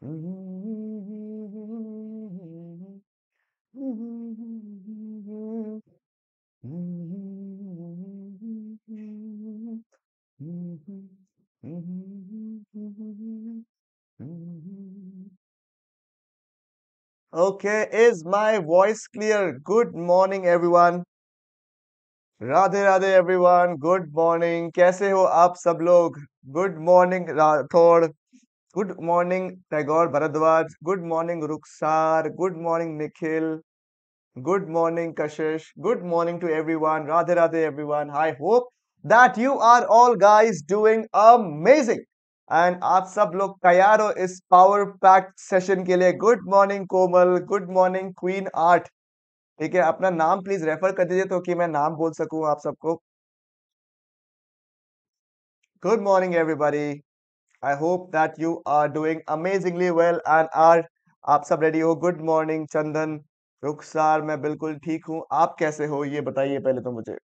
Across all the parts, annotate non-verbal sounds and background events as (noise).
Okay, is my voice clear? Good morning, everyone. Radhe Radhe, everyone. Good morning. Kaise ho aap sab log? Good morning, Thor. Good morning Tagore Bharadwaj good morning Rukhsar good morning Nikhil good morning Kashish good morning to everyone Radhe Radhe everyone I hope that you are all guys doing amazing and आप सब लोग तैयार हो इस power pack session के लिए good morning Komal good morning queen art ठीक है अपना नाम प्लीज रेफर कर दीजिए तो कि मैं नाम बोल सकूं आप सबको good morning everybody I hope that you are doing amazingly well and are आप सब रेडी हो गुड मॉर्निंग चंदन रुखसार मैं बिल्कुल ठीक हूँ आप कैसे हो ये बताइए पहले तो मुझे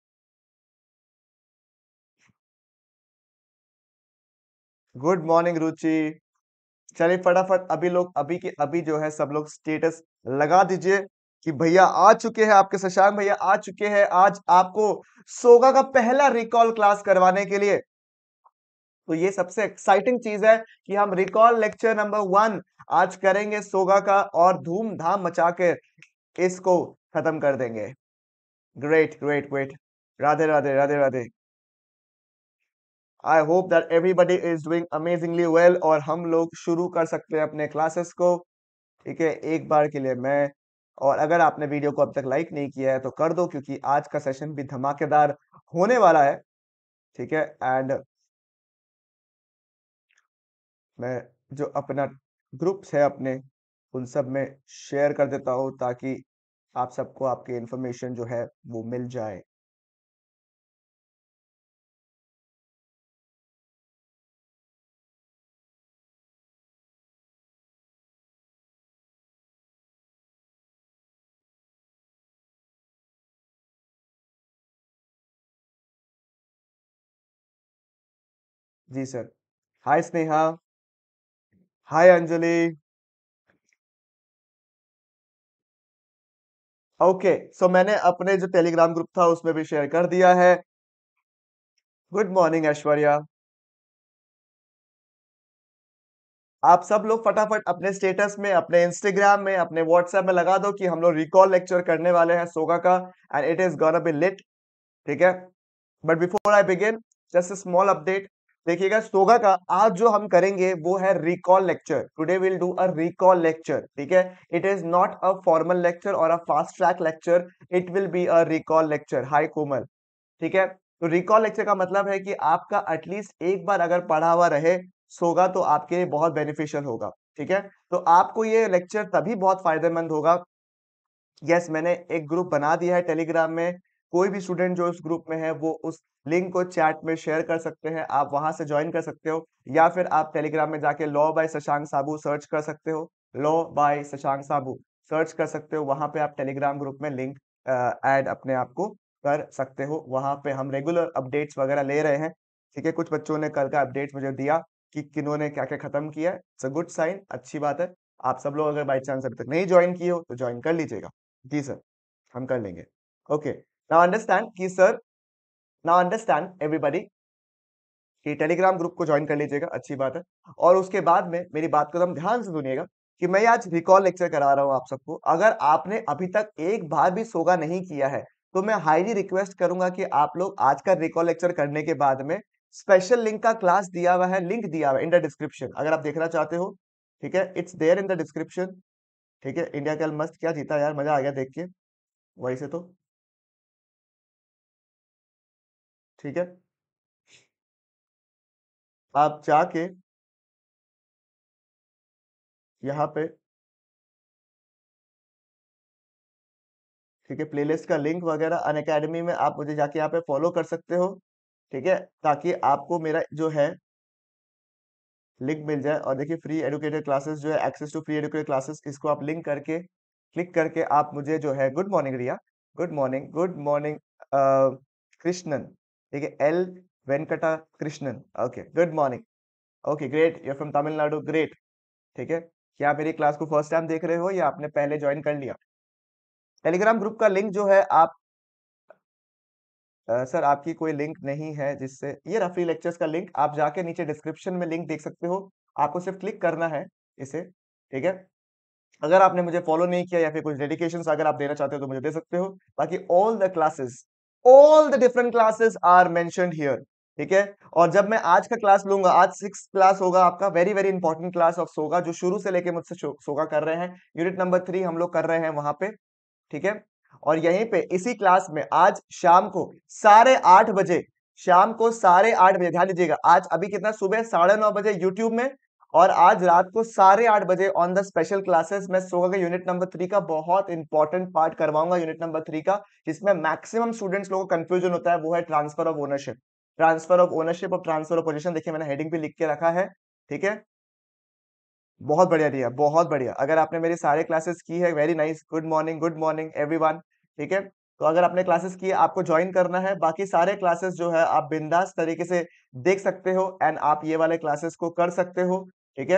गुड मॉर्निंग रुचि चलिए फटाफट अभी लोग अभी के अभी जो है सब लोग स्टेटस लगा दीजिए कि भैया आ चुके हैं आपके शशांक भैया आ चुके हैं आज आपको सोगा का पहला रिकॉल क्लास करवाने के लिए तो ये सबसे एक्साइटिंग चीज है कि हम रिकॉल लेक्चर नंबर वन आज करेंगे सोगा का और धूमधाम मचा के इसको खत्म कर देंगे great great great Radhe Radhe Radhe Radhe I hope that everybody is doing amazingly well और हम लोग शुरू कर सकते हैं अपने क्लासेस को ठीक है एक बार के लिए मैं और अगर आपने वीडियो को अब तक लाइक नहीं किया है तो कर दो क्योंकि आज का सेशन भी धमाकेदार होने वाला है ठीक है एंड मैं जो अपना ग्रुप्स है अपने उन सब में शेयर कर देता हूँ ताकि आप सबको आपकी इन्फॉर्मेशन जो है वो मिल जाए जी sir hi Sneha hi Anjali okay so मैंने अपने जो टेलीग्राम ग्रुप था उसमें भी शेयर कर दिया है गुड मॉर्निंग ऐश्वर्या आप सब लोग फटाफट अपने स्टेटस में अपने इंस्टाग्राम में अपने व्हाट्सएप में लगा दो कि हम लोग रिकॉल लेक्चर करने वाले हैं सोगा का and it is gonna be lit ठीक है but before I begin just a small update देखिएगा सोगा का आज जो हम करेंगे वो है recall lecture today will do a recall lecture ठीक है it is not a formal lecture और a fast track lecture it will be a recall lecture hi Komal ठीक है तो रिकॉल लेक्चर का मतलब है कि आपका एटलीस्ट एक बार अगर पढ़ा हुआ रहे सोगा तो आपके लिए बहुत बेनिफिशियल होगा ठीक है तो आपको ये लेक्चर तभी बहुत फायदेमंद होगा यस yes, मैंने एक ग्रुप बना दिया है टेलीग्राम में कोई भी स्टूडेंट जो उस ग्रुप में है वो उस लिंक को चैट में शेयर कर सकते हैं आप वहां से ज्वाइन कर सकते हो या फिर आप टेलीग्राम में जाके law by Shashank Sabu search कर सकते हो law by Shashank Sabu search कर सकते हो वहां पे आप टेलीग्राम ग्रुप में लिंक ऐड अपने आप को कर सकते हो वहां पे हम रेगुलर अपडेट्स वगैरह ले रहे हैं ठीक है कुछ बच्चों ने कल का अपडेट मुझे दिया कि किन्होंने क्या क्या खत्म किया है इट्स अ गुड साइन अच्छी बात है आप सब लोग अगर बाई चांस अभी तक नहीं ज्वाइन किए हो तो ज्वाइन कर लीजिएगा जी सर हम कर लेंगे ओके now understand कि sir now understand everybody कि टेलीग्राम ग्रुप को ज्वाइन कर लीजिएगा अच्छी बात है और उसके बाद में मेरी बात को एकदम ध्यान से सुनिएगा कि मैं आज रिकॉल लेक्चर करा रहा हूं आप सबको अगर आपने अभी तक एक बार भी सोगा नहीं किया है तो मैं हाईली रिक्वेस्ट करूंगा कि आप लोग आज का रिकॉल लेक्चर करने के बाद में स्पेशल लिंक का क्लास दिया हुआ है लिंक दिया हुआ है इन द डिस्क्रिप्शन अगर आप देखना चाहते हो ठीक है it's there in the description ठीक है इंडिया कल मस्त क्या जीता यार मजा आ गया देख के वही से तो ठीक है आप जाके यहां पे ठीक है प्लेलिस्ट का लिंक वगैरह अन अकेडमी में आप मुझे जाके यहाँ पे फॉलो कर सकते हो ठीक है ताकि आपको मेरा जो है लिंक मिल जाए और देखिए फ्री एडुकेटेड क्लासेस जो है access to free educated classes इसको आप लिंक करके क्लिक करके आप मुझे जो है good morning Riya good morning good morning Krishnan ठीक है L Venkata Krishnan okay good morning okay great you from Tamil Nadu great ठीक है क्या मेरी क्लास को फर्स्ट टाइम देख रहे हो या आपने पहले ज्वाइन कर लिया टेलीग्राम ग्रुप का लिंक जो है आप सर आपकी कोई लिंक नहीं है जिससे ये रफरी लेक्चर्स का लिंक आप जाके नीचे डिस्क्रिप्शन में लिंक देख सकते हो आपको सिर्फ क्लिक करना है इसे ठीक है अगर आपने मुझे फॉलो नहीं किया या फिर कुछ डेडिकेशन अगर आप देना चाहते हो तो मुझे दे सकते हो बाकी all the classes all the different classes are mention here ठीक है और जब मैं आज का क्लास लूंगा आज सिक्स क्लास होगा आपका very very important class of SOGA जो शुरू से लेके मुझसे सोगा कर रहे हैं यूनिट नंबर थ्री हम लोग कर रहे हैं वहां पे ठीक है और यहीं पे इसी क्लास में आज शाम को साढ़े आठ बजे शाम को साढ़े आठ बजे ध्यान दीजिएगा आज अभी कितना सुबह साढ़े नौ बजे यूट्यूब में और आज रात को साढ़े आठ बजे ऑन द स्पेशल क्लासेस मैं सोगा का यूनिट नंबर थ्री का बहुत इंपॉर्टेंट पार्ट करवाऊंगा यूनिट नंबर थ्री का जिसमें मैक्सिमम स्टूडेंट्स लोगों का कंफ्यूजन होता है वो है transfer of ownership transfer of ownership और ट्रांसफर ऑफ पोजिशन देखिए मैंने हेडिंग भी लिख के रखा है ठीक है बहुत बढ़िया दिया बहुत बढ़िया अगर आपने मेरी सारे क्लासेस की है very nice good morning good morning every ठीक है तो अगर आपने क्लासेस की आपको ज्वाइन करना है बाकी सारे क्लासेस जो है आप बिंदास तरीके से देख सकते हो एंड आप ये वाले क्लासेस को कर सकते हो ठीक है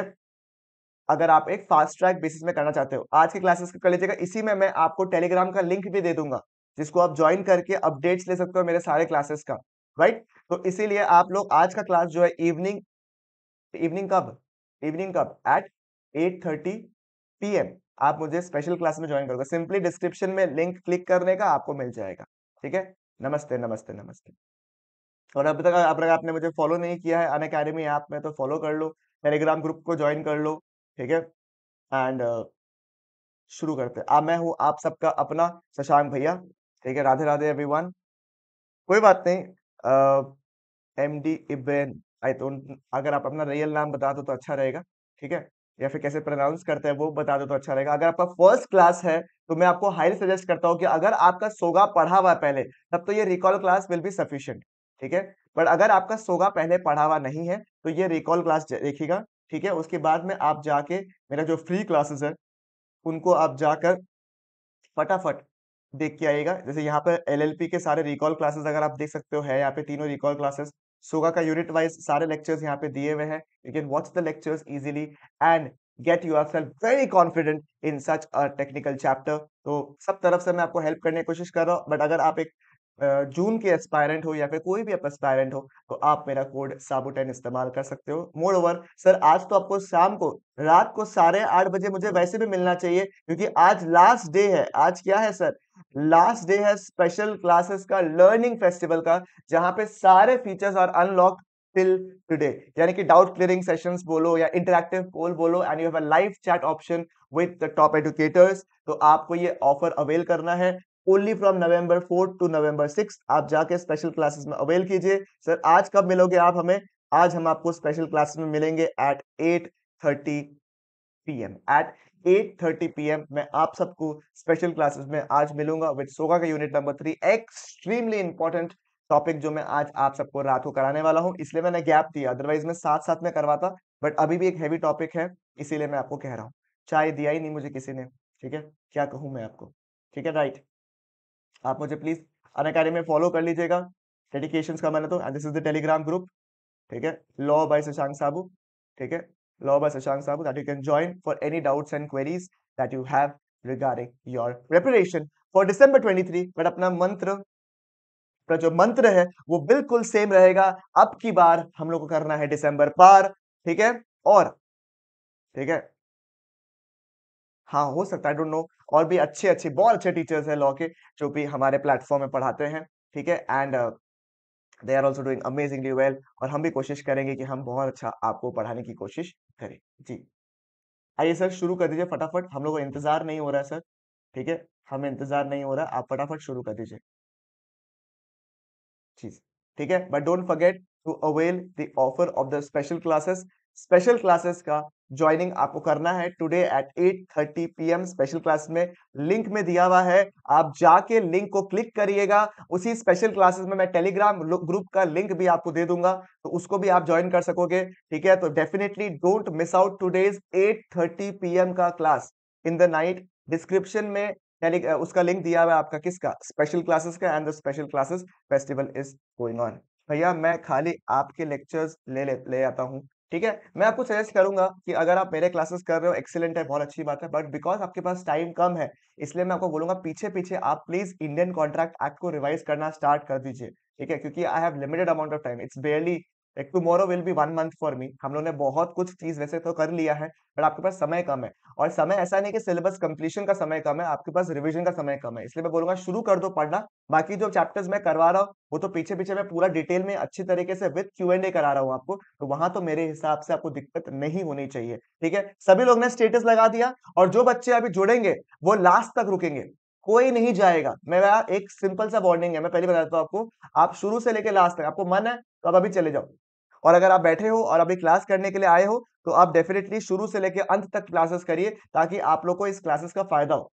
अगर आप एक फास्ट ट्रैक बेसिस में करना चाहते हो आज की क्लासेस कर लीजिएगा इसी में मैं आपको टेलीग्राम का लिंक भी दे दूंगा जिसको आप ज्वाइन करके अपडेट्स ले सकते हो मेरे सारे क्लासेस का राइट तो इसीलिए आप लोग आज का क्लास जो है इवनिंग इवनिंग कब इवनिंग कब एट एट थर्टी पी आप मुझे स्पेशल क्लास में ज्वाइन करोगे सिंपली डिस्क्रिप्शन में लिंक क्लिक करने का आपको मिल जाएगा ठीक है नमस्ते नमस्ते नमस्ते और अभी तक अगर आपने मुझे फॉलो नहीं किया है अन अकेडमी ऐप में तो फॉलो कर लो टेलीग्राम ग्रुप को ज्वाइन कर लो ठीक है एंड uh, शुरू करते हैं मैं हूँ आप सबका अपना शशांक भैया ठीक है राधे राधे एवरीवन कोई बात नहीं एम डी इबेन आई तो अगर आप अपना रियल नाम बता दो तो अच्छा रहेगा ठीक है या फिर कैसे प्रनाउंस करते हैं वो बता दो तो अच्छा रहेगा अगर आपका फर्स्ट क्लास है तो मैं आपको हाईली सजेस्ट करता हूँ कि अगर आपका सोगा पढ़ा हुआ है पहले तब तो ये recall class will be sufficient ठीक है बट अगर आपका सोगा पहले पढ़ा हुआ नहीं है तो ये रिकॉल क्लास देखिएगा ठीक है उसके बाद में आप जाके मेरा जो फ्री क्लासेस है उनको आप जाकर फटाफट देख के आइएगा जैसे यहाँ पर एलएलपी के सारे रिकॉल क्लासेस अगर आप देख सकते हो है यहाँ पे तीनों रिकॉल क्लासेस सोगा का यूनिट वाइज सारे लेक्चर्स यहाँ पे दिए हुए हैं you can watch the lectures easily and get yourself very confident in such a technical chapter तो सब तरफ से मैं आपको हेल्प करने की कोशिश कर रहा हूँ बट अगर आप एक जून के एस्पायरेंट हो या फिर कोई भी आप एस्पायरेंट हो तो आप मेरा कोड साबू टेन इस्तेमाल कर सकते हो मोर ओवर सर आज तो आपको शाम को रात को साढ़े आठ बजे मुझे वैसे भी मिलना चाहिए क्योंकि आज लास्ट डे है आज क्या है सर लास्ट डे है स्पेशल क्लासेस का लर्निंग फेस्टिवल का जहाँ पे सारे features are unlock till today यानी कि डाउट क्लियरिंग सेशन बोलो या इंटरक्टिव पोल बोलो and you have a live chat option with the top educators तो आपको ये ऑफर अवेल करना है only from November fourth to November six आप जाके स्पेशल क्लासेस में अवेल कीजिए सर आज कब मिलोगे आप हमें आज हम आपको स्पेशल क्लासेस में मिलेंगे eight eight thirty P M eight eight thirty P M मैं आप सबको स्पेशल क्लासेस में आज मिलूंगा विद सोगा का unit number three extremely important topic जो मैं आज आप सबको रात को कराने वाला हूँ इसलिए मैंने गैप दिया अदरवाइज मैं साथ साथ में करवाता बट अभी भी एक हैवी टॉपिक है इसीलिए मैं आपको कह रहा हूँ चाय दिया ही नहीं मुझे किसी ने ठीक है क्या कहूँ मैं आपको ठीक है राइट आप मुझे प्लीज अन अकेडमी में फॉलो कर लीजिएगा डेडिकेशन का मैंने तो and this is the Telegram group ठीक है लॉ बाय शशांक साबू ठीक है law by Shashank Sabu that you can join for any doubts and queries that you have regarding your preparation for December 23. But अपना मंत्र का जो मंत्र है वो बिल्कुल सेम रहेगा अब की बार हम लोग को करना है दिसंबर पार ठीक है और ठीक है हाँ हो सकता है डोंट नो और भी अच्छे अच्छे बहुत अच्छे टीचर्स हैं लॉ के जो भी हमारे प्लेटफॉर्म में पढ़ाते हैं ठीक है and they are also doing amazingly well और हम भी कोशिश करेंगे कि हम बहुत अच्छा आपको पढ़ाने की कोशिश करें जी आइए सर शुरू कर दीजिए फटाफट हम लोग को इंतजार नहीं हो रहा है सर ठीक है हमें इंतजार नहीं हो रहा आप फटाफट शुरू कर दीजिए ठीक है but don't forget to avail the offer of the special classes special classes का ज्वाइनिंग आपको करना है today at 8:30 M special class में लिंक में दिया हुआ है आप जाके लिंक को क्लिक करिएगा उसी स्पेशल क्लासेस में मैं टेलीग्राम ग्रुप का लिंक भी आपको दे दूंगा तो उसको भी आप ज्वाइन कर सकोगे ठीक है तो definitely don't miss out today's at thirty M का class in the night description में उसका लिंक दिया हुआ है आपका किसका स्पेशल क्लासेस का and the special classes festival is going on भैया मैं खाली आपके लेक्चर्स ले ले, ले आता हूँ ठीक है मैं आपको सजेस्ट करूंगा कि अगर आप मेरे क्लासेस कर रहे हो एक्सेलेंट है बहुत अच्छी बात है बट बिकॉज आपके पास टाइम कम है इसलिए मैं आपको बोलूंगा पीछे पीछे आप प्लीज इंडियन कॉन्ट्रैक्ट एक्ट को रिवाइज करना स्टार्ट कर दीजिए ठीक है क्योंकि I have limited amount of time it's barely like tomorrow will be one month for me हम लोग ने बहुत कुछ चीज वैसे तो कर लिया है बट आपके पास समय कम है और समय ऐसा नहीं कि सिलेबस कंप्लीशन का समय कम है आपके पास रिविजन का समय कम है इसलिए मैं बोलूंगा शुरू कर दो पढ़ना बाकी जो चैप्टर्स मैं करवा रहा हूँ वो तो पीछे पीछे मैं पूरा डिटेल में अच्छी तरीके से विथ क्यू एंड ए करा रहा हूँ आपको तो वहां तो मेरे हिसाब से आपको दिक्कत नहीं होनी चाहिए ठीक है सभी लोग ने स्टेटस लगा दिया और जो बच्चे अभी जुड़ेंगे वो लास्ट तक रुकेंगे कोई नहीं जाएगा मेरा एक सिंपल सा वार्निंग है मैं पहले बताता हूँ आपको आप शुरू से लेकर लास्ट तक आपको मन है तो आप अभी चले जाओ और अगर आप बैठे हो और अभी क्लास करने के लिए आए हो तो आप डेफिनेटली शुरू से लेकर अंत तक क्लासेस करिए ताकि आप लोग को इस क्लासेस का फायदा हो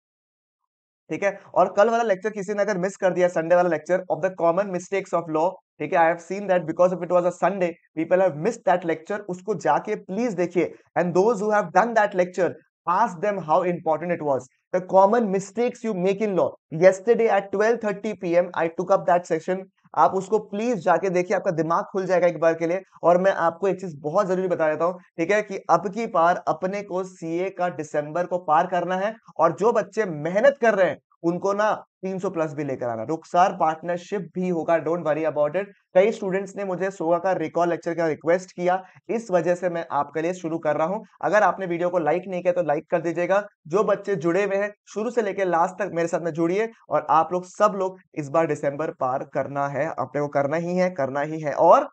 ठीक है और कल वाला लेक्चर किसी ने अगर मिस कर दिया संडे वाला lecture of the common mistakes of law ठीक है I have seen that because of it was a Sunday people have miss that lecture उसको जाके प्लीज देखिए and those who have done that lecture ask them how important it was the common mistakes you make in law yesterday at 12:30 pm I took up that session आप उसको please जाके देखिए आपका दिमाग खुल जाएगा एक बार के लिए और मैं आपको एक चीज बहुत जरूरी बता देता हूँ ठीक है कि अब की बार अपने को सीए का दिसंबर को पार करना है और जो बच्चे मेहनत कर रहे हैं उनको ना 300 प्लस भी लेकर आना रुखसार पार्टनरशिप भी होगा डोंट वरी अबाउट इट कई स्टूडेंट्स ने मुझे सोगा का रिकॉल लेक्चर का रिक्वेस्ट किया इस वजह से मैं आपके लिए शुरू कर रहा हूं अगर आपने वीडियो को लाइक नहीं किया तो लाइक कर दीजिएगा जो बच्चे जुड़े हुए हैं शुरू से लेकर लास्ट तक मेरे साथ में जुड़िए और आप लोग सब लोग इस बार डिसम्बर पार करना है अपने को करना ही है करना ही है और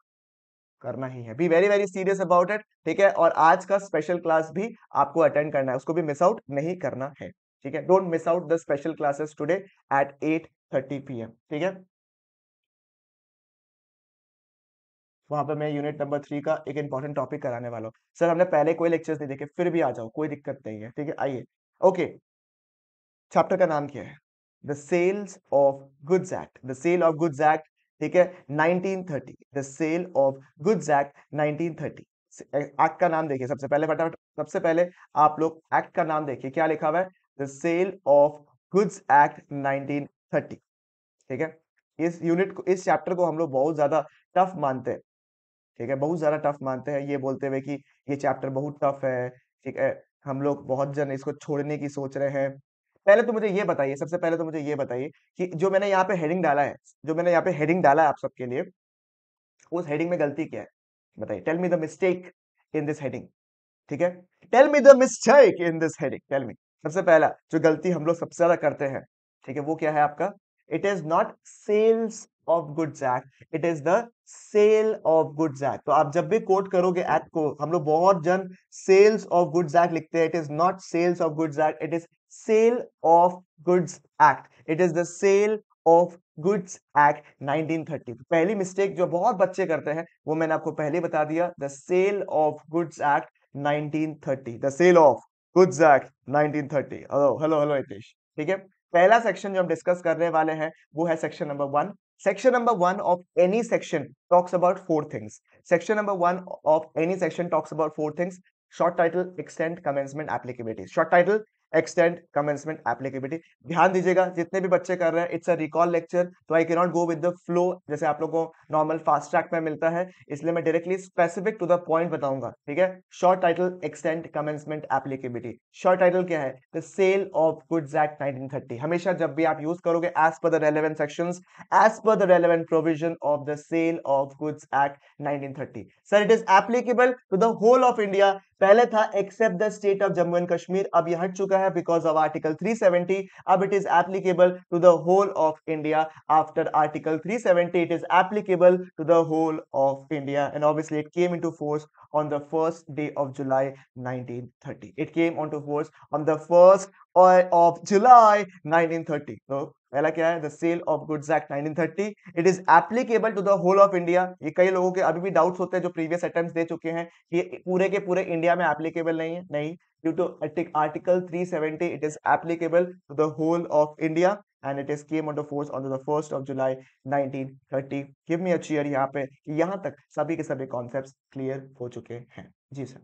करना ही है be very very serious about it ठीक है और आज का स्पेशल क्लास भी आपको अटेंड करना है उसको भी मिस आउट नहीं करना है ठीक है don't miss out the special classes today at eight thirty P M ठीक है वहां पर मैं यूनिट नंबर थ्री का एक इंपॉर्टेंट टॉपिक कराने वाला हूँ सर हमने पहले कोई लेक्चर्स नहीं देखे फिर भी आ जाओ कोई दिक्कत नहीं है ठीक है आइए ओके चैप्टर का नाम क्या है the sales of goods act the sale of goods act ठीक है 1930 the sale of goods act 1930 act का नाम देखिए सबसे पहले फटाफट सबसे पहले आप लोग एक्ट का नाम देखिए क्या लिखा हुआ है the sale of goods act 1930 ठीक है इस यूनिट को इस चैप्टर को हम लोग बहुत ज्यादा टफ मानते हैं ठीक है बहुत ज्यादा टफ मानते हैं ये बोलते हुए कि ये चैप्टर बहुत टफ है ठीक है हम लोग बहुत जन इसको छोड़ने की सोच रहे हैं पहले तो मुझे ये बताइए सबसे पहले तो मुझे ये बताइए कि जो मैंने यहाँ पे हेडिंग डाला है जो मैंने यहाँ पे हेडिंग डाला है आप सबके लिए उस हेडिंग में गलती क्या है बताइए tell me the mistake in this heading ठीक है tell me the mistake in this heading tell me सबसे पहला जो गलती हम लोग सबसे ज्यादा करते हैं ठीक है वो क्या है आपका it is not sales of goods act it is the sale of goods act तो आप जब भी कोट करोगे एक्ट को हम लोग बहुत जन सेल्स ऑफ गुड्स एक्ट लिखते हैं it is not sales of goods act it is sale of goods act it is the sale of goods act 1930 तो पहली मिस्टेक जो बहुत बच्चे करते हैं वो मैंने आपको पहले बता दिया the sale of goods act 1930 the sale of goods act 1930 hello hello hello Hitesh ठीक है पहला सेक्शन जो हम डिस्कस करने वाले हैं वो है section number one section number one of any section talks about four things section number one of any section talks about four things short title extent commencement applicability short title extend commencement applicability ध्यान दीजिएगा जितने भी बच्चे कर रहे हैं it's a recall lecture तो I can not go with the flow जैसे आप लोगों को नॉर्मल फास्ट ट्रैक में मिलता है इसलिए मैं directly specific to the point बताऊंगा ठीक है short title extend commencement applicability short title क्या है the sale of goods act nineteen हमेशा जब भी आप यूज करोगे as per the relevant section as per the relevant provision of the sale of goods act nineteen sir it is applicable to the whole of India पहले था except the state of Jammu and Kashmir अब यह हट चुका है because of article 370 अब it is applicable to the whole of India after article 370 it is applicable to the whole of india and obviously it came into force on the first day of july 1930 it came onto force on the first of july 1930 so पहला क्या है the sale of goods act 1930 it is applicable to the whole of India ये कई लोगों के अभी भी doubts होते हैं जो प्रीवियस अटेम्प्ट दे चुके हैं कि पूरे के पूरे इंडिया में एप्लीकेबल नहीं है नहीं due to article 370 it is applicable to the whole of India and it is came on force on the first of July nineteen give me a cheer यहाँ पे यहाँ तक सभी के सभी कॉन्सेप्ट क्लियर हो चुके हैं जी सर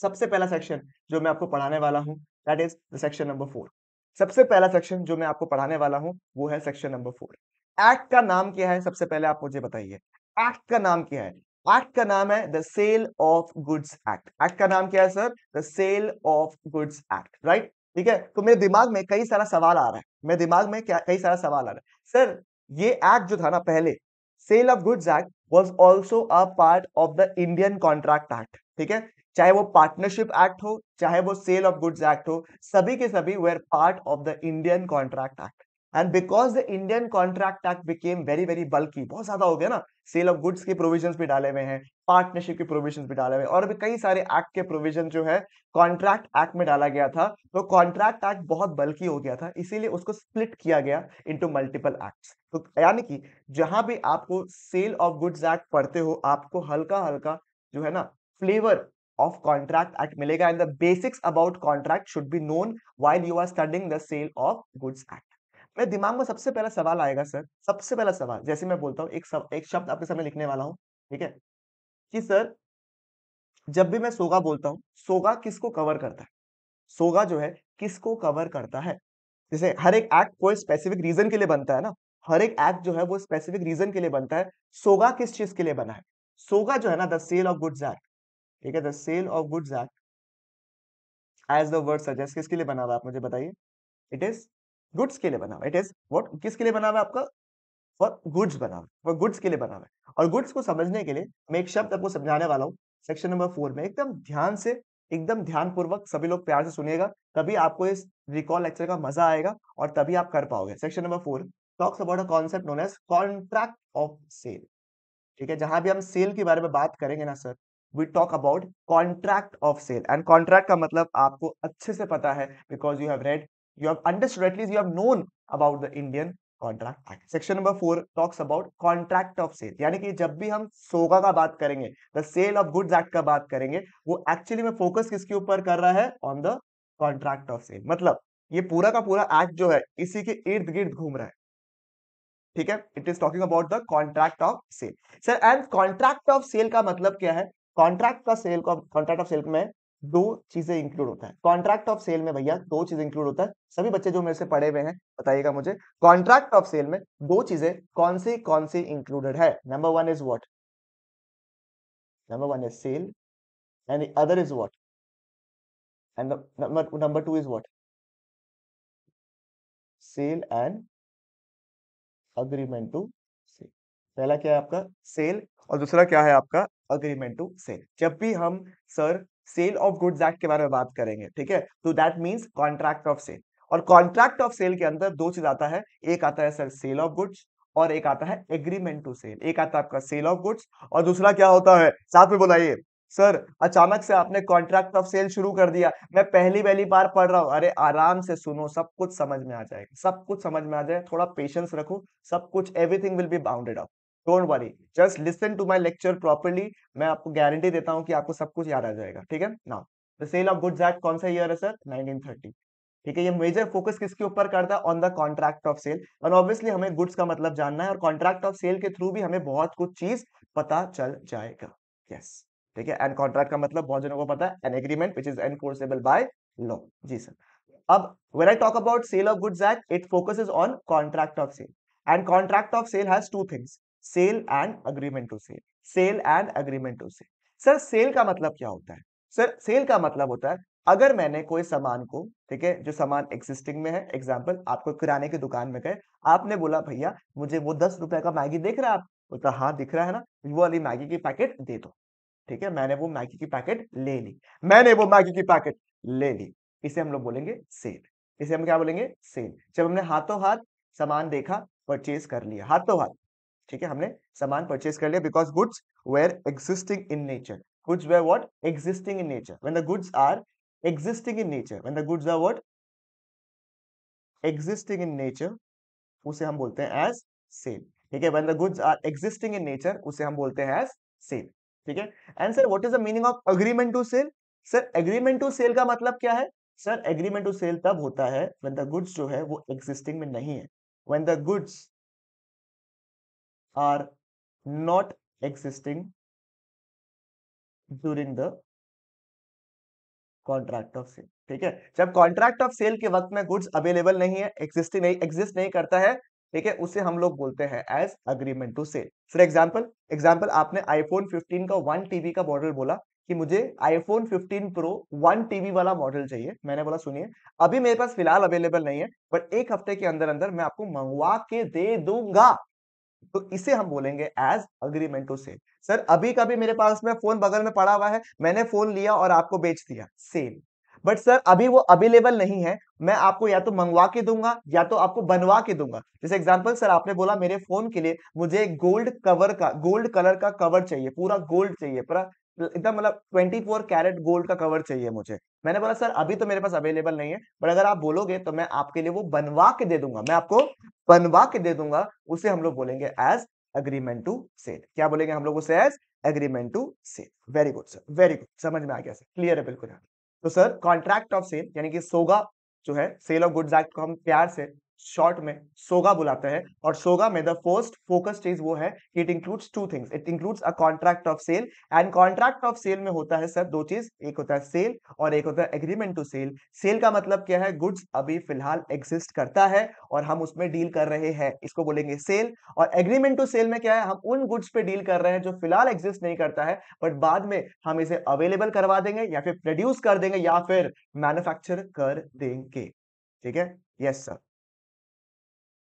सबसे पहला सेक्शन जो मैं आपको पढ़ाने वाला हूँ that is the section number four सबसे पहला सेक्शन जो मैं आपको पढ़ाने वाला हूं वो है सेक्शन नंबर फोर एक्ट का नाम क्या है सबसे पहले आप मुझे बताइए एक्ट का नाम क्या है एक्ट का नाम है the sale of goods act act का नाम क्या है sir the sale of goods act right ठीक है तो मेरे दिमाग में कई सारा सवाल आ रहा है मेरे दिमाग में क्या कई सारा सवाल आ रहा है सर ये एक्ट जो था ना पहले sale of goods act was also a part of the Indian contract act ठीक है चाहे वो पार्टनरशिप एक्ट हो चाहे वो सेल ऑफ गुड्स एक्ट हो सभी के सभी were part of the Indian contract act and because the Indian contract act became very very बल्कि बहुत ज्यादा हो गया ना सेल ऑफ गुड्स के प्रोविजन भी डाले हुए हैं पार्टनरशिप के प्रोविजन भी डाले हुए हैं और भी कई सारे एक्ट के प्रोविजन जो है कॉन्ट्रैक्ट एक्ट में डाला गया था तो कॉन्ट्रैक्ट एक्ट बहुत बल्कि हो गया था इसीलिए उसको स्प्लिट किया गया इंटू मल्टीपल एक्ट तो यानी कि जहां भी आपको सेल ऑफ गुड्स एक्ट पढ़ते हो आपको हल्का हल्का जो है ना flavour of Contract Act milega and the basics about contract should be known while you are studying the Sale of Goods Act. मेरे दिमाग में सबसे पहला सवाल आएगा सर सबसे पहला सवाल जैसे मैं बोलता हूँ एक सब, एक शब्द आपके सामने लिखने वाला हूँ ठीक है कि सर जब भी मैं सोगा बोलता हूँ सोगा किसको कवर करता है सोगा जो है किसको कवर करता है जैसे हर एक एक्ट कोई स्पेसिफिक रीजन के लिए बनता है ना हर एक एक्ट जो है वो स्पेसिफिक रीजन के लिए बनता है सोगा किस चीज के लिए बना है सोगा जो है ना the sale of goods act ठीक है the sale of goods act as the word suggest किसके लिए बना हुआ आप मुझे बताइए इट इज गुड्स के लिए बना हुआ इट इज वॉट किसके लिए बना हुआ आपका फॉर गुड्स बना हुआ फॉर गुड्स के लिए बना हुआ और गुड्स को समझने के लिए मैं एक शब्द आपको समझाने वाला हूँ सेक्शन नंबर फोर में एकदम ध्यान से एकदम ध्यानपूर्वक सभी लोग प्यार से सुनेगा तभी आपको इस रिकॉल लेक्चर का मजा आएगा और तभी आप कर पाओगे section number four talks about a concept known as contract of sale ठीक है जहां भी हम सेल के बारे में बात करेंगे ना sir we talk about contract of sale and contract का मतलब आपको अच्छे से पता है because you have read you have understood at least you have known about the Indian contract act section number four talks about contract of sale यानी कि जब भी हम सोगा का बात करेंगे the sale of goods act का बात करेंगे वो एक्चुअली में फोकस किसके ऊपर कर रहा है on the contract of sale मतलब ये पूरा का पूरा एक्ट जो है इसी के इर्द गिर्द घूम रहा है ठीक है it is talking about the contract of sale sir and contract of sale का मतलब क्या है कॉन्ट्रैक्ट का सेल कॉन्ट्रैक्ट ऑफ सेल में दो चीजें इंक्लूड होता है कॉन्ट्रैक्ट ऑफ सेल में भैया दो चीजें इंक्लूड होता है सभी बच्चे जो मेरे से पढ़े हुए हैं बताइएगा मुझे कॉन्ट्रैक्ट ऑफ सेल में दो चीजें कौन सी कौन सी इंक्लूडेड है number one is what number one is sale and other is what and number number two is what sale and agreement to sale पहला क्या है आपका सेल और दूसरा क्या है आपका अग्रीमेंट टू सेल जब भी हम sir sale of goods act के बारे में बात करेंगे ठीक है तो that means contract of sale और कॉन्ट्रैक्ट ऑफ सेल के अंदर दो चीज आता है एक आता है सर सेल ऑफ गुड्स और एक आता है एग्रीमेंट टू सेल एक आता है आपका सेल ऑफ गुड्स और दूसरा क्या होता है साथ में बुलाइए सर अचानक से आपने कॉन्ट्रैक्ट ऑफ सेल शुरू कर दिया मैं पहली पहली बार पढ़ रहा हूं अरे आराम से सुनो सब कुछ समझ में आ जाएगा सब कुछ समझ में आ जाए थोड़ा पेशेंस रखो सब कुछ everything will be bounded of don't worry just listen to my lecture properly मैं आपको गारंटी देता हूँ कि आपको सब कुछ याद आ जाएगा ठीक है ना the sale of goods act कौन सा ईयर है सर 1930 ठीक है ये मेजर फोकस किसके ऊपर करता है on the contract of sale और ऑब्वियसली हमें गुड्स का मतलब जानना है और कॉन्ट्रैक्ट ऑफ सेल के थ्रू भी हमें बहुत कुछ चीज पता चल जाएगा यस yes. ठीक है एंड कॉन्ट्रैक्ट का मतलब बहुत जनों को पता है an agreement which is enforceable by law जी सर अब when I talk about sale of goods act it focuses on contract of sale and contract of sale has two things sale and agreement to cell sale and agreement to sale sir sale का मतलब क्या होता है sir sale का मतलब होता है अगर मैंने कोई सामान को ठीक है जो सामान एग्जिस्टिंग में है एग्जाम्पल आपको किराने की दुकान में गए आपने बोला भैया मुझे वो दस रुपए का मैगी देख रहा है आप बोलता हाँ दिख रहा है ना वो वाली मैगी की पैकेट दे दो ठीक है मैंने वो मैगी की पैकेट ले ली मैंने वो मैगी की पैकेट ले ली इसे हम लोग बोलेंगे सेल इसे हम क्या बोलेंगे सेल जब हमने हाथों हाथ सामान देखा परचेज कर लिया हाथों हाथ ठीक है हमने सामान परचेज कर लिया because goods were existing in nature goods were what existing in nature when the goods are existing in nature when the goods are what existing in nature उसे हम बोलते हैं एज सेल ठीक है when the goods are existing in nature उसे हम बोलते हैं एज सेल ठीक है and sir what is the meaning of agreement to sale sir agreement to cell का मतलब क्या है सर एग्रीमेंट टू सेल तब होता है वेन द गुड्स जो है वो एग्जिस्टिंग में नहीं है when the goods are not existing during the contract of sale ठीक है जब कॉन्ट्रैक्ट ऑफ सेल के वक्त में गुड्स अवेलेबल नहीं है एग्जिस्ट नहीं एग्जिस्ट नहीं करता है ठीक है उसे हम लोग बोलते हैं as agreement to sale for example example आपने आईफोन 15 का वन टीबी का मॉडल बोला कि मुझे आईफोन 15 प्रो वन टीबी वाला मॉडल चाहिए मैंने बोला सुनिए अभी मेरे पास फिलहाल अवेलेबल नहीं है बट एक हफ्ते के अंदर अंदर मैं आपको मंगवा के दे दूंगा तो इसे हम बोलेंगे एज टू सेल सर अभी कभी मेरे पास में फोन बगल में पड़ा हुआ है मैंने फोन लिया और आपको बेच दिया सेल बट सर अभी वो अवेलेबल नहीं है मैं आपको या तो मंगवा के दूंगा या तो आपको बनवा के दूंगा जैसे एग्जांपल सर आपने बोला मेरे फोन के लिए मुझे गोल्ड कवर का गोल्ड कलर का कवर चाहिए पूरा गोल्ड चाहिए पूरा एकदम मतलब ट्वेंटी फोर कैरेट गोल्ड का कवर चाहिए मुझे मैंने बोला सर अभी तो मेरे पास अवेलेबल नहीं है बट अगर आप बोलोगे तो मैं आपके लिए वो बनवा के दे दूंगा मैं आपको बनवा के दे दूंगा उसे हम लोग बोलेंगे एज अग्रीमेंट टू सेल क्या बोलेंगे हम लोग उसे as agreement to sale very good sir very good समझ में आ गया सर क्लियर है बिल्कुल तो सर कॉन्ट्रैक्ट ऑफ सेल यानी कि सोगा जो है सेल ऑफ गुड्स एक्ट को हम प्यार से शॉर्ट में सोगा बुलाते हैं और सोगा में द फर्स्ट फोकस स्टेज वो है कि it includes two things it includes a contract of sale and contract of sale में होता है सर दो चीज एक होता है सेल और एक होता है एग्रीमेंट टू सेल सेल का मतलब क्या है गुड्स अभी फिलहाल एग्जिस्ट करता है और हम उसमें डील कर रहे हैं इसको बोलेंगे सेल और एग्रीमेंट टू सेल में क्या है हम उन गुड्स पे डील कर रहे हैं जो फिलहाल एग्जिस्ट नहीं करता है बट बाद में हम इसे अवेलेबल करवा देंगे या फिर प्रोड्यूस कर देंगे या फिर मैन्युफैक्चर कर देंगे ठीक है यस सर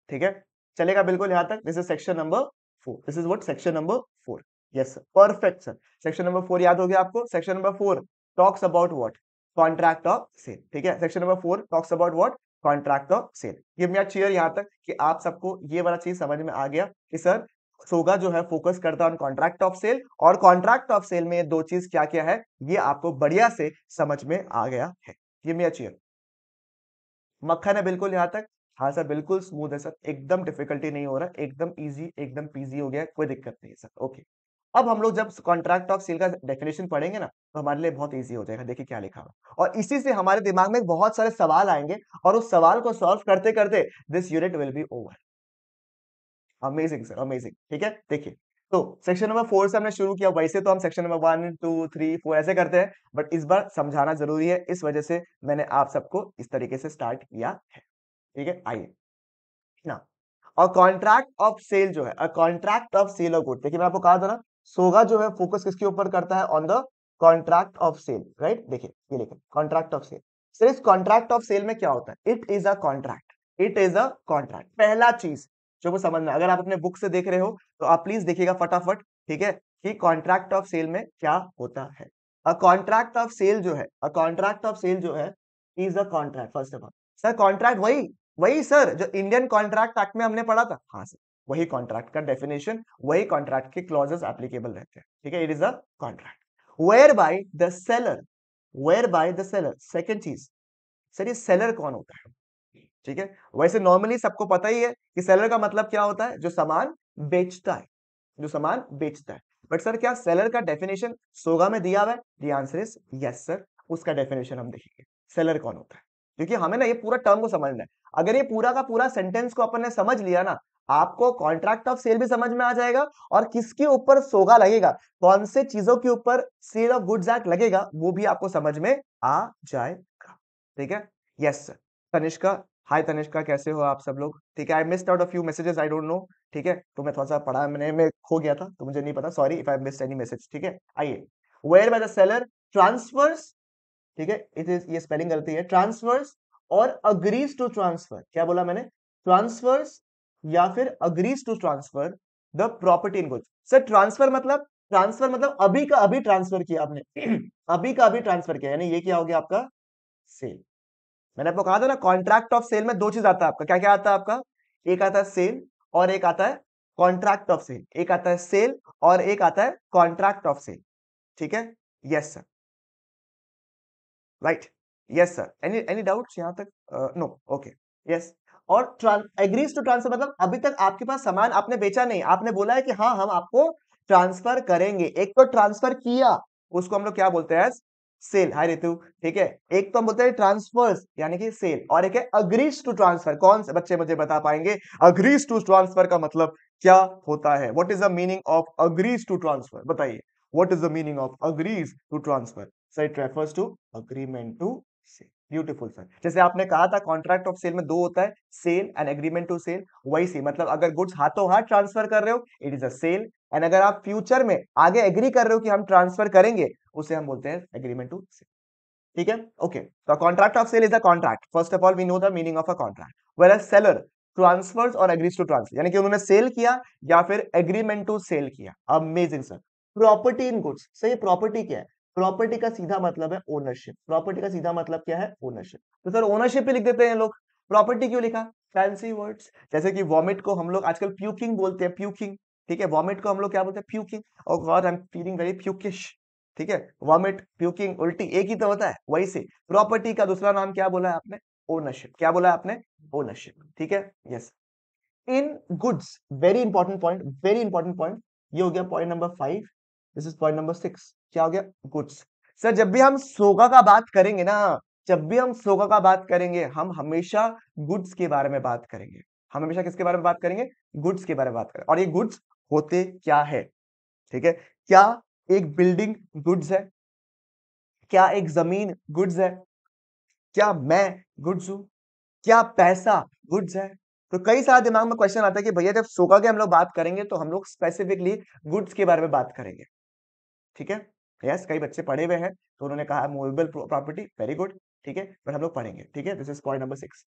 ठीक है चलेगा बिल्कुल यहां तक this is section number four this is what section number four yes perfect sir section number four याद हो गया आपको section number four talks about what contract of sale ठीक है section number four talks about what contract of sale ये मेरा chair यहाँ तक कि आप सबको ये वाला चीज समझ में आ गया कि सर सोगा जो है फोकस करता है ऑन कॉन्ट्रैक्ट ऑफ सेल और कॉन्ट्रैक्ट ऑफ सेल में दो चीज क्या क्या है ये आपको बढ़िया से समझ में आ गया है ये मेरा चेयर मक्खन है बिल्कुल यहाँ तक हाँ सर बिल्कुल स्मूथ है सर एकदम डिफिकल्टी नहीं हो रहा एकदम इजी एकदम पीजी हो गया कोई दिक्कत नहीं है सर ओके अब हम लोग जब कॉन्ट्रैक्ट ऑफ सेल का डेफिनेशन पढ़ेंगे ना तो हमारे लिए बहुत इजी हो जाएगा देखिए क्या लिखा हुआ और इसी से हमारे दिमाग में बहुत सारे सवाल आएंगे और उस सवाल को सॉल्व करते करते this unit will be over amazing sir amazing ठीक है देखिए तो सेक्शन नंबर फोर से हमने शुरू किया वैसे तो हम section number one two three four ऐसे करते हैं बट इस बार समझाना जरूरी है इस वजह से मैंने आप सबको इस तरीके से स्टार्ट किया है ठीक है आइए ना और कॉन्ट्रैक्ट ऑफ सेल जो है contract of sale of good देखिए मैं आपको कहा था ना सोगा जो है फोकस किसके ऊपर करता है on the contract of sale right देखिए ये लिखे कॉन्ट्रैक्ट ऑफ सेल सर इस कॉन्ट्रैक्ट ऑफ सेल में क्या होता है it is a contract it is a contract पहला चीज जो को समझ में अगर आप अपने बुक से देख रहे हो तो आप प्लीज देखिएगा फटाफट ठीक है कि कॉन्ट्रैक्ट ऑफ सेल में क्या होता है अ कॉन्ट्रैक्ट ऑफ सेल जो है अ कॉन्ट्रैक्ट ऑफ सेल जो है is a contract first of all sir contract वही वही सर जो इंडियन कॉन्ट्रैक्ट एक्ट में हमने पढ़ा था हाँ सर वही कॉन्ट्रैक्ट का डेफिनेशन वही कॉन्ट्रैक्ट के क्लॉजेस एप्लीकेबल रहते हैं ठीक है it is a contract whereby the seller whereby the seller second चीज सर ये सेलर कौन होता है ठीक है वैसे नॉर्मली सबको पता ही है कि सेलर का मतलब क्या होता है जो सामान बेचता है जो सामान बेचता है बट सर क्या सेलर का डेफिनेशन सोगा में दिया हुआ है the answer is yes sir उसका डेफिनेशन हम देखेंगे सेलर कौन होता है क्योंकि हमें ना ये पूरा टर्म को समझना है अगर ये पूरा का पूरा सेंटेंस को अपन ने समझ लिया ना आपको कॉन्ट्रैक्ट ऑफ सेल भी समझ में आ जाएगा और किसके ऊपर सोगा लगेगा कौन से चीजों के ऊपर सेल ऑफ गुड्स एक्ट लगेगा वो भी आपको समझ में आ जाएगा ठीक है yes sir Tanishka hi Tanishka कैसे हो आप सब लोग ठीक है I miss out of you messages I don't know ठीक है तो मैं थोड़ा सा पढ़ा मैंने मैं खो गया था तो मुझे नहीं पता sorry if I miss any message ठीक है आइए whereby the seller transfers ठीक है इट इज ये स्पेलिंग गलती है ट्रांसफर्स और अग्रीज टू ट्रांसफर क्या बोला मैंने ट्रांसफर्स या फिर agrees to transfer the property in goods sir transfer मतलब ट्रांसफर मतलब अभी का अभी ट्रांसफर किया आपने (clears throat) अभी का अभी ट्रांसफर किया यानी ये क्या हो गया आपका सेल मैंने आपको कहा था ना कॉन्ट्रैक्ट ऑफ सेल में दो चीज आता है आपका क्या क्या आता है आपका एक आता है सेल और एक आता है कॉन्ट्रैक्ट ऑफ सेल एक आता है सेल और एक आता है कॉन्ट्रैक्ट ऑफ सेल ठीक है yes sir right yes sir any any doubts यहाँ तक नो ओके यस और एग्रीज टू ट्रांसफर मतलब अभी तक आपके पास सामान आपने बेचा नहीं आपने बोला है कि हाँ हम आपको ट्रांसफर करेंगे एक तो ट्रांसफर किया उसको हम लोग क्या बोलते हैं सेल हाय रितु ठीक है एक तो हम बोलते हैं ट्रांसफर यानी कि सेल और एक है अग्रीज टू ट्रांसफर कौन से बच्चे मुझे बता पाएंगे अग्रीज टू ट्रांसफर का मतलब क्या होता है what is the meaning of agrees to transfer बताइए what is the meaning of agrees to transfer sir it refers to agreement to sale beautiful sir जैसे आपने कहा था कॉन्ट्रैक्ट ऑफ सेल में दो होता है sale and agreement to sale वही सी मतलब अगर गुड्स हाथों हाथ ट्रांसफर कर रहे हो it is a sale and अगर आप फ्यूचर में आगे एग्री कर रहे हो कि हम ट्रांसफर करेंगे उसे हम बोलते हैं एग्रीमेंट टू सेल ठीक है ओके तो contract of sale is a contract first of all we know the meaning of a contract whereas seller transfers और एग्रीज टू ट्रांसफर यानी कि उन्होंने सेल किया या फिर एग्रीमेंट टू सेल किया amazing sir property in goods सही property क्या है प्रॉपर्टी का सीधा मतलब है ओनरशिप प्रॉपर्टी का सीधा मतलब क्या है ओनरशिप तो सर ओनरशिप पे लिख देते हैं लोग प्रॉपर्टी क्यों लिखा फैंसी वर्ड्स जैसे कि वॉमिट को हम लोग आजकल प्यूकिंग बोलते हैं प्यूकिंग ठीक है वॉमिट को हम लोग क्या बोलते हैं प्यूकिंग और god I am feeling very pukish ठीक है वॉमिट प्यूकिंग उल्टी एक ही तो होता है वही से प्रॉपर्टी का दूसरा नाम क्या बोला है आपने ओनरशिप क्या बोला है आपने ओनरशिप ठीक है yes in goods very important point very important point ये हो गया point number five this is point number six क्या हो गया गुड्स सर जब भी हम सोगा का बात करेंगे ना जब भी हम सोगा का बात करेंगे हम हमेशा गुड्स के बारे में बात करेंगे हम हमेशा किसके बारे में बात करेंगे गुड्स के बारे में बात करेंगे और ये गुड्स होते क्या है ठीक है क्या एक बिल्डिंग गुड्स है क्या एक जमीन गुड्स है क्या मैं गुड्स हूं क्या पैसा गुड्स है तो कई सारा दिमाग में क्वेश्चन आता है कि भैया जब सोगा की हम लोग बात करेंगे तो हम लोग स्पेसिफिकली गुड्स के बारे में बात करेंगे ठीक है यस कई बच्चे पढ़े हुए हैं तो उन्होंने कहा मूवेबल प्रॉपर्टी वेरी गुड ठीक है पर हम लोग पढ़ेंगे ठीक है this is point number six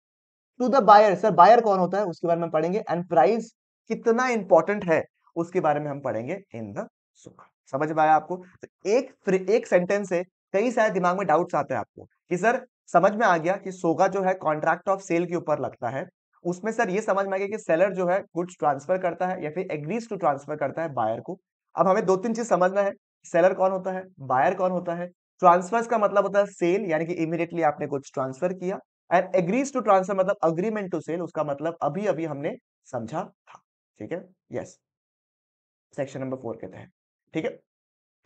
to the buyer sir buyer कौन होता है उसके बारे में पढ़ेंगे एंड प्राइस कितना इंपॉर्टेंट है उसके बारे में हम पढ़ेंगे इन द सुख समझ में आया आपको तो एक एक सेंटेंस से कई सारे दिमाग में डाउट्स आते हैं आपको कि सर समझ में आ गया कि सोगा जो है कॉन्ट्रैक्ट ऑफ सेल के ऊपर लगता है उसमें सर ये समझ में आ गया कि सेलर जो है गुड्स ट्रांसफर करता है या फिर एग्रीज टू ट्रांसफर करता है बायर को अब हमें दो तीन चीज समझना है सेलर कौन होता है बायर कौन होता है ट्रांसफर्स का मतलब होता है सेल यानी कि इमीडिएटली आपने कुछ ट्रांसफर किया एंड एग्रीज टू ट्रांसफर मतलब अग्रीमेंट टू सेल उसका मतलब अभी अभी हमने समझा था ठीक है यस सेक्शन नंबर फोर के तहत ठीक है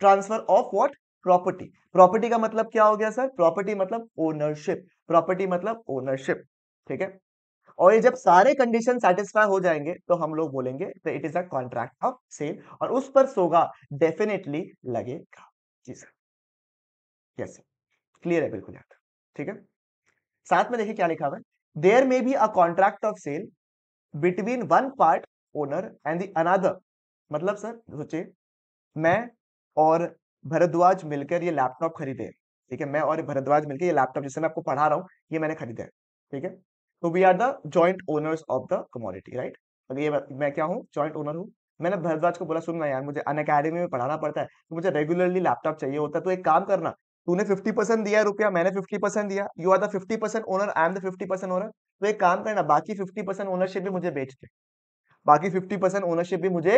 transfer of what property property का मतलब क्या हो गया सर प्रॉपर्टी मतलब ओनरशिप प्रॉपर्टी मतलब ओनरशिप ठीक है और ये जब सारे कंडीशन सेटिस्फाई हो जाएंगे तो हम लोग बोलेंगे तो it is a contract of sale और उस पर सोगा डेफिनेटली लगेगा जी सर यस क्लियर है बिल्कुल याद ठीक है साथ में देखिए क्या लिखा हुआ है there may be a contract of sale between one part owner and the another मतलब सर सोचिए मैं और भरद्वाज मिलकर ये लैपटॉप खरीदे ठीक है मैं और भरद्वाज मिलकर ये लैपटॉप जिससे मैं आपको पढ़ा रहा हूँ ये मैंने खरीदा है ठीक है तो we are the joint owners of the commodity right और ये मैं क्या हूँ ज्वाइंट ओनर हूँ मैंने भरद्वाज को बोला सुनना यार मुझे अन अकेडमी में पढ़ाना पड़ता है तो मुझे रेगुलरली लैपटॉप चाहिए होता है तो एक काम करना तूने 50 परसेंट दिया रुपया मैंने 50 परसेंट दिया you are the 50 percent owner I am the 50 percent owner तो एक काम करना बाकी 50 परसेंट ओनरशिप भी मुझे बेच दे बाकी 50 परसेंट ओनरशिप भी मुझे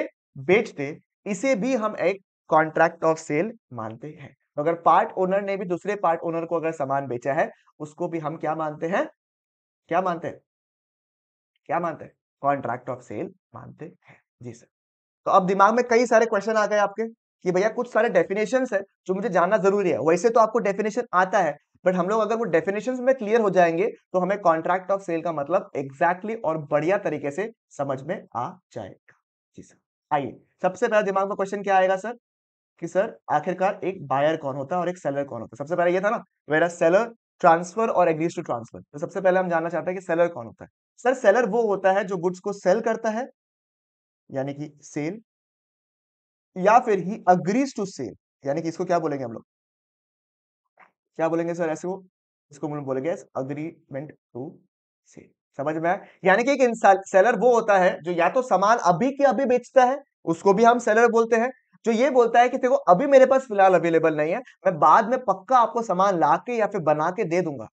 बेच दे इसे भी हम एक कॉन्ट्रैक्ट ऑफ सेल मानते हैं अगर पार्ट ओनर ने भी दूसरे पार्ट ओनर को अगर सामान बेचा है उसको भी हम क्या मानते हैं क्या मानते हैं क्या मानते हैं कॉन्ट्रैक्ट ऑफ सेल मानते हैं जी सर तो अब दिमाग में कई सारे क्वेश्चन आ गए आपके कि भैया कुछ सारे डेफिनेशन है जो मुझे जानना जरूरी है वैसे तो आपको डेफिनेशन आता है बट हम लोग अगर वो डेफिनेशन में क्लियर हो जाएंगे तो हमें कॉन्ट्रैक्ट ऑफ सेल का मतलब एग्जैक्टली exactly और बढ़िया तरीके से समझ में आ जाएगा जी सर आइए सबसे पहला दिमाग में क्वेश्चन क्या आएगा सर कि सर आखिरकार एक बायर कौन होता है और एक सेलर कौन होता है सबसे पहले ये था ना वेर सेलर ट्रांसफर और एग्रीज टू ट्रांसफर तो सबसे पहले हम जानना चाहते हैं कि सेलर कौन होता है सर सेलर वो होता है जो गुड्स को सेल करता है यानी कि सेल या फिर ही अग्रीज टू सेल यानी कि इसको क्या बोलेंगे हम लोग क्या बोलेंगे सर ऐसे वो इसको बोलेंगे अग्रीमेंट टू सेल समझ में आया यानी कि एक सेलर वो होता है जो या तो सामान अभी के अभी बेचता है उसको भी हम सेलर बोलते हैं जो ये बोलता है कि देखो अभी मेरे पास फिलहाल अवेलेबल नहीं है मैं बाद में पक्का आपको सामान ला के या फिर बना के दे दूंगा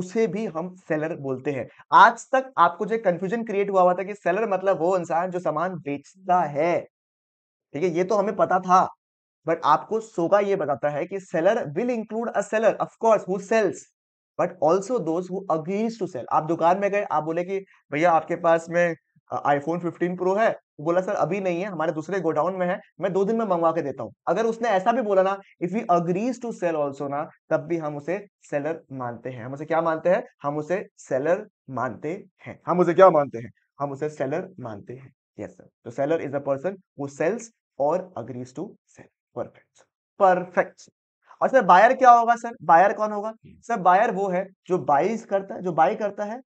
उसे भी हम सेलर बोलते हैं आज तक आपको जो कंफ्यूजन क्रिएट हुआ हुआ था कि सेलर मतलब वो इंसान जो सामान बेचता है ठीक है ये तो हमें पता था बट आपको सोगा ये बताता है कि seller will include a seller of course who sells but also दोस्त हु अग्रीज टू सेल आप दुकान में गए आप बोले कि भैया आपके पास में आईफोन फिफ्टीन प्रो है वो बोला सर अभी नहीं है हमारे दूसरे गोडाउन में है मैं दो दिन में मंगवा के देता हूँ अगर उसने ऐसा भी बोला ना if we agrees to sale also ना तब भी हम उसे सेलर मानते हैं हम उसे क्या मानते हैं हम उसे सेलर मानते हैं हम उसे क्या मानते हैं हम उसे सेलर मानते हैं यस सर तो seller is a person who sells और agrees to cell perfect perfect और सर बायर क्या होगा सर बायर कौन होगा सर hmm. बायर वो है जो बाइज करता है जो बाई करता है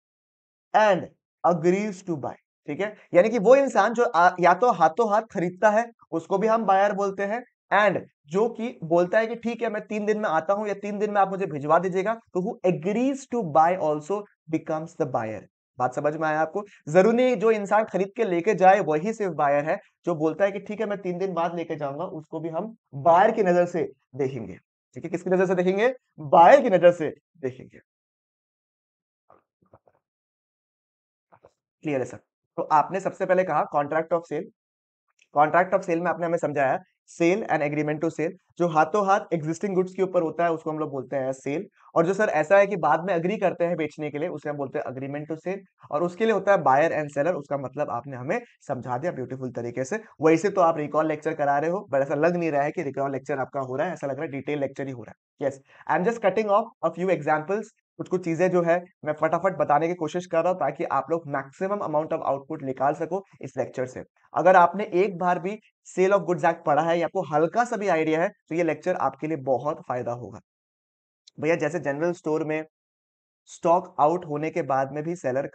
एंड अग्रीज टू बाय ठीक है यानी कि वो इंसान जो आ, या तो हाथों हाथ खरीदता है उसको भी हम बायर बोलते हैं एंड जो कि बोलता है कि ठीक है मैं तीन दिन में आता हूं या तीन दिन में आप मुझे भिजवा दीजिएगा तो who agrees to buy also becomes the buyer बात समझ में आया आपको जरूरी जो इंसान खरीद के लेके जाए वही सिर्फ बायर है जो बोलता है कि ठीक है मैं तीन दिन बाद लेके जाऊंगा उसको भी हम बायर की नजर से देखेंगे ठीक है किसकी नजर से देखेंगे बायर की नजर से देखेंगे क्लियर है सर तो आपने सबसे पहले कहा contract of sale contract of sale में आपने हमें समझाया sale and agreement to cell जो हाथों हाथ एग्जिस्टिंग गुड्स के ऊपर होता है उसको हम लोग बोलते हैं सेल और जो सर ऐसा है कि बाद में अग्री करते हैं बेचने के लिए उसे हम बोलते हैं अग्रीमेंट टू सेल और उसके लिए होता है बायर एंड सेलर उसका मतलब आपने हमें समझा दिया ब्यूटीफुल तरीके से वैसे तो आप रिकॉल लेक्चर करा रहे हो बट ऐसा लग नहीं रहा है कि रिकॉल लेक्चर आपका हो रहा है ऐसा लग रहा है डिटेल लेक्चर ही हो रहा है yes I am just cutting of a few examples कुछ कुछ चीजें जो है मैं फटाफट बताने की कोशिश कर रहा हूँ ताकि आप लोग मैक्सिमम अमाउंट ऑफ आउटपुट निकाल सको इस लेक्चर से अगर आपने एक बार भी सेल ऑफ गुड्स एक्ट पढ़ा है या आपको हल्का सा भी आइडिया है तो ये लेक्चर आपके लिए बहुत फायदा होगा भैया जैसे जनरल स्टोर में स्टॉक आउट होने के बाद में भी सेलर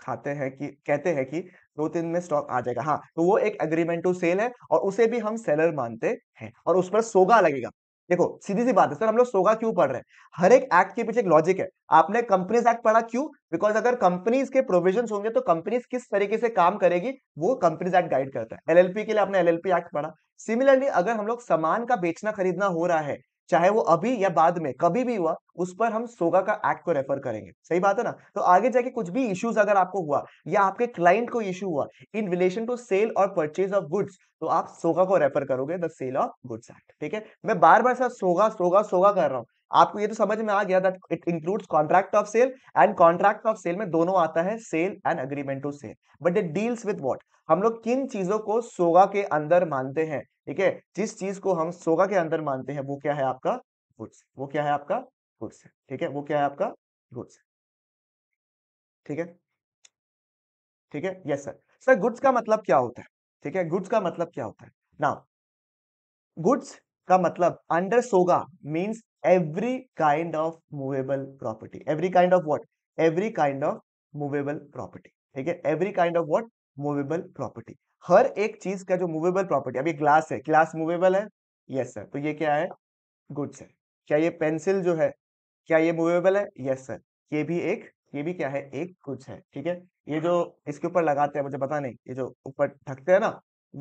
खाते हैं कि कहते हैं कि दो तीन में स्टॉक आ जाएगा हाँ तो वो एक एग्रीमेंट टू सेल है और उसे भी हम सेलर मानते हैं और उस पर सोगा लगेगा देखो सीधी सी बात है सर हम लोग सोगा क्यों पढ़ रहे हैं हर एक एक्ट के पीछे एक लॉजिक है आपने कंपनीज एक्ट पढ़ा क्यों बिकॉज अगर कंपनीज के प्रोविजन होंगे तो कंपनीज किस तरीके से काम करेगी वो कंपनीज एक्ट गाइड करता है एलएलपी के लिए आपने एलएलपी एक्ट पढ़ा सिमिलरली अगर हम लोग सामान का बेचना खरीदना हो रहा है चाहे वो अभी या बाद में कभी भी हुआ उस पर हम सोगा का एक्ट को रेफर करेंगे सही बात है ना तो आगे जाके कुछ भी इश्यूज अगर आपको हुआ या आपके क्लाइंट को इश्यू हुआ इन रिलेशन टू सेल और परचेज ऑफ गुड्स तो आप सोगा को रेफर करोगे the sale of goods act ठीक है मैं बार बार सर सोगा सोगा सोगा कर रहा हूँ आपको ये तो समझ में आ गया that it includes contract of sale and contract of sale में दोनों आता है sale and agreement to cell but it deals with what हम लोग किन चीजों को सोगा के अंदर मानते हैं ठीक है जिस चीज को हम सोगा के अंदर मानते हैं वो क्या है आपका गुड्स वो क्या है आपका गुड्स है ठीक है वो क्या है आपका गुड्स ठीक है ठीक है यस सर सर गुड्स का मतलब क्या होता है ठीक है गुड्स का मतलब क्या होता है नाउ गुड्स का मतलब under SOGA means every kind of movable property every kind of what every kind of movable property ठीक है every kind of what movable property हर एक चीज का जो मूवेबल प्रॉपर्टी अभी ग्लास है ग्लास मूवेबल है यस yes, सर तो ये क्या है गुड्स है क्या ये पेंसिल जो है क्या ये मूवेबल है यस yes, सर ये भी एक ये भी क्या है एक गुड्स है ठीक है ये जो इसके ऊपर लगाते हैं मुझे पता नहीं ये जो ऊपर ढकते हैं ना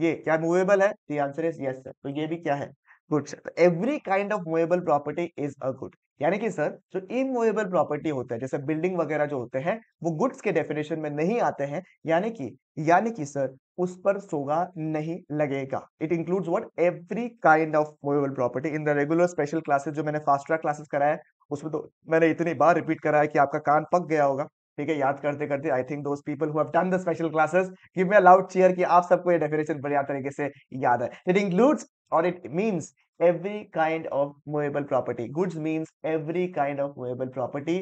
ये क्या मूवेबल है the answer is yes sir तो ये भी क्या है good sir every kind of movable property is a good यानी कि सर जो इमूवेबल प्रॉपर्टी होता है जैसे बिल्डिंग वगैरह जो होते हैं वो गुड्स के डेफिनेशन में नहीं आते हैं यानी कि यानी कि सर उस पर सोगा नहीं लगेगा it includes what every kind of movable property in the regular special classes जो मैंने फास्ट ट्रैक क्लासेस कराया उसमें तो मैंने इतनी बार रिपीट कराया कि आपका कान पक गया होगा ठीक है याद करते करते I think those people who have done the special classes give me a loud cheer कि आप सबको ये डेफिनेशन बढ़िया तरीके से याद है इट इंक्लूड्स और it means every kind of movable property goods means every kind of movable property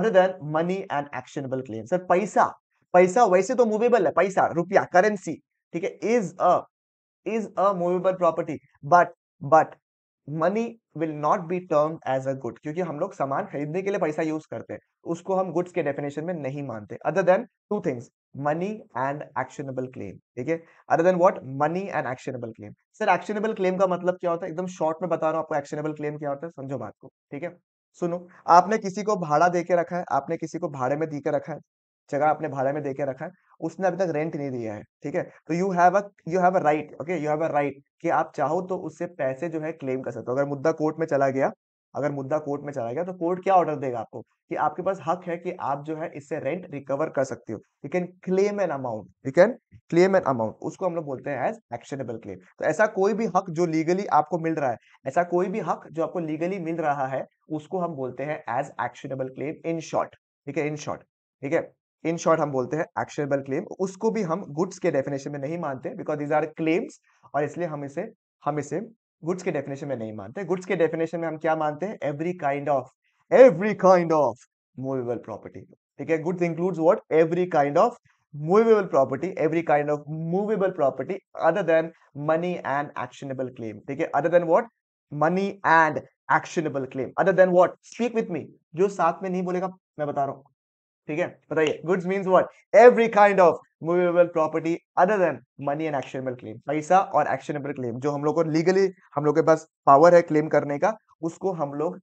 other than money and actionable claim sir पैसा पैसा वैसे तो मूवेबल है पैसा रुपया करेंसी ठीक है is a is a movable property but but money will not be term as a good क्योंकि हम लोग सामान खरीदने के लिए पैसा यूज करते हैं उसको हम गुड्स के डेफिनेशन में नहीं मानते other than two things money and actionable claim ठीक है other than what money and actionable claim sir actionable claim का मतलब क्या होता है एकदम शॉर्ट में बता रहा हूँ आपको एक्शनेबल क्लेम क्या होता है समझो बात को ठीक है सुनो आपने किसी को भाड़ा दे के रखा है आपने किसी को भाड़े में दी के रखा है जगह आपने भाड़े में देके रखा है उसने अभी तक रेंट नहीं दिया है ठीक है तो you have a you have a right okay you have a right कि आप चाहो तो उससे पैसे जो है क्लेम कर सकते हो अगर मुद्दा कोर्ट में चला गया अगर मुद्दा कोर्ट में चला गया तो कोर्ट क्या ऑर्डर देगा आपको कि आपके पास हक है कि आप जो है इससे रेंट रिकवर कर सकते हो you can claim an amount you can claim an amount उसको हम लोग बोलते हैं एज एक्शनेबल क्लेम तो ऐसा कोई भी हक जो लीगली आपको मिल रहा है ऐसा कोई भी हक जो आपको लीगली मिल रहा है उसको हम बोलते हैं as actionable claim in short ठीक है इन शॉर्ट ठीक है इन शॉर्ट हम बोलते हैं एक्शनेबल क्लेम उसको भी हम गुड्स के डेफिनेशन में नहीं मानते बिकॉज दीज आर क्लेम्स और इसलिए हम इसे हम इसे गुड्स के डेफिनेशन में नहीं मानते गुड्स के डेफिनेशन में हम क्या मानते हैं every kind of every kind of movable property ठीक है goods includes what every kind of movable property every kind of movable property other than money and actionable claim ठीक है other than what money and actionable claim other than what speak with me जो साथ में नहीं बोलेगा मैं बता रहा हूँ ठीक है बताइए goods means what every kind of movable property other than money and actionable claim पैसा और एक्शनेबल क्लेम जो हम लोग को लीगली हम लोग के पास पावर है क्लेम करने का उसको हम लोग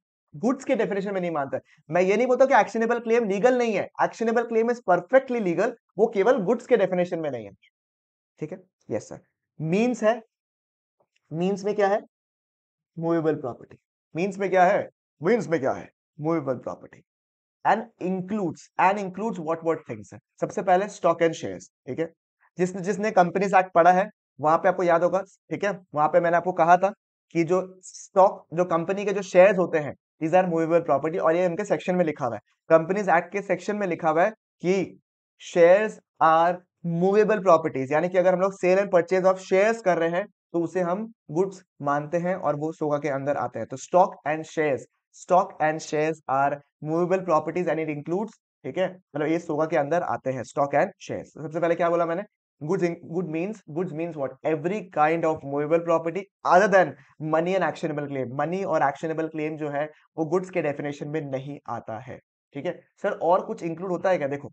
गुड्स के डेफिनेशन में नहीं मानता मैं ये नहीं बोलता कि एक्शनेबल क्लेम लीगल नहीं है actionable claim is perfectly legal वो केवल गुड्स के डेफिनेशन में नहीं है ठीक है यस सर मीन्स है मीन्स में क्या है मूवेबल प्रॉपर्टी मीन्स में क्या है मीन्स में क्या है movable property and includes and includes what what things है सबसे पहले स्टॉक एंड शेयर्स ठीक है जिसने जिसने कंपनीज एक्ट पढ़ा है वहां पे आपको याद होगा ठीक है वहां पे मैंने आपको कहा था कि जो स्टॉक जो कंपनी के जो शेयर्स होते हैं दीज आर मूवेबल प्रॉपर्टी और ये इनके सेक्शन में लिखा हुआ है कंपनीज एक्ट के सेक्शन में लिखा हुआ है कि शेयर्स आर मूवेबल प्रॉपर्टीज यानी कि अगर हम लोग sale and purchase of shares कर रहे हैं तो उसे हम गुड्स मानते हैं और वो सोगा के अंदर आते हैं तो stock and shares stock and shares are movable properties and it includes ठीक है मतलब ये सोगा के अंदर आते हैं स्टॉक एंड शेयर्स सबसे पहले क्या बोला मैंने good good means good means what every kind of movable property other than money and actionable claim money और एक्शनेबल क्लेम जो है वो गुड्स के डेफिनेशन में नहीं आता है ठीक है सर और कुछ इंक्लूड होता है क्या देखो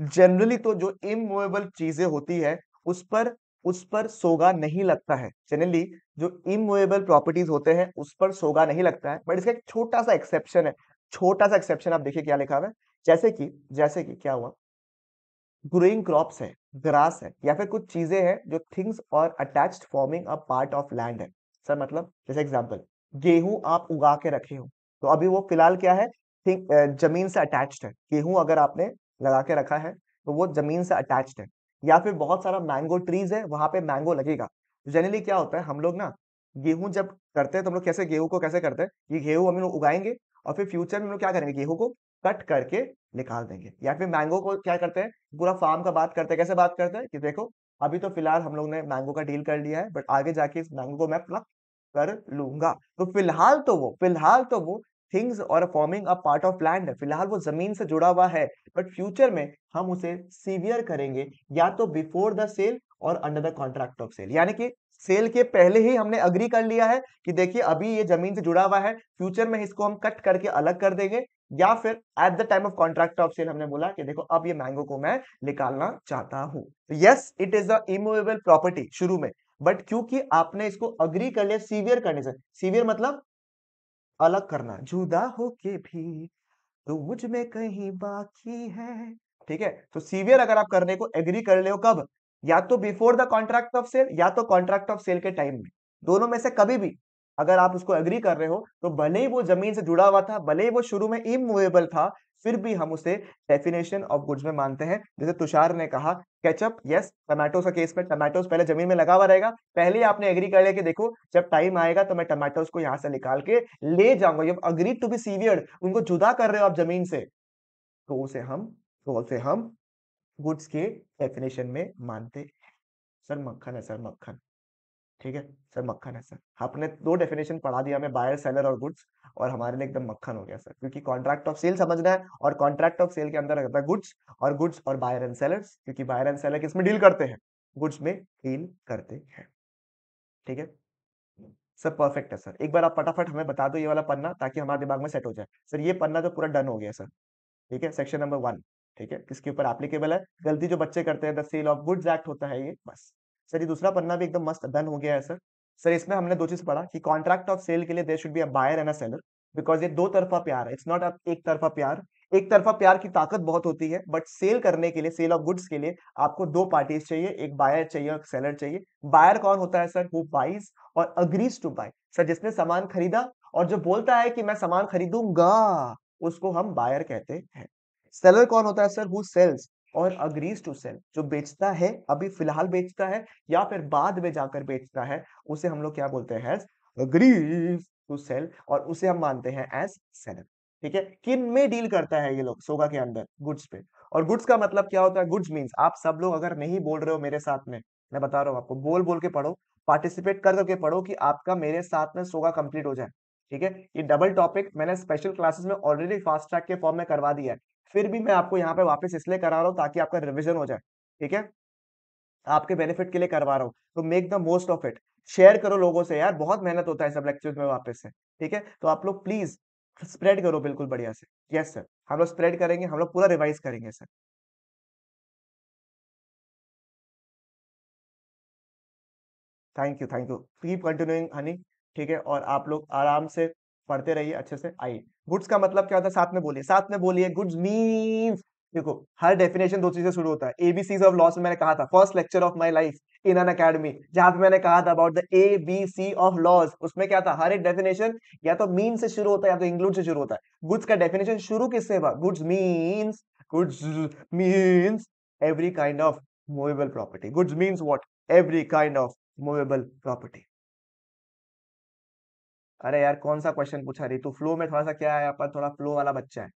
जनरली तो जो इमूवेबल चीजें होती है उस पर उस पर सोगा नहीं लगता है जनरली जो इमोएबल प्रॉपर्टीज होते हैं उस पर सोगा नहीं लगता है बट इसका एक छोटा सा एक्सेप्शन है छोटा सा एक्सेप्शन आप देखिए क्या लिखा हुआ है जैसे कि जैसे कि क्या हुआ ग्रोइंग क्रॉप्स है ग्रास है या फिर कुछ चीजें हैं जो थिंग्स और attached forming a part of land है सर मतलब जैसे एग्जाम्पल गेहूं आप उगा के रखे हो तो अभी वो फिलहाल क्या है जमीन से अटैच्ड है गेहूं अगर आपने लगा के रखा है तो वो जमीन से अटैच्ड है या फिर बहुत सारा मैंगो ट्रीज है वहां पे मैंगो लगेगा जनरली तो क्या होता है हम लोग ना गेहूं जब करते हैं तो हम लोग कैसे गेहूं को कैसे करते हैं ये गेहूं हम लोग उगाएंगे और फिर फ्यूचर में हम लोग क्या करेंगे गेहूं को कट करके निकाल देंगे या फिर मैंगो को क्या करते हैं पूरा फार्म का बात करते हैं कैसे बात करते हैं कि देखो अभी तो फिलहाल हम लोग ने मैंगो का डील कर लिया है बट आगे जाके इस मैंगो को मैं प्लक कर लूंगा तो फिलहाल तो वो फिलहाल तो वो थिंग्स और forming a part of land है फिलहाल वो जमीन से जुड़ा हुआ है बट फ्यूचर में हम उसे सीवियर करेंगे या तो बिफोर द सेल और under the contract of sale यानी कि सेल के पहले ही हमने अग्री कर लिया है कि देखिए अभी ये जमीन से जुड़ा हुआ है फ्यूचर में इसको हम कट करके अलग कर देंगे या फिर at the time of contract of sale हमने बोला कि देखो अब ये मैंगो को मैं निकालना चाहता हूँ yes it is a immovable property शुरू में बट क्योंकि आपने इसको अग्री कर लिया सीवियर करने से सीवियर मतलब अलग करना जुदा के भी तो मुझ में कहीं बाकी है ठीक है तो सीवियर अगर आप करने को एग्री कर ले हो कब या तो before the contract of sale या तो कॉन्ट्रैक्ट ऑफ सेल के टाइम में दोनों में से कभी भी अगर आप उसको एग्री कर रहे हो तो भले ही वो जमीन से जुड़ा हुआ था भले ही वो शुरू में इमूवेबल था फिर भी हम उसे डेफिनेशन ऑफ गुड्स में मानते हैं जैसे तुषार ने कहा केचप यस टमाटो का केस में टमाटोज पहले जमीन में लगा हुआ रहेगा पहले आपने एग्री कर लिया कि देखो जब टाइम आएगा तो मैं टमाटोस को यहाँ से निकाल के ले जाऊंगा जब अग्री टू बी सीवियर उनको जुदा कर रहे हो आप जमीन से तो उसे हम तो उसे हम गुड्स के डेफिनेशन में मानते सर मक्खन है सर मक्खन ठीक है सर मक्खन है सर आपने तो दो डेफिनेशन पढ़ा दिया हमें बायर सेलर और गुड्स और हमारे लिए एकदम मक्खन हो गया सर क्योंकि कॉन्ट्रैक्ट ऑफ सेल समझना है और कॉन्ट्रैक्ट ऑफ सेल के अंदर रहता है गुड्स और गुड्स और बायर एंड सेलर क्योंकि बायर एंड सेलर किसमें डील करते हैं गुड्स में डील करते हैं ठीक है सर परफेक्ट है सर एक बार आप फटाफट हमें बता दो ये वाला पन्ना ताकि हमारे दिमाग में सेट हो जाए सर ये पन्ना तो पूरा डन हो गया सर ठीक है सेक्शन नंबर वन ठीक है किसके ऊपर एप्लीकेबल है गलती जो बच्चे करते हैं the sale of goods act होता है ये बस सर ये दूसरा पन्ना भी एकदम मस्त डन हो गया है सर सर इसमें हमने दो चीज पढ़ा कि कॉन्ट्रैक्ट ऑफ सेल के लिए there should be a buyer and a seller because ये दो तरफा प्यार है इट्स नॉट अ एक तरफा प्यार एक तरफा प्यार की ताकत बहुत होती है बट सेल करने के लिए सेल ऑफ गुड्स के लिए आपको दो पार्टीज चाहिए एक बायर चाहिए और सेलर चाहिए बायर कौन होता है सर हु बाइज और अग्रीज टू बाय सर जिसने सामान खरीदा और जो बोलता है कि मैं सामान खरीदूंगा उसको हम बायर कहते हैं सेलर कौन होता है सर हु सेल्स और अग्रीज टू सेल जो बेचता है अभी फिलहाल बेचता है या फिर बाद में जाकर बेचता है उसे हम लोग क्या बोलते हैं अग्रीज टू सेल और उसे हम मानते हैं एज सेलर ठीक है किन में डील करता है ये लोग सोगा के अंदर गुड्स पे और गुड्स का मतलब क्या होता है गुड्स मीन्स आप सब लोग अगर नहीं बोल रहे हो मेरे साथ में मैं बता रहा हूँ आपको बोल बोल के पढ़ो पार्टिसिपेट कर करके पढ़ो कि आपका मेरे साथ में सोगा कंप्लीट हो जाए ठीक है ये डबल टॉपिक मैंने स्पेशल क्लासेस में ऑलरेडी फास्ट ट्रैक के फॉर्म में करवा दिया है फिर भी मैं आपको यहाँ पे वापस इसलिए करा रहा हूँ ताकि आपका रिविजन हो जाए ठीक है आपके बेनिफिट के लिए करवा रहा हूँ तो make the most of it share करो लोगों से यार बहुत मेहनत होता है सब लेक्चर में वापस से ठीक है तो आप लोग प्लीज स्प्रेड करो बिल्कुल बढ़िया से यस सर हम लोग स्प्रेड करेंगे हम लोग पूरा रिवाइज करेंगे sir thank you thank you keep continuing honey ठीक है और आप लोग आराम से पढ़ते रहिए अच्छे से आइए गुड्स का मतलब क्या होता है साथ में बोलिए साथ में बोलिए गुड्स मीन्स देखो हर डेफिनेशन दो चीजें शुरू होता है एबीसीज ऑफ लॉस मैंने कहा था first lecture of my life in an academy जहां पे मैंने कहा था about the A B C of laws उसमें क्या था हर एक डेफिनेशन या तो मीन से शुरू होता है या तो इंक्लूड से शुरू होता है गुड्स का डेफिनेशन शुरू किससे हुआ goods means goods means every kind of movable property goods means what every kind of movable property अरे यार कौन सा क्वेश्चन पूछा रही तू फ्लो में थोड़ा सा क्या है अपन थोड़ा फ्लो वाला बच्चा है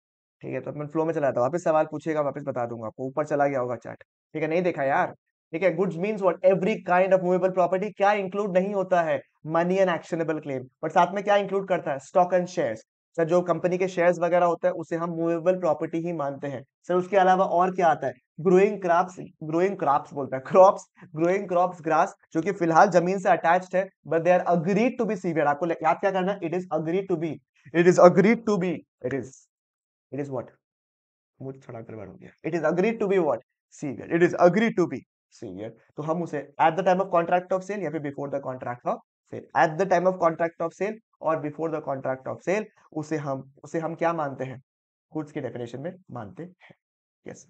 ठीक है तो अपन फ्लो में चला था वापस सवाल पूछेगा वापस बता दूंगा आपको ऊपर चला गया होगा चार्ट ठीक है नहीं देखा यार ठीक है goods means what every kind of movable property क्या इंक्लूड नहीं होता है money and actionable claim but साथ में क्या इंक्लूड करता है स्टॉक एंड शेयर सर जो कंपनी के शेयर्स वगैरह होता है उसे हम मूवेबल प्रॉपर्टी ही मानते हैं सर उसके अलावा और क्या आता है ग्रोइंग क्रॉप्स ग्रोइंग क्रॉप्स बोलता है क्रॉप्स ग्रोइंग क्रॉप्स ग्रास जो कि फिलहाल जमीन से अटैच्ड है but they are agreed to be severed आपको याद क्या करना it is agreed to be it is agreed to be it is it is what मुझे थोड़ा गड़बड़ हो गया it is agreed to be what severed it is agreed to be severed तो हम उसे at the time of contract of sale या फिर before the contract of sale at the time of contract of sale और before the contract of sale उसे हम उसे हम क्या मानते हैं गुड्स के डेफिनेशन में मानते हैं यस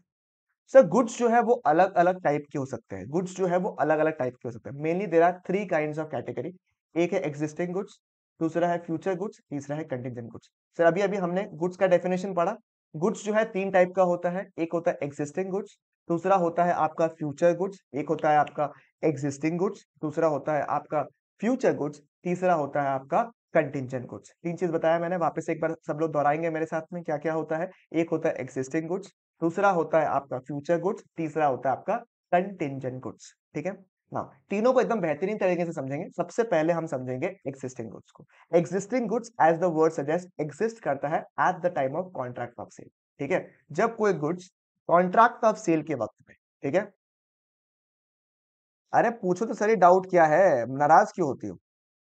सर गुड्स जो है वो अलग अलग टाइप के हो सकते हैं गुड्स जो है वो अलग अलग टाइप के हो सकते हैं mainly there are three kind of category एक है एग्जिस्टिंग गुड्स दूसरा है फ्यूचर गुड्स तीसरा है कंटिजेंट गुड्स सर अभी अभी हमने गुड्स का डेफिनेशन पढ़ा गुड्स जो है तीन टाइप का होता है एक होता है एग्जिस्टिंग गुड्स दूसरा होता है आपका फ्यूचर गुड्स एक होता है आपका एग्जिस्टिंग गुड्स दूसरा होता है आपका फ्यूचर गुड्स तीसरा होता है आपका कंटिजेंट गुड्स तीन चीज बताया मैंने वापस एक बार सब लोग दोहराएंगे मेरे साथ में क्या क्या होता है एक होता है एक्सिस्टिंग गुड्स दूसरा होता है आपका फ्यूचर गुड्स तीसरा होता है आपका कंटिजेंट गुड्स ठीक है ना तीनों को एकदम बेहतरीन तरीके से समझेंगे सबसे पहले हम समझेंगे एक्सिस्टिंग गुड्स को existing goods as the word suggest exist करता है at the time of contract of sale ठीक है जब कोई गुड्स कॉन्ट्रैक्ट ऑफ सेल के वक्त में ठीक है अरे पूछो तो सर डाउट क्या है नाराज क्यों होती हो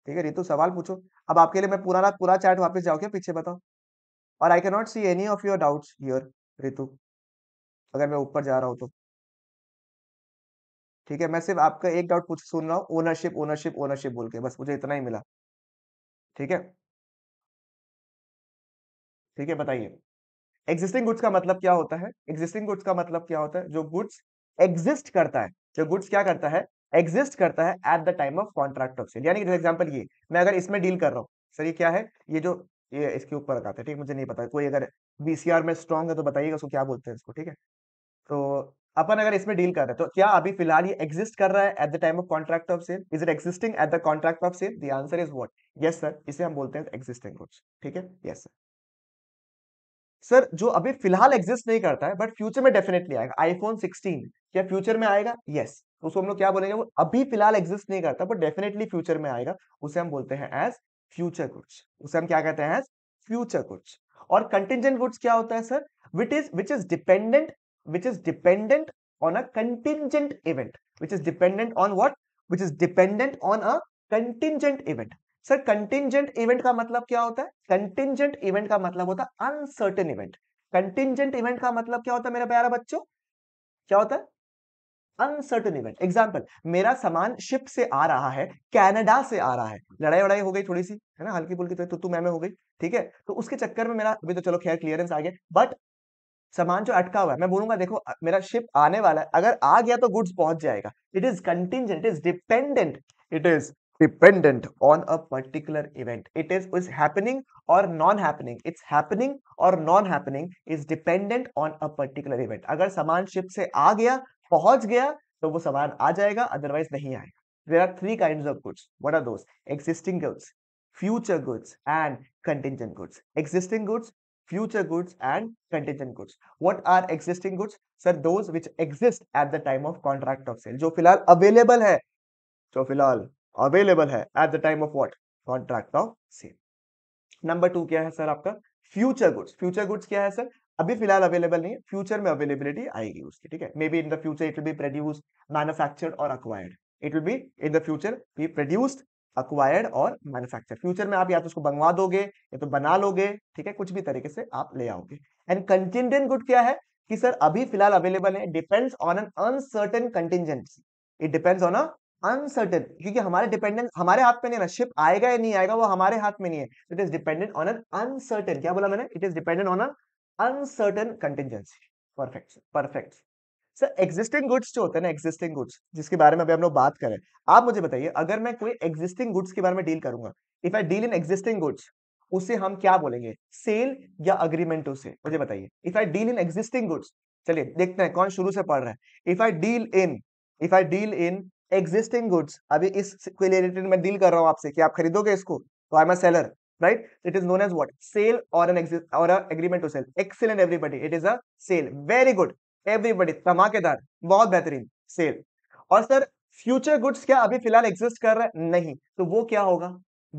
ठीक है रितु सवाल पूछो अब आपके लिए मैं पुराना पूरा चैट वापस जाओगे पीछे बताओ और I cannot see any of your doubts here Ritu अगर मैं ऊपर जा रहा हूँ तो ठीक है मैं सिर्फ आपका एक डाउट पूछ सुन रहा हूँ ओनरशिप ओनरशिप ओनरशिप बोल के बस मुझे इतना ही मिला ठीक है ठीक है बताइए एग्जिस्टिंग गुड्स का मतलब क्या होता है एग्जिस्टिंग गुड्स का मतलब क्या होता है जो गुड्स एग्जिस्ट करता है जो गुड्स क्या करता है एग्जिस्ट करता है hmm. At the time of contract of sale यानी कि एग्जाम्पल ये मैं अगर इसमें डील कर रहा हूँ सर ये क्या है ये जो ये इसके ऊपर रखा था ठीक मुझे नहीं पता कोई अगर बीसीआर में स्ट्रॉन्ग है तो बताइएगा उसको क्या बोलते हैं इसको ठीक है तो अपन अगर इसमें डील कर रहे हैं तो क्या अभी फिलहाल ये एग्जिस्ट कर रहा है at the time of contract of sale is it existing at the contract of sale the answer is what yes sir इसे हम बोलते हैं एग्जिस्टिंग गुड्स ठीक है यस सर सर जो अभी फिलहाल एग्जिस्ट नहीं करता है बट फ्यूचर में डेफिनेटली आएगा आईफोन 16 क्या फ्यूचर में आएगा यस तो उसको हम लोग क्या बोलेंगे वो अभी फिलहाल एग्जिस्ट नहीं करता बट डेफिनेटली फ्यूचर में आएगा उसे हम बोलते हैं एज फ्यूचर गुड्स उसे हम क्या कहते हैं एज फ्यूचर गुड्स और कंटिजेंट गुड्स क्या होता है sir which is which is dependent which is dependent on a contingent event which is dependent on what which is dependent on a contingent event sir contingent event का मतलब क्या होता है contingent event का मतलब होता है अनसर्टन इवेंट कंटिजेंट इवेंट का मतलब क्या होता है मेरे प्यारा बच्चों क्या होता है अनसर्टन इवेंट एग्जाम्पल मेरा सामान शिप से आ रहा है कैनेडा से आ रहा है लड़ाई वड़ाई हो गई थोड़ी सी है ना हल्की पुल्की तो, तो तू मैं हो गई ठीक है तो उसके चक्कर में मेरा अभी तो चलो खैर क्लियरेंस आ गया बट सामान जो अटका हुआ है मैं बोलूंगा देखो मेरा शिप आने वाला है अगर आ गया तो गुड्स पहुंच जाएगा it is contingent it is dependent it is dependent on a particular event it is is happening और नॉन हैपनिंग इट्स हैपनिंग और non happening is dependent on a particular event अगर सामान शिप से आ गया पहुंच गया तो वो सामान आ जाएगा अदरवाइज नहीं आएगा there are three kind of goods what are दोस्त existing goods future goods and contingent goods existing goods future goods and contingent goods what are existing goods sir those which exist at the time of contract of sale जो फिलहाल available है जो फिलहाल available है at the time of what contract of sale number two क्या है sir आपका future goods future goods क्या है सर अभी फिलहाल अवेलेबल नहीं है फ्यूचर में अवेलेबिलिटी आएगी उसकी ठीक है may be in the future it will be produce manufactured और acquired it will be in the future be produced acquired और मैन्युफैक्चर फ्यूचर में आप या तो उसको बनवा दोगे या तो बना लोगे ठीक है कुछ भी तरीके से आप ले आओगे एंड कंटिजेंट गुड क्या है कि सर अभी फिलहाल अवेलेबल है depends on an uncertain contingency it depends on a uncertain क्योंकि हमारे डिपेंडेंस हमारे हाथ में नहीं है ना शिप आएगा या नहीं आएगा वो हमारे हाथ में नहीं है it is dependent on an uncertain क्या बोला मैंने it is dependent on an uncertain contingency perfect perfect sir existing goods जो होते हैं ना एग्जिस्टिंग गुड्स जिसके बारे में अभी हम लोग बात करें आप मुझे बताइए अगर मैं कोई एग्जिस्टिंग गुड्स के बारे में डील करूंगा if I deal in existing goods उसे हम क्या बोलेंगे सेल या अग्रीमेंट टू सेल मुझे बताइए if I deal in existing goods चलिए देखते हैं कौन शुरू से पढ़ रहा है if I deal in if I deal in existing goods अभी इस रिलेटेड मैं डील कर रहा हूँ आपसे कि आप खरीदोगे इसको तो I am seller right? It is known as what? Sale or an exi- or a agreement to sell. Excellent, everybody. It is a sale. Very good. Everybody धमाकेदार बहुत बेहतरीन सेल और सर फ्यूचर गुड्स क्या अभी फिलहाल exist कर रहा है नहीं तो वो क्या होगा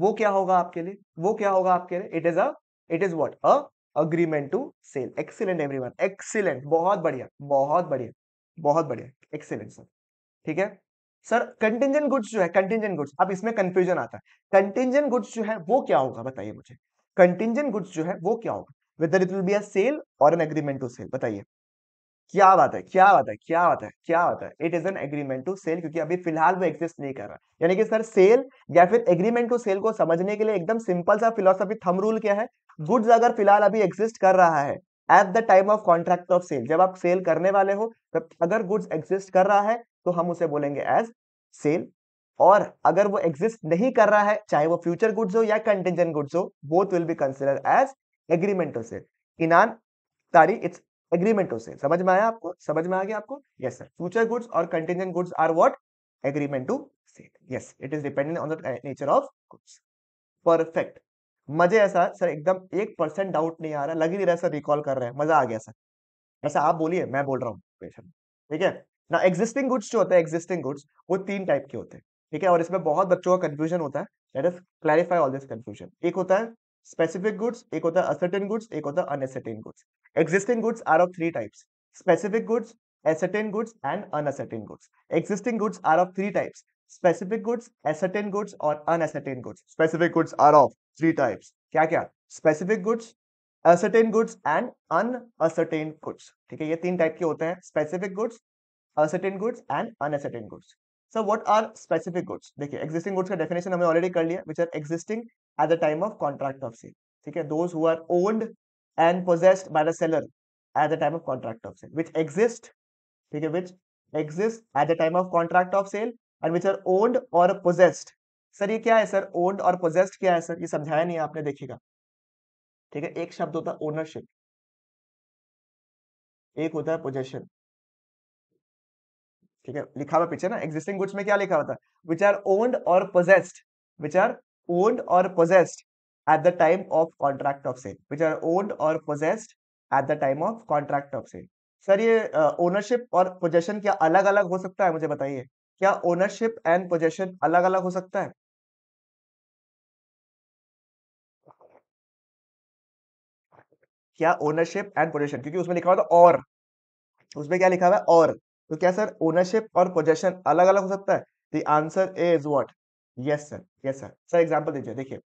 वो क्या होगा आपके लिए वो क्या होगा आपके लिए it is a it is what a agreement to sell excellent everyone excellent बहुत बढ़िया बहुत बढ़िया बहुत बढ़िया एक्सीलेंट सर ठीक है सर कंटेंजेंट गुड्स जो है कंटेंजेंट गुड्स अब इसमें कंफ्यूजन आता है कंटेंजेंट गुड्स जो है वो क्या होगा बताइए मुझे कंटेंजेंट गुड्स जो है वो क्या होगा whether it will be a sale और एन एग्रीमेंट टू सेल बताइए क्या बात है क्या बात है क्या बात है क्या बात है it is an agreement to sell क्योंकि अभी फिलहाल वो एग्जिस्ट नहीं कर रहा यानी कि सर सेल या फिर एग्रीमेंट टू सेल को समझने के लिए एकदम सिंपल सा फिलोसफी थम रूल क्या है गुड्स अगर फिलहाल अभी एग्जिस्ट कर रहा है at the time of contract of sale जब आप सेल करने वाले हो अगर गुड्स एग्जिस्ट कर रहा है तो हम उसे बोलेंगे एज सेल और अगर वो एग्जिस्ट नहीं कर रहा है चाहे वो फ्यूचर गुड्स हो या कंटेंजेंट गुड्स हो both will be consider as agreement to sell इनान तारी इट्स एग्रीमेंटो सेल समझ में आया आपको समझ में आ गया आपको yes uh, sir future goods और contingent goods are what agreement to cell yes it is dependent on the nature of goods perfect मजे ऐसा सर एकदम एक परसेंट डाउट नहीं आ रहा लग नहीं रहा सर रिकॉल कर रहे हैं मजा आ गया सर ऐसा अच्छा, आप बोलिए मैं बोल रहा हूँ इक्वेशन ठीक है ना एग्जिस्टिंग गुड्स जो होते हैं एग्जिस्टिंग गुड्स वो तीन टाइप के होते हैं ठीक है और इसमें बहुत बच्चों का कंफ्यूजन होता है let us clarify all this confusion एक होता है स्पेसिफिक गुड्स एक होता है असर्टेन गुड्स एक होता है unascertained goods existing goods are of three types specific goods ascertain goods and unascertained goods Existing goods are of three types specific goods ascertain goods और unascertained goods specific goods are of three types क्या क्या? Specific goods ascertained goods and unascertained goods ठीक है ये तीन type के होते हैं specific goods ascertained goods and unascertained goods so what are specific goods देखिए एक्जिस्टिंग गुड्स का डेफिनेशन हमने ऑलरेडी कर लिया which are existing at the time of contract of sale ठीक है those who are owned and possessed by the seller at the time of contract of sale which exist ठीक है which exist at the time of contract of sale and which are owned और possessed sir ये क्या है sir old और possessed क्या है sir ये समझाया नहीं आपने देखिएगा ठीक है एक शब्द होता है ओनरशिप एक होता है पोजेशन ठीक है लिखा हुआ पीछे ना एग्जिस्टिंग गुड्स में क्या लिखा होता है विच आर ओन्ड और पोजेस्ड विच आर ओन्ड और possessed at the time of contract of sale which are owned और possessed at the time of contract of sale sir ये ओनरशिप और पोजेशन क्या अलग अलग हो सकता है मुझे बताइए क्या ओनरशिप एंड पोजेशन अलग अलग हो सकता है क्या ओनरशिप एंड पोजेशन क्योंकि उसमें लिखा हुआ था और उसमें क्या लिखा हुआ है और तो क्या सर ओनरशिप और पोजेशन अलग अलग हो सकता है the answer is what yes sir yes sir sir example दीजिए देखिए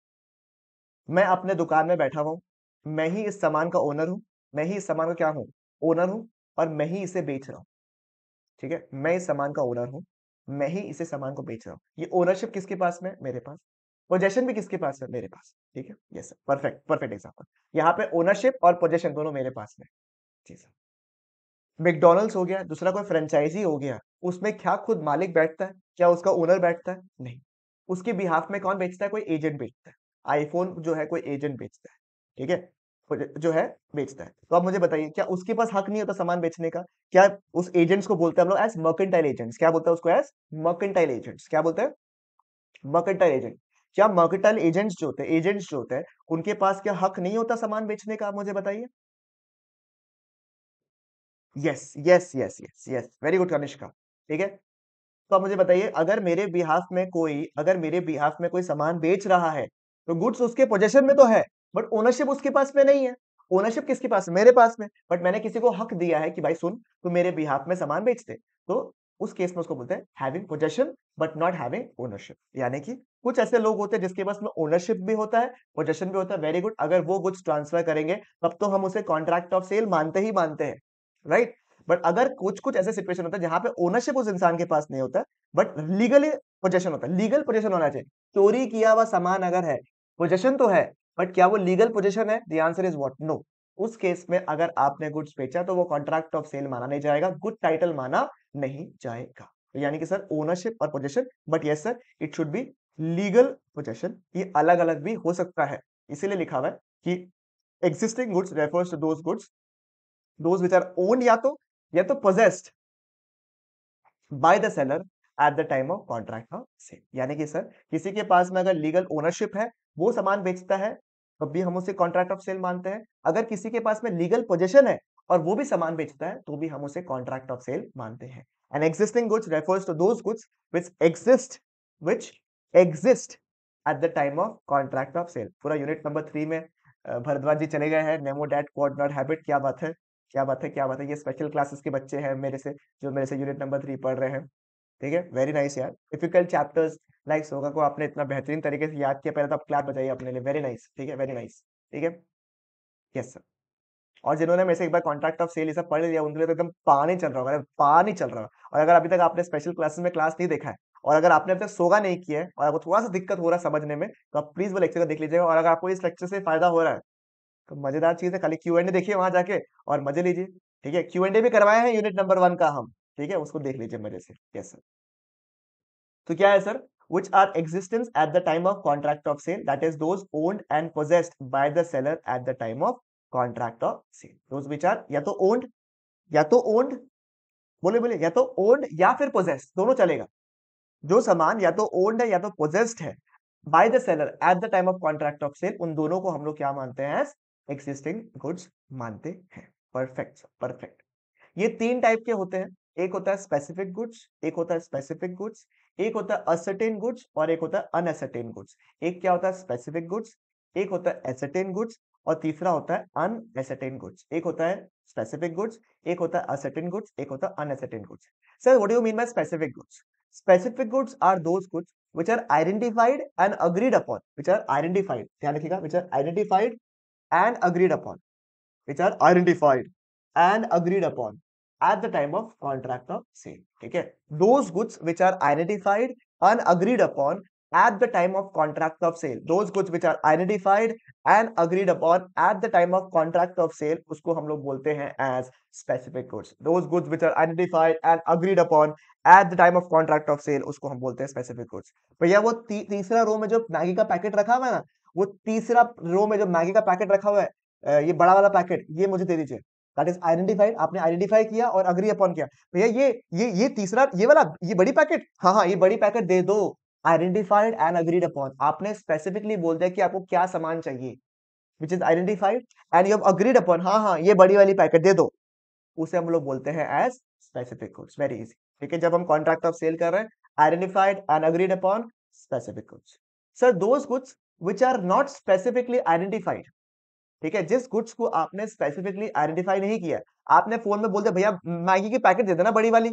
मैं अपने दुकान में बैठा हुआ मैं ही इस सामान का ओनर हूँ मैं ही इस सामान का क्या हूँ ओनर हूँ और मैं ही इसे बेच रहा हूँ ठीक है मैं इस सामान का ओनर हूँ मैं ही इसे सामान को बेच रहा हूँ ये ओनरशिप किसके पास में मेरे पास पोजेशन भी किसके पास है मेरे पास ठीक है yes sir perfect perfect example यहाँ पे ओनरशिप और पोजेशन दोनों मेरे पास में जी सर मैकडोनल्ड्स हो गया दूसरा कोई फ्रेंचाइजी हो गया उसमें क्या खुद मालिक बैठता है क्या उसका ओनर बैठता है नहीं उसके बिहाफ में कौन बेचता है कोई एजेंट बेचता है आईफोन जो है कोई एजेंट बेचता है ठीक है जो है बेचता है तो आप मुझे बताइए क्या उसके पास हक नहीं होता सामान बेचने का क्या उस एजेंट्स को बोलते हैं हम लोग एज मर्केंटाइल एजेंट्स क्या बोलते हैं उसको एज मर्केंटाइल एजेंट्स क्या बोलते हैं मर्केंटाइल एजेंट क्या मार्केटल एजेंट्स जो होते हैं एजेंट्स जो होते हैं उनके पास क्या हक नहीं होता सामान बेचने का आप मुझे बताइए yes yes yes yes yes very good Kanishka ठीक है तो आप मुझे बताइए अगर मेरे बिहाफ में कोई अगर मेरे बिहाफ में कोई सामान बेच रहा है तो गुड्स उसके पोजेशन में तो है बट ओनरशिप उसके पास में नहीं है ओनरशिप किसके पास मेरे पास में बट मैंने किसी को हक दिया है कि भाई सुन तू मेरे बिहाफ में सामान बेचते तो उस केस में उसको बोलते हैं having possession but not having ownership यानी कि कुछ ऐसे लोग होते हैं जिसके पास में ओनरशिप भी होता है पोजेशन भी होता है वेरी गुड अगर वो गुड्स ट्रांसफर करेंगे तब तो हम उसे कॉन्ट्रैक्ट ऑफ सेल मानते ही मानते हैं राइट right? बट अगर कुछ कुछ ऐसे सिचुएशन होता है जहां पे ओनरशिप उस इंसान के पास नहीं होता बट लीगली पोजेशन होता है लीगल पोजेशन होना चाहिए चोरी किया हुआ सामान अगर है पोजेशन तो है बट क्या वो लीगल पोजेशन है the answer is what no उस केस में अगर आपने गुड्स बेचा तो वो कॉन्ट्रैक्ट ऑफ सेल माना नहीं जाएगा गुड टाइटल माना नहीं जाएगा यानी कि सर ओनरशिप और possession but yes sir it should be legal possession ये अलग अलग भी हो सकता है इसीलिए लिखा हुआ है कि existing goods refers to those goods those which are owned या तो या तो possessed by the seller at the time of contract of sale यानी कि सर किसी के पास में अगर लीगल ओनरशिप है वो सामान बेचता है तब तो भी हम उसे कॉन्ट्रैक्ट ऑफ सेल मानते हैं अगर किसी के पास में लीगल पोजेशन है और वो भी सामान बेचता है तो भी हम उसे कॉन्ट्रैक्ट ऑफ सेल मानते हैं and existing goods refers to those goods which exist which exist at the time of contract of sale पूरा यूनिट नंबर थ्री में भरद्वाज जी चले गए हैं नेमो डैट क्वाड नॉट हैबिट क्या बात है क्या बात है क्या बात है ये स्पेशल क्लासेस के बच्चे हैं मेरे से जो मेरे से यूनिट नंबर थ्री पढ़ रहे हैं ठीक है वेरी नाइस यार डिफिकल्ट चैप्टर्स लाइक सोगा को आपने इतना बेहतरीन तरीके से याद किया पहले तो आप क्लास बताइए अपने लिए वेरी नाइस ठीक है वेरी नाइस ठीक है यस सर और जिन्होंने मेरे से एक बार कॉन्ट्रैक्ट ऑफ सेल ये सब पढ़ लिया उनके लिए तो एकदम पानी चल रहा होगा मतलब पानी चल रहा और अगर अभी तक आपने स्पेशल क्लासेस में क्लास नहीं देखा है और अगर आपने अभी तक सोगा नहीं किया है और आपको थोड़ा सा दिक्कत हो रहा है समझने में तो आप प्लीज वो लेक्चर को देख लीजिएगा और अगर आपको इस लेक्चर से फायदा हो रहा है तो मजेदार चीज है खाली क्यू एंड देखिए वहां जाके और मजे लीजिए ठीक है क्यू एंड भी करवाए हैं यूनिट नंबर वन का हम ठीक है उसको देख लीजिए मजे से यस सर तो क्या है sir which are existence at the time of contract of sale that is those owned and possessed by the seller at the time of contract of sale those which are या तो owned या तो owned बोले बोले या तो owned या फिर पोजेस्ड दोनों चलेगा जो सामान या तो ओन्ड है या तो पोजेस्ड है by the seller at the time of contract of sale उन दोनों को हम लोग क्या मानते हैं एग्जिस्टिंग गुड्स मानते हैं परफेक्ट परफेक्ट ये तीन टाइप के होते हैं एक होता है स्पेसिफिक गुड्स एक होता है स्पेसिफिक गुड्स एक होता है असर्टेन गुड्स और एक होता है अनअसर्टेन गुड्स एक क्या होता है स्पेसिफिक गुड्स एक होता है एसर्टेन गुड्स और तीसरा होता है अनएसेटेन गुड्स एक होता है स्पेसिफिक गुड्स एक होता है असेटेन गुड्स एक होता है unascertained goods sir what do you mean by specific goods specific goods are those goods which are identified and agreed upon which are identified ध्यान रखिएगा which are identified and agreed upon which are identified and agreed upon at the time of contract of sale ठीक है those goods which are identified and agreed upon at the time of contract of sale those goods which are identified and agreed upon at the time of contract of sale usko hum log bolte hain as specific goods those goods which are identified and agreed upon at the time of contract of sale usko hum bolte hain specific goods भैया वो ती, तीसरा रो में जो Maggi का packet रखा हुआ है ना वो तीसरा रो में जो मैगी का पैकेट रखा हुआ है ये बड़ा वाला पैकेट ये मुझे दे दीजिए दैट इज आइडेंटिफाइड आपने identify किया और agree upon किया भैया ये ये ये तीसरा ये वाला ये बड़ी पैकेट हाँ हाँ ये बड़ी पैकेट दे दो आइडेंटिफाइड एंड अग्रीड अपॉन आपने स्पेसिफिकली बोल दिया कि आपको क्या सामान चाहिए which is identified and you agreed upon हाँ हाँ ये बड़ी वाली पैकेट दे दो उसे हम लोग बोलते हैं as specific goods very easy ठीक है जब हम कॉन्ट्रैक्ट ऑफ सेल कर रहे हैं identified and agreed upon specific goods sir those goods which are not specifically identified ठीक है जिस गुड्स को आपने स्पेसिफिकली आइडेंटिफाई नहीं किया आपने फोन में बोल दिया भैया मैगी की पैकेट दे देना बड़ी वाली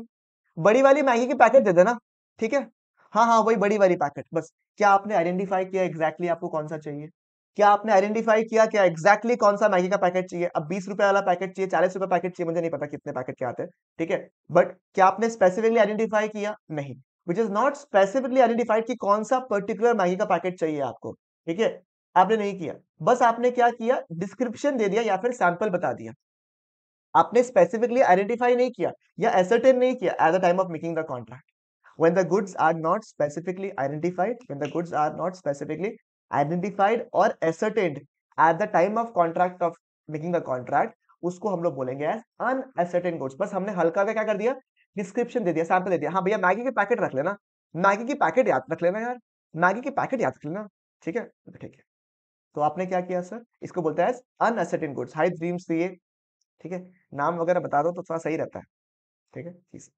बड़ी वाली मैगी की पैकेट दे देना ठीक है हाँ हाँ वही बड़ी वाली पैकेट बस क्या आपने आइडेंटिफाई किया एग्जैक्टली exactly आपको कौन सा चाहिए क्या आपने आइडेंटिफाई किया क्या एग्जैक्टली exactly कौन सा मैगी का पैकेट चाहिए अब बीस रुपए वाला पैकेट चाहिए चालीस रुपए पैकेट चाहिए मुझे नहीं पता कितने पैकेट क्या आते हैं ठीक है बट क्या आपने स्पेसिफिकली आइडेंटिफाई किया नहीं which is not specifically identified कि कौन सा पर्टिकुलर मैगी का पैकेट चाहिए आपको ठीक है आपने नहीं किया बस आपने क्या किया डिस्क्रिप्शन दे दिया या फिर सैंपल बता दिया आपने स्पेसिफिकली आइडेंटिफाई नहीं किया या एसरटेन नहीं किया at the time of making the contract when the goods are not specifically identified, when the goods are not specifically identified or ascertained at the time of contract of making the contract, उसको हम लोग बोलेंगे as अनएसर्टेन goods बस हमने हल्का का क्या कर दिया डिस्क्रिप्शन दे दिया सैंपल दे दिया हाँ भैया मैगी के पैकेट रख लेना मैगी की पैकेट याद रख लेना यार मैगी के पैकेट याद रख लेना ठीक है ठीक है तो आपने क्या किया सर इसको बोलते हैं अनअसर्टेन गुड्स हाई ड्रीम्स दिए ठीक है नाम वगैरह बता दो तो थोड़ा सही रहता है ठीक है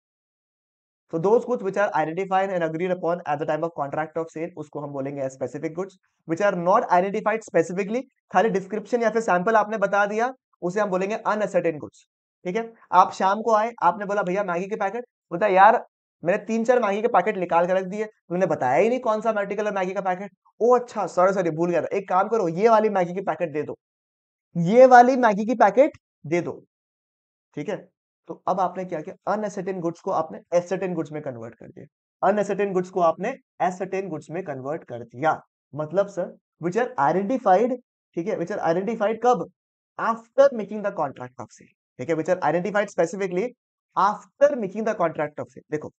तो those goods which are identified and agreed upon at the time of contract of sale उसको हम बोलेंगे specific goods which are not identified specifically खाली डिस्क्रिप्शन या फिर सैंपल आपने बता दिया उसे हम बोलेंगे अनअसर्टेन गुड्स ठीक है आप शाम को आए आपने बोला भैया मैगी के पैकेट बोलता यार मैंने तीन चार मैगी के पैकेट निकाल कर रख दिए तुमने बताया ही नहीं कौन सा मेडिकल और मैगी का पैकेट ओ अच्छा सॉरी सॉरी भूल गया था एक काम करो ये वाली मैगी की पैकेट दे दो ये वाली मैगी की पैकेट दे दो ठीक है तो अब आपने क्या किया अनएसेटेन गुड्स को आपने एसेटेन गुड्स में कन्वर्ट कर दिया अनएसेटेन गुड्स को आपने एसेटेन गुड्स में कन्वर्ट कर दिया मतलब सर विच आर आइडेंटिफाइड ठीक है विच आर आइडेंटिफाइड कब after making the contract of sale ठीक है which are identified specifically after making the contract of sale देखो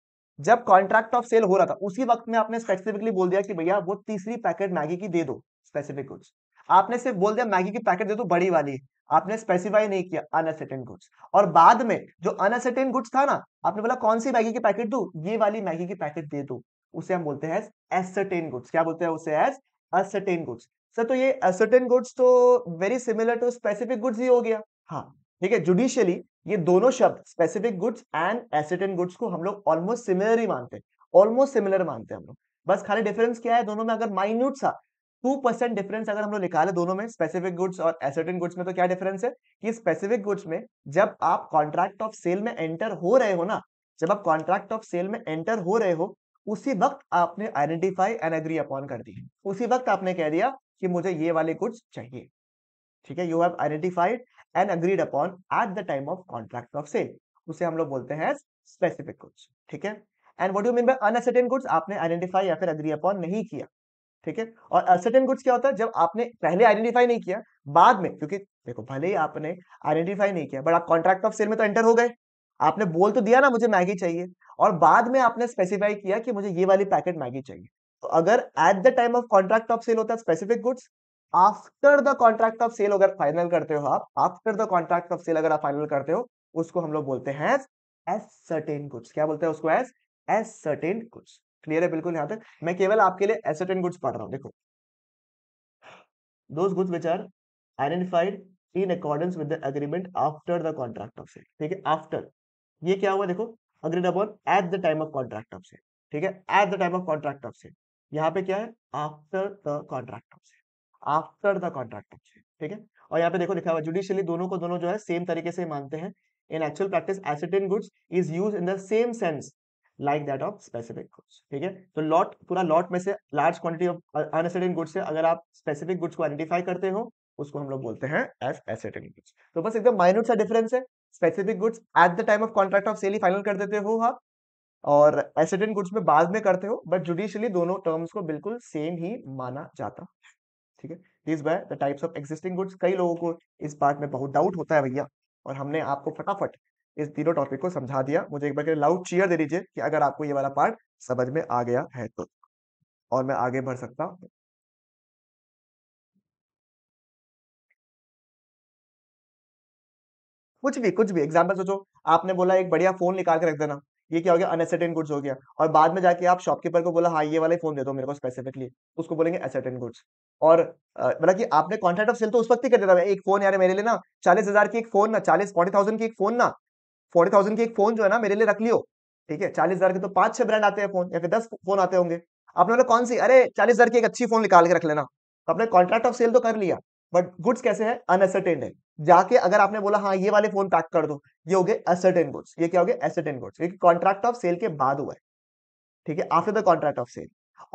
जब कॉन्ट्रैक्ट ऑफ सेल हो रहा था उसी वक्त में आपने स्पेसिफिकली बोल दिया कि भैया वो तीसरी पैकेट मैगी की दे दो स्पेसिफिक गुड्स आपने सिर्फ बोल दिया मैगी की पैकेट दे दो बड़ी वाली आपने स्पेसिफाई नहीं किया अनअसेटेन गुड्स और बाद में जो अनअसेटेन गुड्स था ना आपने बोला कौन सी मैगी की पैकेट दू ये वाली मैगी की पैकेट दे दो उसे हम बोलते हैं एसटेन गुड्स क्या बोलते हैं उसे एज असटेन गुड्स सर तो ये असटेन गुड्स तो very similar to specific goods ही हो गया हाँ ठीक है जुडिशियली ये दोनों शब्द specific goods and ascertained goods को हम लोग ऑलमोस्ट सिमिलर ही मानते हैं ऑलमोस्ट सिमिलर मानते हैं हम लोग बस खाली डिफरेंस क्या है दोनों में अगर माइन्यूट सा टू परसेंट डिफरेंस अगर हम लोग निकाले दोनों में स्पेसिफिक गुड्स और एसर्टेन गुड्स में तो क्या डिफरेंस है कि स्पेसिफिक गुड्स में जब आप कॉन्ट्रैक्ट ऑफ सेल में एंटर हो रहे हो ना जब आप कॉन्ट्रैक्ट ऑफ सेल में एंटर हो रहे हो उसी वक्त आपने आइडेंटिफाई एंड एग्री अपॉन कर दी उसी वक्त आपने कह दिया कि मुझे ये वाले गुड्स चाहिए ठीक है you have identified and agreed upon at the time of contract of sale उसे हम लोग बोलते हैं स्पेसिफिक गुड्स ठीक है and what you mean by unascertained goods आपने आइडेंटिफाई या फिर अग्री अपॉन नहीं किया ठीक है और असर्टेन गुड्स क्या होता है जब आपने पहले आइडेंटिफाई नहीं किया बाद में क्योंकि देखो भले ही आपने आइडेंटिफाई नहीं किया बट आप कॉन्ट्रैक्ट ऑफ सेल में तो एंटर हो गए आपने बोल तो दिया ना मुझे मैगी चाहिए और बाद में आपने स्पेसिफाई किया कि मुझे ये वाली पैकेट मैगी चाहिए तो अगर at the time of contract of sale होता है specific goods after the contract of sale अगर फाइनल करते हो आप after the contract of sale अगर आप फाइनल करते हो उसको हम लोग बोलते हैं एज सर्टेन गुड्स क्या बोलते हैं उसको as ascertained goods clear है बिल्कुल यहां तक मैं केवल आपके लिए एसेट एंड गुड्स पढ़ रहा हूं देखो those goods which are identified in accordance with the agreement after the contract of sale ठीक है आफ्टर ये क्या हुआ देखो agreed upon at the time of contract of sale ठीक है at the time of contract of sale यहां पे क्या है after the contract of sale after the contract of sale ठीक है और यहां पे देखो लिखा हुआ जुडिशियली दोनों को दोनों जो है सेम तरीके से मानते हैं in actual practice ascertained goods is used in the same sense like that of specific goods ठीक है तो लॉट पूरा लॉट में से large quantity of unascertained goods से अगर आप स्पेसिफिक गुड्स को आइडेंटिफाई करते हो उसको हम लोग बोलते हैं एज एसेटेड गुड्स तो बस एकदम माइन्यूट सा डिफरेंस है specific goods at the time of contract of sale ही फाइनल कर देते हो आप और एसेटेड गुड्स में बाद में करते हो बट जुडिशियली दोनों टर्म्स को बिल्कुल सेम ही माना जाता है ठीक है this by the types of existing goods कई लोगों को इस बात में बहुत डाउट होता है भैया और हमने आपको फटाफट इस तीनों टॉपिक को समझा दिया मुझे एक बार के लाउड चीयर दे दीजिए कि अगर आपको ये वाला पार्ट समझ में आ गया है तो और मैं आगे बढ़ सकता हूँ कुछ भी कुछ भी एग्जाम्पल सोचो आपने बोला एक बढ़िया फोन निकाल के रख देना ये क्या हो गया अनएसेटेड गुड्स हो गया और बाद में जाके आप शॉपकीपर को बोला हाँ ये वाला फोन दे दो मेरे को स्पेसिफिकली उसको बोलेंगे एसेटेड गुड्स और मतलब कि आपने कॉन्ट्रैक्ट ऑफ सेल तो उस वक्त ही कर देता है एक फोन यार मेरे लिए ना चालीस हजार की एक फोन ना चालीस फोर्टी थाउजेंड की एक फोन ना फोर्टी थाउजेंड की एक फोन जो है ना मेरे लिए रख लियो ठीक है चालीस हजार के तो पांच छह ब्रांड आते हैं फोन या फिर दस फोन आते होंगे आपने बोला कौन सी अरे चालीस हजार की एक अच्छी फोन निकाल के रख लेना तो आपने कॉन्ट्रैक्ट ऑफ सेल तो कर लिया बट गुड्स कैसे है अनअसरटेंड है जाके अगर आपने बोला हाँ ये वाले फोन पैक कर दो ये हो गए असरटेन गुड्स ये क्या हो गए असरटेन गुड्स ये कॉन्ट्रैक्ट ऑफ सेल के बाद हुआ है ठीक है after the contract of sale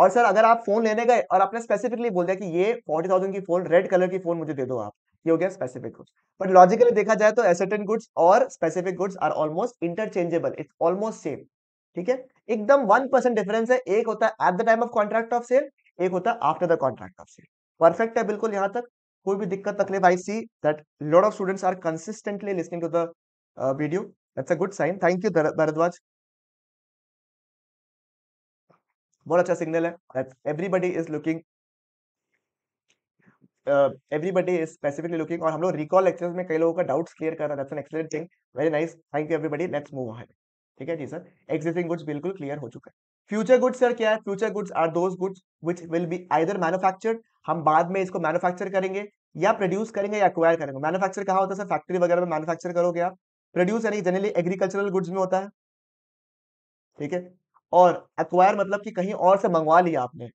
और सर अगर आप फोन लेने गए और आपने स्पेसिफिकली बोल दिया कि ये फोर्टी थाउजेंड की फोन रेड कलर की फोन मुझे दे दो आप ये हो गया स्पेसिफिक गुड्स बट लॉजिकली देखा जाए तो एसेटन गुड्स और specific goods are almost interchangeable it's almost same ठीक है एकदम वन परसेंट डिफरेंस है एक होता है at the time of contract of sale एक होता है after the contract of sale perfect है बिल्कुल यहां तक कोई भी दिक्कत तकलीफ I see that lot of students are consistently listening to the video that's a good sign thank you Bhardwaj बहुत अच्छा सिग्नल है that everybody is looking everybody is specifically looking और हम लोग रिकॉल लेक्चर्स में कई लोगों का डाउट्स क्लियर कर रहा है excellent thing very nice thank you everybody let's move ahead ठीक है जी सर एक्जिस्टिंग गुड्स बिल्कुल क्लियर हो चुका है फ्यूचर गुड्स सर क्या है future goods are those goods which will be either manufactured हम बाद में इसको मैन्युफैक्चर करेंगे या प्रोड्यूस करेंगे या अक्वायर करेंगे मैन्युफैक्चर कहा होता है सर फैक्ट्री वगैरह में मैन्युफैक्चर करोगे आप प्रोड्यूस यानी जनरली एग्रीकल्चरल गुड्स में होता है ठीक है और अक्वायर मतलब कि कहीं और से मंगवा लिया आपने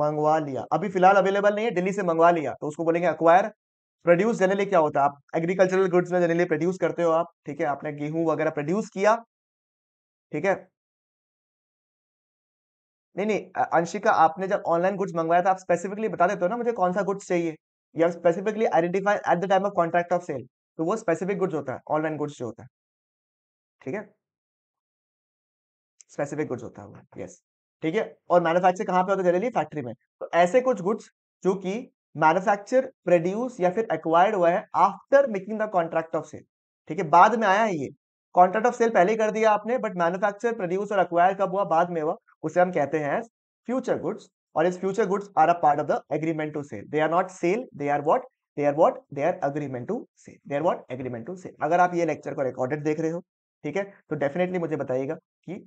मंगवा लिया अभी फिलहाल अवेलेबल नहीं है दिल्ली से मंगवा लिया तो उसको बोलेंगे अक्वायर प्रोड्यूस जनरली क्या होता है आप एग्रीकल्चरल गुड्स में जनरली प्रोड्यूस करते हो आप ठीक है आपने गेहूं वगैरह प्रोड्यूस किया ठीक है नहीं नहीं अंशिका आपने जब ऑनलाइन गुड्स मंगवाया था आप स्पेसिफिकली बता देते हो ना मुझे कौन सा गुड्स चाहिए या specifically identify at the time of contract of sale तो वो स्पेसिफिक गुड्स होता है ऑनलाइन गुड्स जो होता है ठीक है स्पेसिफिक गुड्स होता है वो यस yes. ठीक है और मैन्युफैक्चर कहां पे होता है जनरली फैक्ट्री में तो ऐसे कुछ गुड्स जो कि मैन्युफैक्चर प्रोड्यूस या फिर एक्वायर्ड हुआ है after making the contract of sale ठीक है बाद में आया है ये कॉन्ट्रैक्ट ऑफ सेल पहले कर दिया आपने बट मैन्युफैक्चर प्रोड्यूस और एक्वायर कब हुआ बाद में हुआ उसे हम कहते हैं फ्यूचर गुड्स और इस future goods are a part of the agreement to sell they are not sale they are what they are what they are agreement to sell they are what agreement to sell अगर आप ये lecture को recorded देख रहे हो ठीक है तो डेफिनेटली मुझे बताइएगा कि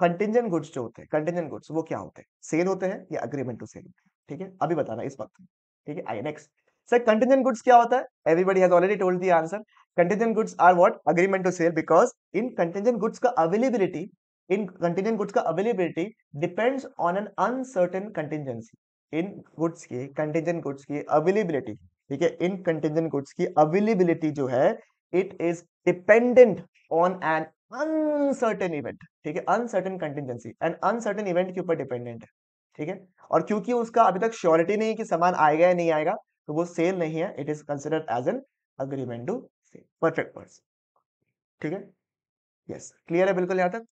कंटेंजेंट गुड्स जो होते हैं कंटेंजेंट गुड्स वो क्या होते हैं सेल होते हैं या अग्रीमेंट टू सेल ठीक है अभी बताना इस वक्त ठीक है I next sir contingent goods क्या होता है everybody has already told the answer contingent goods are what agreement to sell because in contingent goods का अवेलेबिलिटी इन कंटेंजेंट गुड्स का availability depends on an uncertain contingency in goods की contingent goods की availability ठीक है in contingent goods की availability जो है it is dependent on an uncertain event ठीक है uncertain contingency and uncertain event के ऊपर डिपेंडेंट है ठीक है और क्योंकि उसका अभी तक श्योरिटी नहीं कि सामान आएगा या नहीं आएगा तो वो सेल नहीं है it is considered as an agreement to cell perfect पर्स ठीक है यस क्लियर है बिल्कुल यहां तक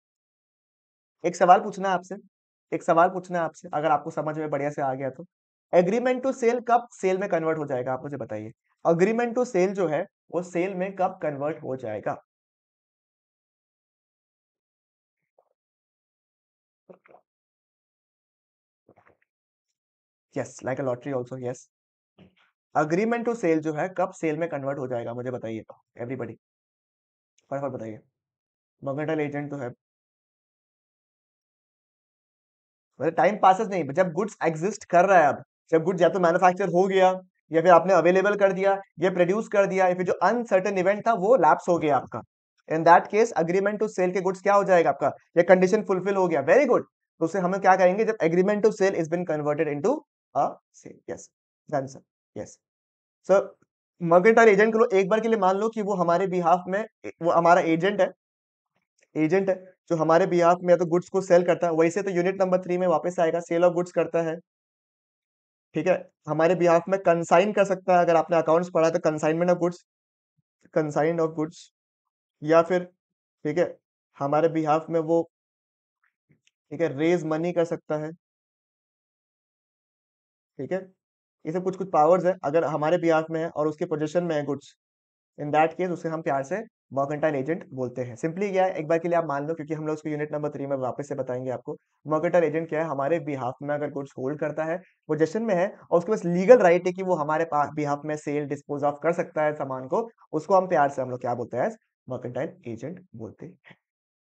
एक सवाल पूछना है आपसे एक सवाल पूछना है आपसे अगर आपको समझ में बढ़िया से आ गया तो एग्रीमेंट टू सेल कब सेल में कन्वर्ट हो जाएगा आप मुझे बताइए अग्रीमेंट टू सेल जो है वो सेल में कब कन्वर्ट हो जाएगा yes like a lottery also yes agreement to cell जो है कब सेल में कन्वर्ट हो जाएगा मुझे बताइए तो एवरीबडी फटाफट बताइए मर्केंटाइल एजेंट तो है मतलब टाइम पासेस नहीं जब गुड्स एग्जिस्ट कर रहा है अब जब गुड्स या तो मैन्युफैक्चर हो गया या फिर आपने अवेलेबल कर दिया या प्रोड्यूस कर दिया या फिर जो अनसर्टेन इवेंट था वो लैप्स हो गया आपका in that case agreement to sell के गुड्स क्या हो जाएगा आपका ये कंडीशन फुलफिल हो गया वेरी गुड तो उसे हम क्या करेंगे जब agreement to sell is been converted into cell yes answer yes sir mercantile agent को एक बार के लिए मान लो कि वो हमारे बिहाफ में वो हमारा एजेंट है एजेंट है जो हमारे बिहाफ में या तो गुड्स को सेल करता है वैसे तो यूनिट नंबर थ्री में वापस आएगा सेल ऑफ गुड्स करता है ठीक है हमारे बिहाफ में कंसाइन कर सकता है अगर आपने अकाउंट्स पढ़ा तो consignment of goods consign of goods या फिर ठीक है हमारे बिहाफ में वो ठीक है रेज मनी कर सकता है ठीक है ये सब कुछ कुछ पावर्स है अगर हमारे बिहाफ में है और उसके पोजिशन में है कुछ इन दैट केस उसे हम प्यार से मॉकेंटाइल एजेंट बोलते हैं सिंपली क्या है एक बार के लिए आप मान लो क्योंकि हम लोग उसको यूनिट नंबर थ्री में वापस से बताएंगे आपको मॉकेंटाइल एजेंट क्या है हमारे बिहाफ में अगर कुछ होल्ड करता है पोजेशन में है और उसके पास लीगल राइट है कि वो हमारे बिहाफ में सेल डिस्पोज ऑफ कर सकता है सामान को उसको हम प्यार से हम लोग क्या बोलते हैं मर्केंटाइल एजेंट बोलते हैं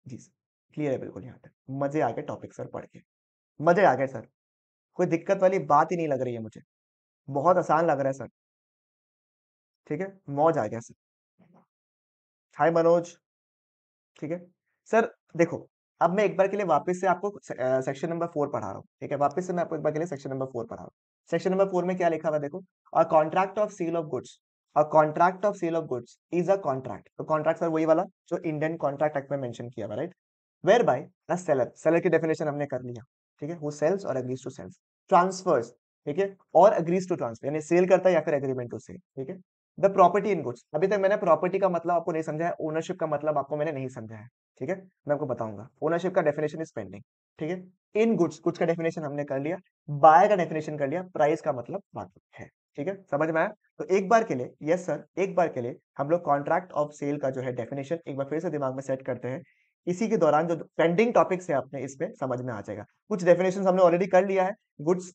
जी सर क्लियर है बिल्कुल यहाँ तक मजे आ गए टॉपिक सर पढ़ के मजे आ गए सर कोई दिक्कत वाली बात ही नहीं लग रही है मुझे बहुत आसान लग रहा है सर ठीक है मौज आ गया सर हाय मनोज ठीक है सर देखो अब मैं एक बार के लिए वापस से आपको सेक्शन नंबर फोर पढ़ा रहा हूँ ठीक है वापस से मैं आपको एक बार के लिए सेक्शन नंबर फोर पढ़ा रहा हूँ सेक्शन नंबर फोर में क्या लिखा हुआ देखो और contract of sale of goods a contract of sale of goods is a contract तो कॉन्ट्रैक्ट सर वही वाला जो इंडियन कॉन्ट्रैक्ट एक्ट में मेंशन किया हुआ right whereby a seller seller की डेफिनेशन हमने कर लिया ठीक है हु सेल्स और एग्रीज टू सेल्स ट्रांसफर्स ठीक है और एग्रीज टू ट्रांसफर यानी सेल करता है या फिर एग्रीमेंट टू सेल ठीक है द प्रॉपर्टी इन गुड्स अभी तक मैंने प्रॉपर्टी का मतलब आपको नहीं समझाया ओनरशिप का मतलब आपको मैंने नहीं समझाया ठीक है मैं आपको बताऊंगा ओनरशिप का डेफिनेशन इज पेंडिंग ठीक है इन गुड्स गुड्स का डेफिनेशन हमने कर लिया बाय का डेफिनेशन कर लिया प्राइस का मतलब बाकी है ठीक है समझ में आया तो एक बार के लिए यस सर एक बार के लिए हम लोग कॉन्ट्रैक्ट ऑफ सेल का जो है डेफिनेशन एक बार फिर से दिमाग में सेट करते हैं इसी के दौरान जो पेंडिंग टॉपिक्स है अपने इस पे समझ में आ जाएगा कुछ डेफिनेशन हमने ऑलरेडी कर लिया है गुड्स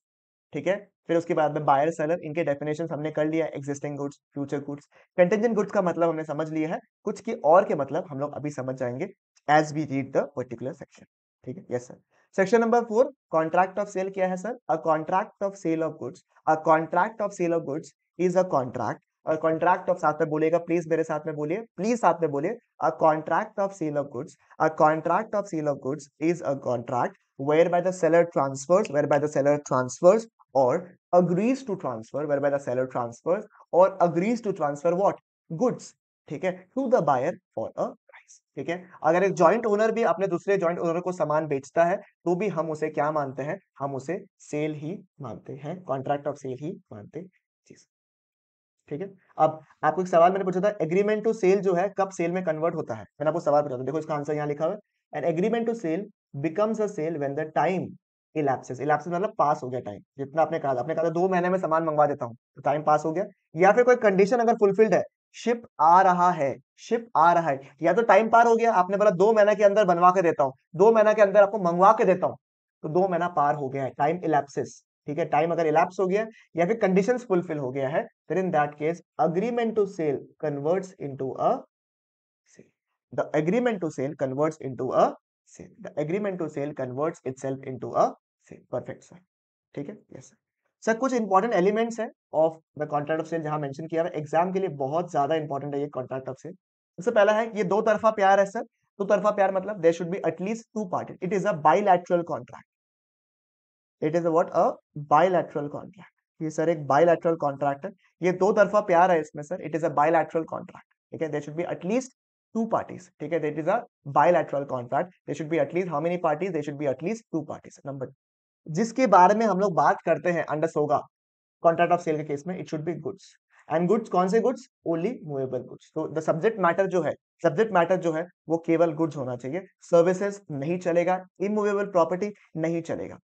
ठीक है फिर उसके बाद में बायर सेलर इनके डेफिनेशन हमने कर लिया existing goods future goods contingent goods का मतलब हमने समझ लिया है कुछ की और के मतलब हम लोग अभी समझ जाएंगे as we read the particular section ठीक है yes sir section number four contract of sale क्या है sir a contract of sale of goods a contract of sale of goods is a contract और कॉन्ट्रैक्ट ऑफ साथ में बोलेगा please मेरे साथ में बोलिए प्लीज साथ में बोलिए a contract of sale of goods a contract of sale of goods is a contract whereby the seller transfers whereby the seller transfers और agrees to transfer whereby the seller transfers और agrees to transfer what goods ठीक है to the buyer for a ठीक है अगर एक joint owner भी अपने दूसरे ज्वाइंट ओनर को सामान बेचता है तो भी हम उसे क्या मानते हैं हम उसे सेल ही मानते हैं कॉन्ट्रैक्ट ऑफ सेल ही मानते चीज ठीक है अब आपको एक सवाल मैंने पूछा था एग्रीमेंट टू सेल जो है कब सेल में कन्वर्ट होता है मैंने आपको सवाल पूछा था देखो इसका आंसर यहाँ लिखा हुआ है an agreement to sell becomes a sale when the time elapses elapses मतलब पास हो गया टाइम जितना आपने कहा था आपने कहा था दो महीने में सामान मंगवा देता हूँ तो टाइम पास हो गया या फिर कोई कंडीशन अगर फुलफिल्ड है शिप आ रहा है शिप आ रहा है या तो टाइम पार हो गया आपने बोला दो महीना के अंदर बनवा के देता हूं दो महीना के अंदर आपको मंगवा के देता हूं तो दो महीना पार हो गया है टाइम इलेप्सिस ठीक है टाइम अगर इलेप्स हो गया या फिर कंडीशन फुलफिल हो गया है then in that case agreement to sell converts into a sale the agreement to sell converts into a sale the agreement to sell converts itself into a sale perfect sir ठीक है yes sir sir कुछ important elements हैं of the contract of sale जहां mention किया है exam के लिए बहुत ज्यादा इंपॉर्टेंट है ये कॉन्ट्रैक्ट ऑफ सेल सबसे पहला है ये दो तरफा प्यार है सर दो तरफा प्यार मतलब there should be at least two party it is a bilateral contract it is what a bilateral contract ये सर एक बाइलैटरल कॉन्ट्रैक्ट है ये दो तरफा प्यार है इसमें sir it is a bilateral contract ठीक है there should be at least two parties ठीक है that is a bilateral contract there should be at how many parties parties should be be at least two parties number जिसके बारे में हम लोग बात करते हैं under SoGA contract of sale के केस में it should be goods and goods कौन से गुड्स ओनली मूवेबल गुड्स तो द सब्जेक्ट मैटर जो है सब्जेक्ट मैटर जो है वो केवल गुड्स होना चाहिए सर्विसेज नहीं चलेगा इमूवेबल प्रॉपर्टी नहीं चलेगा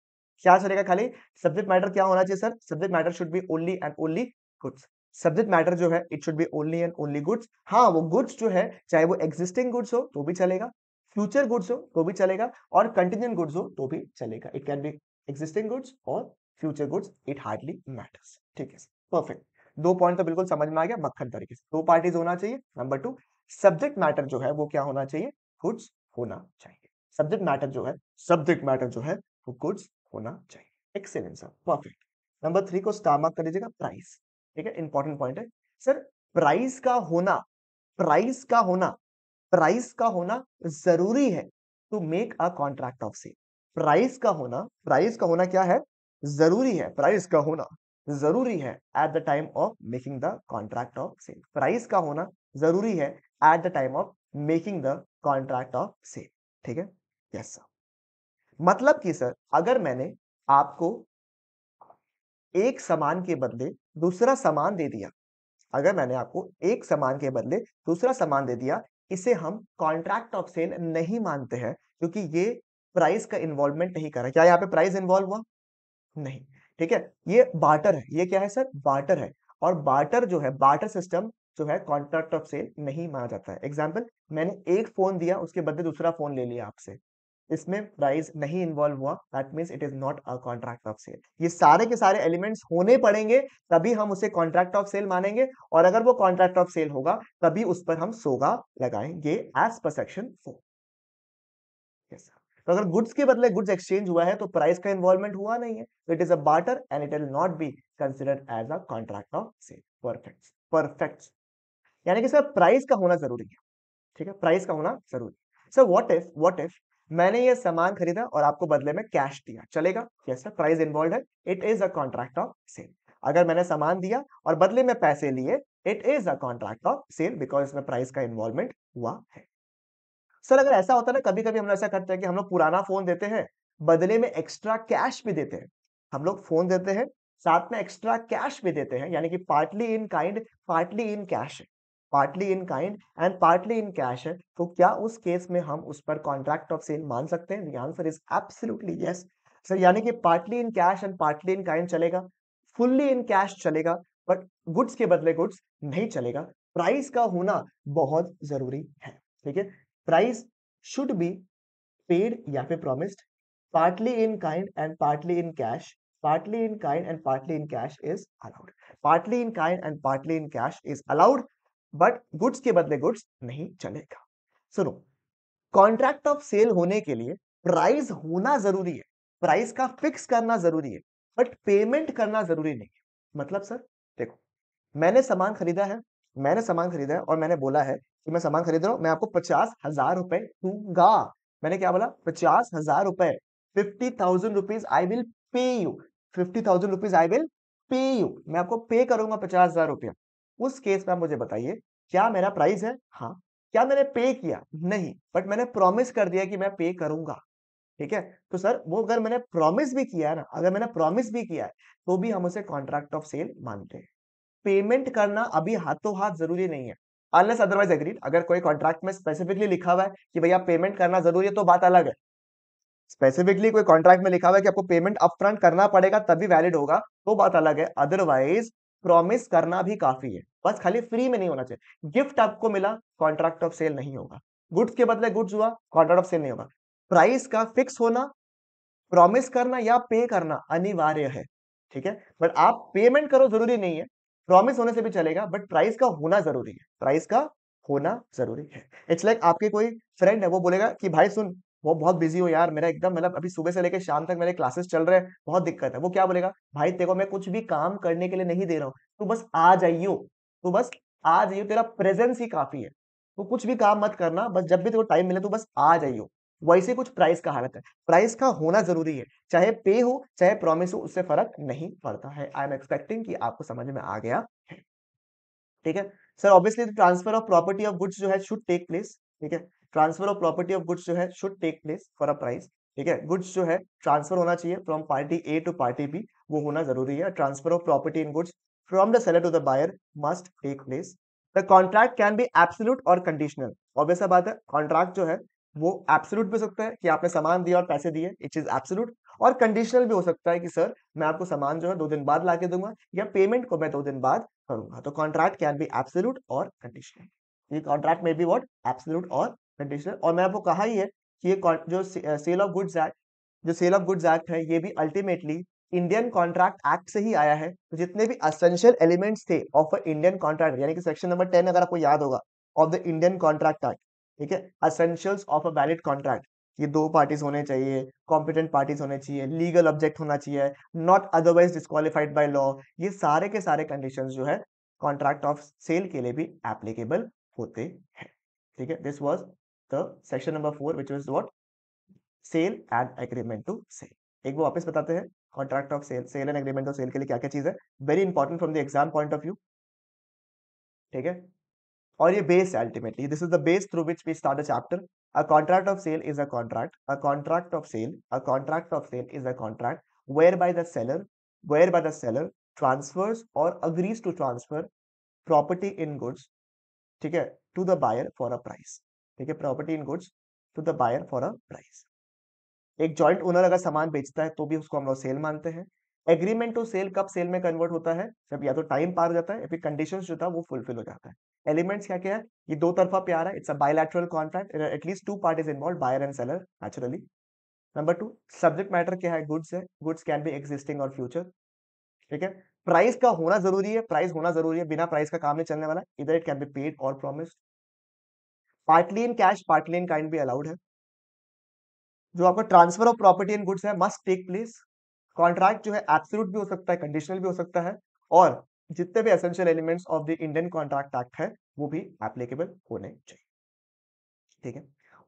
क्या चलेगा खाली सब्जेक्ट मैटर क्या होना चाहिए sir subject matter should be only and only goods subject matter जो है it should be only and only goods हाँ वो गुड्स जो है चाहे वो एग्जिस्टिंग गुड्स हो तो भी चलेगा फ्यूचर गुड्स हो तो भी चलेगा और कंटिन्यून गुड्स हो तो भी चलेगा it can be existing goods और future goods it hardly matters ठीक है परफेक्ट दो पॉइंट तो बिल्कुल समझ में आ गया मक्खन तरीके से दो पार्टीज होना चाहिए नंबर टू सब्जेक्ट मैटर जो है वो क्या होना चाहिए गुड्स होना चाहिए सब्जेक्ट मैटर जो है सब्जेक्ट मैटर जो है वो गुड्स होना चाहिए excellent sir perfect number three को स्टार मार्क कर लीजिएगा प्राइस ठीक है इंपॉर्टेंट पॉइंट है सर प्राइस का होना प्राइस का होना प्राइस का होना जरूरी है to make a contract of sale price का होना प्राइस का होना क्या है जरूरी है प्राइस का होना जरूरी है at the time of making the contract of sale price का होना जरूरी है at the time of making the contract of sale ठीक है यस सर मतलब कि सर अगर मैंने आपको एक सामान के बदले दूसरा सामान दे दिया अगर मैंने आपको एक सामान के बदले दूसरा सामान दे दिया इसे हम कॉन्ट्रैक्ट ऑफ सेल नहीं मानते हैं क्योंकि ये प्राइस का इन्वॉल्वमेंट नहीं करा क्या यहाँ पे प्राइस इन्वॉल्व हुआ नहीं ठीक है ये बार्टर है ये क्या है सर बार्टर है और बार्टर जो है बार्टर सिस्टम जो है कॉन्ट्रैक्ट ऑफ सेल नहीं माना जाता है एग्जाम्पल मैंने एक फोन दिया उसके बदले दूसरा फोन ले लिया आपसे इसमें प्राइस नहीं इन्वॉल्व हुआ that mean it is not a contract of sale ये सारे के सारे एलिमेंट्स होने पड़ेंगे तभी हम उसे कॉन्ट्रैक्ट ऑफ सेल मानेंगे और अगर वो कॉन्ट्रैक्ट ऑफ सेल होगा तभी उस पर हम सोगा लगाएंगे as per section four yes sir तो अगर गुड्स के बदले गुड्स एक्सचेंज हुआ है तो प्राइस का इन्वॉल्वमेंट हुआ नहीं है तो it is a barter and it will not be considered as a contract of sale perfect perfect यानी कि सर प्राइस का होना जरूरी है ठीक है प्राइस का होना जरूरी sir what if what if मैंने ये सामान खरीदा और आपको बदले में कैश दिया चलेगा यस सर प्राइस इन्वॉल्व है it is a contract of sale अगर मैंने सामान दिया और बदले में पैसे लिए it is a contract of sale because इसमें प्राइस का इन्वॉल्वमेंट हुआ है सर अगर ऐसा होता ना कभी कभी हम लोग ऐसा करते हैं कि हम लोग पुराना फोन देते हैं बदले में एक्स्ट्रा कैश भी देते हैं हम लोग फोन देते हैं साथ में एक्स्ट्रा कैश भी देते हैं यानी कि partly in kind partly in cash partly in kind and partly in cash है तो क्या उस केस में हम उस पर कॉन्ट्रैक्ट ऑफ सेल मान सकते हैं answer is absolutely yes sir यानी कि partly in cash and partly in kind चलेगा फुल्ली इन कैश चलेगा बट गुड्स के बदले गुड्स नहीं चलेगा प्राइस का होना बहुत जरूरी है ठीक है price should be paid या फिर promised partly in kind and partly in cash partly in kind and partly in cash is allowed partly in kind and partly in cash is allowed but goods के बदले goods नहीं चलेगा सुनो contract of cell होने के लिए price होना जरूरी है प्राइस का फिक्स करना जरूरी है बट पेमेंट करना जरूरी नहीं है मतलब सर देखो मैंने सामान खरीदा है मैंने सामान खरीदा है और मैंने बोला है कि मैं सामान खरीद रहा हूँ मैं आपको पचास हजार रुपए दूंगा मैंने क्या बोला पचास हजार रुपए fifty thousand rupees I will pay you fifty thousand rupees I will pay you मैं आपको पे करूंगा पचास हजार रुपया उस केस में आप मुझे बताइए क्या मेरा प्राइस है हाँ क्या मैंने पे किया नहीं बट मैंने प्रोमिस कर दिया कि मैं पे करूंगा ठीक है तो सर वो अगर मैंने प्रॉमिस भी किया है ना अगर मैंने प्रॉमिस भी किया है तो भी हम उसे कॉन्ट्रैक्ट ऑफ सेल मानते हैं पेमेंट करना अभी हाथों हाथ जरूरी नहीं है अनलेस अदरवाइज एग्रीड अगर कोई कॉन्ट्रैक्ट में स्पेसिफिकली लिखा हुआ है कि भैया पेमेंट करना जरूरी है तो बात अलग है स्पेसिफिकली कोई कॉन्ट्रैक्ट में लिखा हुआ है कि आपको पेमेंट अपफ्रंट करना पड़ेगा तभी वैलिड होगा तो बात अलग है अदरवाइज प्रॉमिस करना भी काफी है बस खाली फ्री में नहीं होना चाहिए गिफ्ट आपको मिला कॉन्ट्रैक्ट ऑफ सेल नहीं होगा गुड्स के बदले गुड्स हुआ कॉन्ट्रैक्ट ऑफ सेल नहीं होगा प्राइस का फिक्स होना प्रॉमिस करना या पे करना अनिवार्य है ठीक है बट आप पेमेंट करो जरूरी नहीं है प्रॉमिस होने से भी चलेगा बट प्राइस का होना जरूरी है प्राइस का होना जरूरी है इट्स लाइक like आपके कोई फ्रेंड है वो बोलेगा कि भाई सुन वो बहुत बिजी हो यार मेरा एकदम मतलब अभी सुबह से लेकर शाम तक मेरे क्लासेस चल रहे हैं बहुत दिक्कत है वो क्या बोलेगा भाई देखो मैं कुछ भी काम करने के लिए नहीं दे रहा हूँ तू बस आ जाइयो तू बस आ जाइयो तेरा प्रेजेंस ही काफी है तू कुछ भी काम मत करना बस जब भी तेरे को टाइम मिले तू बस आ जाइयो वैसे कुछ प्राइस का हालत है प्राइस का होना जरूरी है चाहे पे हो चाहे प्रॉमिस हो उससे फर्क नहीं पड़ता है आई एम एक्सपेक्टिंग कि आपको समझ में आ गया है ठीक है sir obviously transfer of property of goods जो है शुड टेक प्लेस ठीक है transfer of property of goods जो है should take place for a price ठीक है गुड्स जो है ट्रांसफर होना चाहिए from party A to party B वो होना जरूरी है transfer of property in goods from the seller to the buyer must take place the contract can be absolute और कंडीशनल ऑब्वियस बात है कॉन्ट्रैक्ट जो है वो एप्सोलूट भी हो सकता है कि आपने सामान दिया और पैसे दिए इट इज एब्सोल्यूट और कंडीशनल भी हो सकता है कि सर मैं आपको सामान जो है दो दिन बाद ला के दूंगा या पेमेंट को मैं दो दिन बाद करूंगा तो कॉन्ट्रैक्ट कैन बी एब्सोलूट और कंडीशनल ये कॉन्ट्रैक्ट में भी वॉट एब्सोल्यूट और कंडीशनल और मैं आपको कहा ही है कि ये जो सेल ऑफ गुड्स एक्ट जो सेल ऑफ गुड्स एक्ट है ये भी अल्टीमेटली इंडियन कॉन्ट्रैक्ट एक्ट से ही आया है तो जितने भी असेंशियल एलिमेंट्स थे ऑफ इंडियन कॉन्ट्रैक्ट यानी कि सेक्शन नंबर टेन अगर आपको याद होगा ऑफ द इंडियन कॉन्ट्रैक्ट एक्ट ठीक है essentials of a valid contract ये दो पार्टीज होने चाहिए कॉम्पिटेंट पार्टीज होने चाहिए लीगल ऑब्जेक्ट होना चाहिए not otherwise disqualified by law ये सारे के सारे कंडीशन जो है कॉन्ट्रैक्ट ऑफ सेल के लिए भी एप्लीकेबल होते हैं ठीक है this was the section number four which is what sale and agreement to sell एक वो वापस बताते हैं contract of sale sale and agreement of sale के लिए क्या क्या चीज है very important from the exam point of view ठीक है और ये बेस है ultimately this is the base through which we start the chapter a contract of sale is a contract a contract of sale a contract of sale is a contract whereby the seller whereby the seller transfers और agrees to transfer property in goods ठीक है to the buyer for a price ठीक है property in goods to the buyer for a price एक joint owner अगर सामान बेचता है तो भी उसको हम लोग सेल मानते हैं एग्रीमेंट टू सेल कब सेल में कन्वर्ट होता है जब या तो टाइम पार हो जाता है या फिर कंडीशन जो था वो फुलफिल हो जाता है एलिमेंट्स क्या क्या है ये दो तरफा प्यार है it's a bilateral contract at least two parties involve buyer and seller naturally number two subject matter क्या है गुड्स है गुड्स कैन बी एग्जिस्टिंग और फ्यूचर ठीक है प्राइस का होना जरूरी है प्राइस होना जरूरी है बिना प्राइस का काम नहीं चलने वाला इधर इट कैन बी पेड और promised partly in cash partly in kind भी अलाउड है जो आपका transfer of property and goods है मस्ट टेक प्लेस कॉन्ट्रैक्ट जो है एप्सलूट भी हो सकता है कंडीशनल भी हो सकता है और जितने भी essential elements of the Indian contract act है वो भी एप्लीकेबल होने चाहिए ठीक है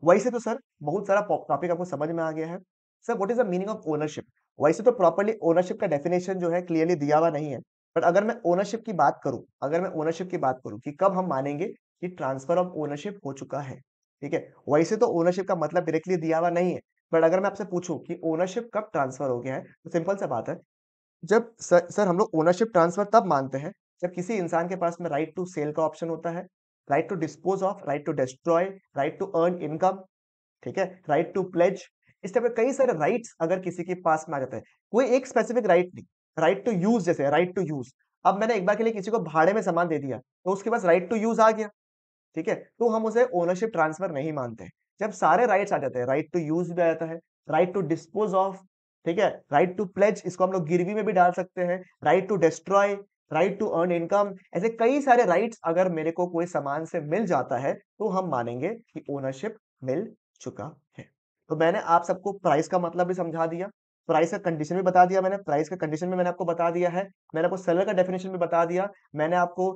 वैसे तो सर बहुत सारा टॉपिक आपको समझ में आ गया है sir what is the meaning of ownership वैसे तो प्रॉपरली ओनरशिप का डेफिनेशन जो है क्लियरली दिया हुआ नहीं है बट अगर मैं ओनरशिप की बात करूं अगर मैं ओनरशिप की बात करूं कि कब हम मानेंगे कि ट्रांसफर ऑफ ओनरशिप हो चुका है ठीक है वैसे तो ओनरशिप का मतलब डायरेक्टली दिया हुआ नहीं है बट अगर मैं आपसे पूछूं कि ओनरशिप कब ट्रांसफर हो गया है तो सिंपल सा बात है जब सर, सर हम लोग ओनरशिप ट्रांसफर तब मानते हैं जब किसी इंसान के पास में राइट टू सेल का ऑप्शन होता है right to dispose of right to destroy right to earn income ठीक है राइट टू प्लेज इस टाइप के कई सारे राइट अगर किसी के पास में आ जाते हैं कोई एक स्पेसिफिक राइट नहीं राइट टू यूज जैसे राइट टू यूज अब मैंने एक बार के लिए किसी को भाड़े में सामान दे दिया तो उसके पास राइट टू यूज आ गया ठीक है तो हम उसे ओनरशिप ट्रांसफर नहीं मानते हैं जब सारे राइट्स आ जाते हैं राइट टू यूज भी आ जाता है राइट टू डिस्पोज ऑफ ठीक है राइट टू प्लेज इसको हम लोग गिरवी में भी डाल सकते हैं right to destroy right to earn income ऐसे कई सारे राइट्स अगर मेरे को कोई सामान से मिल जाता है तो हम मानेंगे कि ओनरशिप मिल चुका है तो मैंने आप सबको प्राइस का मतलब भी समझा दिया प्राइस का कंडीशन भी बता दिया मैंने प्राइस का कंडीशन में मैंने आपको बता दिया है मैंने आपको सेलर का डेफिनेशन भी बता दिया मैंने आपको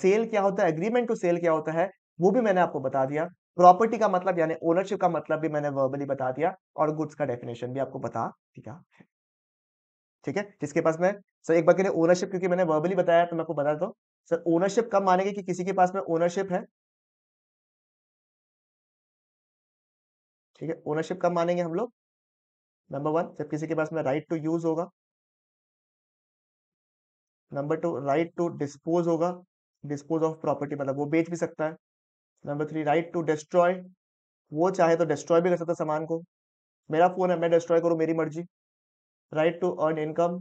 सेल uh, क्या होता है एग्रीमेंट टू सेल क्या होता है वो भी मैंने आपको बता दिया प्रॉपर्टी का मतलब यानी ओनरशिप का मतलब भी मैंने वर्बली बता दिया और गुड्स का डेफिनेशन भी आपको बता दिया है ठीक है जिसके पास में सर एक बार के लिए ओनरशिप क्योंकि मैंने वर्बली बताया तो मैं आपको बता दो सर ओनरशिप कब मानेंगे कि, कि किसी के पास में ओनरशिप है ठीक है ओनरशिप कब मानेंगे हम लोग नंबर वन जब किसी के पास में राइट टू यूज होगा number two right to dispose होगा डिस्पोज ऑफ प्रॉपर्टी मतलब वो बेच भी सकता है number three right to destroy वो चाहे तो डिस्ट्रॉय भी कर सकता सामान को मेरा फोन है मैं डिस्ट्रॉय करूं मेरी मर्जी राइट टू अर्न इनकम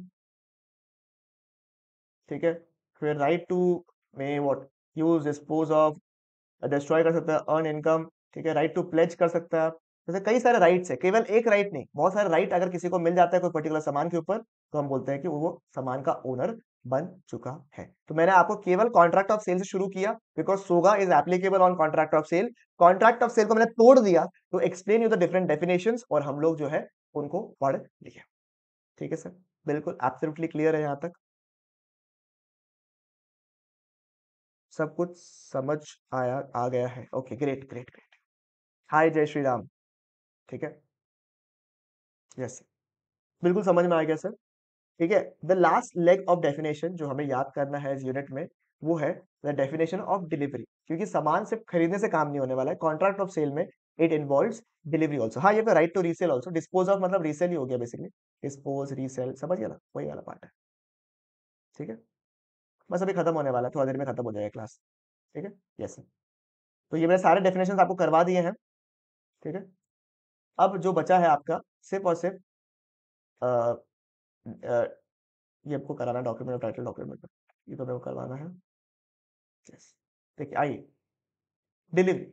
ठीक है फिर right to may what use dispose of destroy कर सकता है अर्न इनकम ठीक है राइट टू प्लेज कर सकता है आप जैसे कई सारे राइट्स है केवल एक राइट नहीं बहुत सारे राइट अगर किसी को मिल जाता है कोई पर्टिकुलर सामान के ऊपर तो हम बोलते हैं कि वो सामान का ओनर बन चुका है तो मैंने आपको केवल कॉन्ट्रैक्ट ऑफ सेल से शुरू किया because SoGA is applicable on contract of sale contract of sale को मैंने तोड़ दिया to explain you the different definition और हम लोग जो है उनको पढ़ लिया ठीक है सर बिल्कुल एब्सोल्युटली क्लियर है यहां तक सब कुछ समझ आया आ गया है okay great great great hi जय श्री राम ठीक है यस yes, बिल्कुल समझ में आ गया सर ठीक है the last leg of definition जो हमें याद करना है इस यूनिट में वो है द डेफिनेशन ऑफ डिलीवरी क्योंकि सामान सिर्फ खरीदने से काम नहीं होने वाला है कॉन्ट्रैक्ट ऑफ सेल में इट इन्वॉल्व डिलीवरी ऑल्सो हाँ ये right to resale also dispose of मतलब रीसेल ही हो गया बेसिकली डिस्पोज रीसेल समझ गया ना वही वाला पार्ट है ठीक है बस अभी खत्म होने वाला है थोड़ा देर में खत्म हो जाएगा क्लास ठीक है यस सर तो ये मैंने सारे डेफिनेशन आपको करवा दिए हैं ठीक है अब जो बचा है आपका सिर्फ और सिर्फ ये आपको कराना है डॉक्यूमेंट टाइटल डॉक्यूमेंट ये तो मेरे को करवाना है देखिए आइए डिलीवरी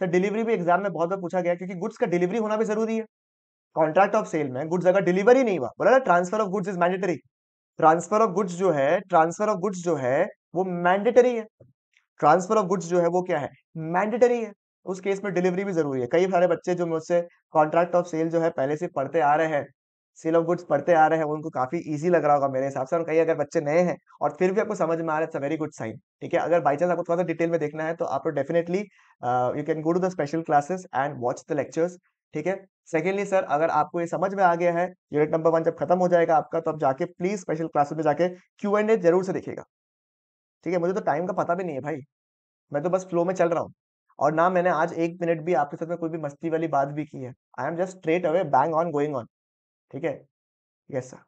सर डिलीवरी भी एग्जाम में बहुत बार पूछा गया क्योंकि गुड्स का डिलीवरी होना भी जरूरी है कॉन्ट्रैक्ट ऑफ सेल में गुड्स अगर डिलीवरी नहीं हुआ बोला transfer of goods is mandatory transfer of goods जो है ट्रांसफर ऑफ गुड्स जो है वो मैंडेटरी है ट्रांसफर ऑफ गुड्स जो है वो क्या है मैंडेटरी है उस केस में डिलीवरी भी जरूरी है कई सारे बच्चे जो मुझसे कॉन्ट्रैक्ट ऑफ सेल जो है पहले से पढ़ते आ रहे हैं सेल ऑफ गुड्स पढ़ते आ रहे हैं उनको काफी ईजी लग रहा होगा मेरे हिसाब से और कहीं अगर बच्चे नए हैं और फिर भी आपको समझ में आ रहा है वेरी गुड साइन ठीक है अगर बाई चांस आपको थोड़ा सा डिटेल में देखना है तो आपको definitely you can go to the special classes and watch the lectures ठीक है सेकेंडली सर अगर आपको ये समझ में आ गया है यूनिट नंबर वन जब खत्म हो जाएगा आपका तो आप जाके प्लीज स्पेशल क्लासेस में जाके क्यू एंड ए जरूर से देखिएगा ठीक है मुझे तो टाइम का पता भी नहीं है भाई मैं तो बस फ्लो में चल रहा हूँ और ना मैंने आज एक मिनट भी आपके साथ में कोई भी मस्ती वाली बात भी की है I am just straight away bang on going on ठीक है यस सर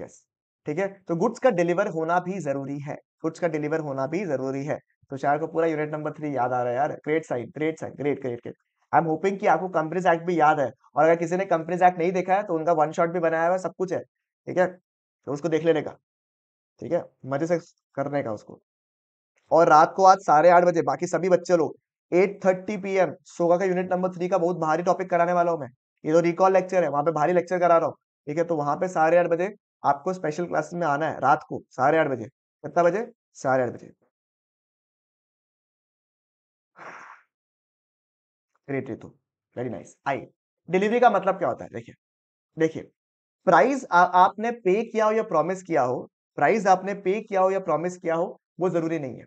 यस ठीक है तो गुड्स का डिलीवर होना भी जरूरी है गुड्स का डिलीवर होना भी जरूरी है तो चार को पूरा यूनिट नंबर थ्री याद आ रहा है यार great side great side great great great I am hoping कि आपको कंपनीज एक्ट भी याद है और अगर किसी ने कंपनीज एक्ट नहीं देखा है तो उनका वन शॉट भी बनाया हुआ सब कुछ है ठीक है तो उसको देख लेने का ठीक है मजे से करने का उसको और रात को आज साढ़े आठ बजे बाकी सभी बच्चे लोग at thirty P m SoGA का यूनिट नंबर थ्री का बहुत भारी टॉपिक कराने वाला हूँ मैं ये तो रिकॉल लेक्चर है वहाँ पे भारी लेक्चर करा रहा हूँ ठीक है तो वहाँ पे साढ़े आठ बजे आपको स्पेशल क्लास में आना है रात को साढ़े आठ बजे कितना बजे साढ़े आठ बजे वेरी नाइस आई डिलीवरी का मतलब क्या होता है देखिए देखिए प्राइस आपने पे किया हो या प्रॉमिस किया हो प्राइस आपने पे किया हो या प्रॉमिस किया हो वो जरूरी नहीं है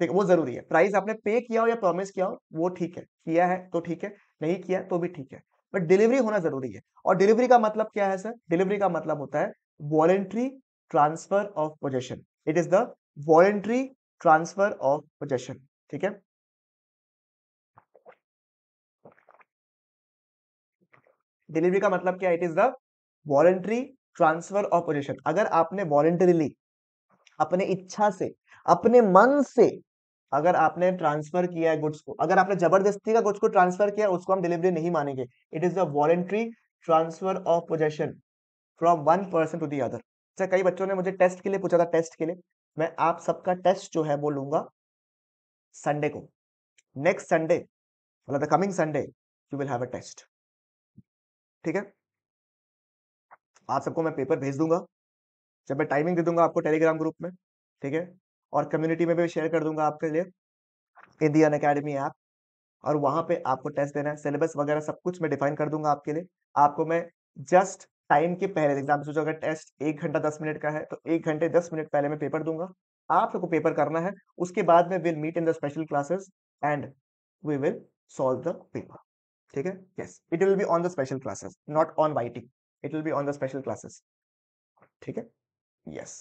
ठीक है वो जरूरी है प्राइस आपने पे किया हो या प्रॉमिस किया हो वो ठीक है किया है तो ठीक है नहीं किया तो भी ठीक है बट डिलीवरी होना जरूरी है और डिलीवरी का मतलब क्या है सर डिलीवरी का मतलब होता है voluntary transfer of possession it is the voluntary transfer of possession ठीक है डिलीवरी का मतलब क्या it is the voluntary transfer of possession अगर आपने वॉलेंटरीली अपने इच्छा से अपने मन से अगर आपने ट्रांसफर किया है गुड्स को अगर आपने जबरदस्ती का गुड्स को ट्रांसफर किया उसको हम डिलीवरी नहीं मानेंगे it is a voluntary transfer of possession from one person to the other अच्छा कई बच्चों ने मुझे टेस्ट के लिए पूछा था टेस्ट के लिए मैं आप सबका टेस्ट जो है वो लूंगा संडे को नेक्स्ट संडे मतलब the coming Sunday you will have a test ठीक है आप सबको मैं पेपर भेज दूंगा जब मैं टाइमिंग दे दूंगा आपको टेलीग्राम ग्रुप में ठीक है और कम्युनिटी में भी शेयर कर दूंगा आपके लिए इंडियन अकेडमी ऐप और वहां पे आपको टेस्ट देना है सिलेबस वगैरह सब कुछ मैं डिफाइन कर दूंगा आपके लिए आपको मैं जस्ट टाइम के पहले एग्जाम सोचो अगर टेस्ट एक घंटा दस मिनट का है तो एक घंटे दस मिनट पहले मैं पेपर दूंगा आप लोग को पेपर करना है उसके बाद में will meet in the special classes and we will solve the paper ठीक है yes it will be on the special classes not on waiting it will be on the special classes ठीक है yes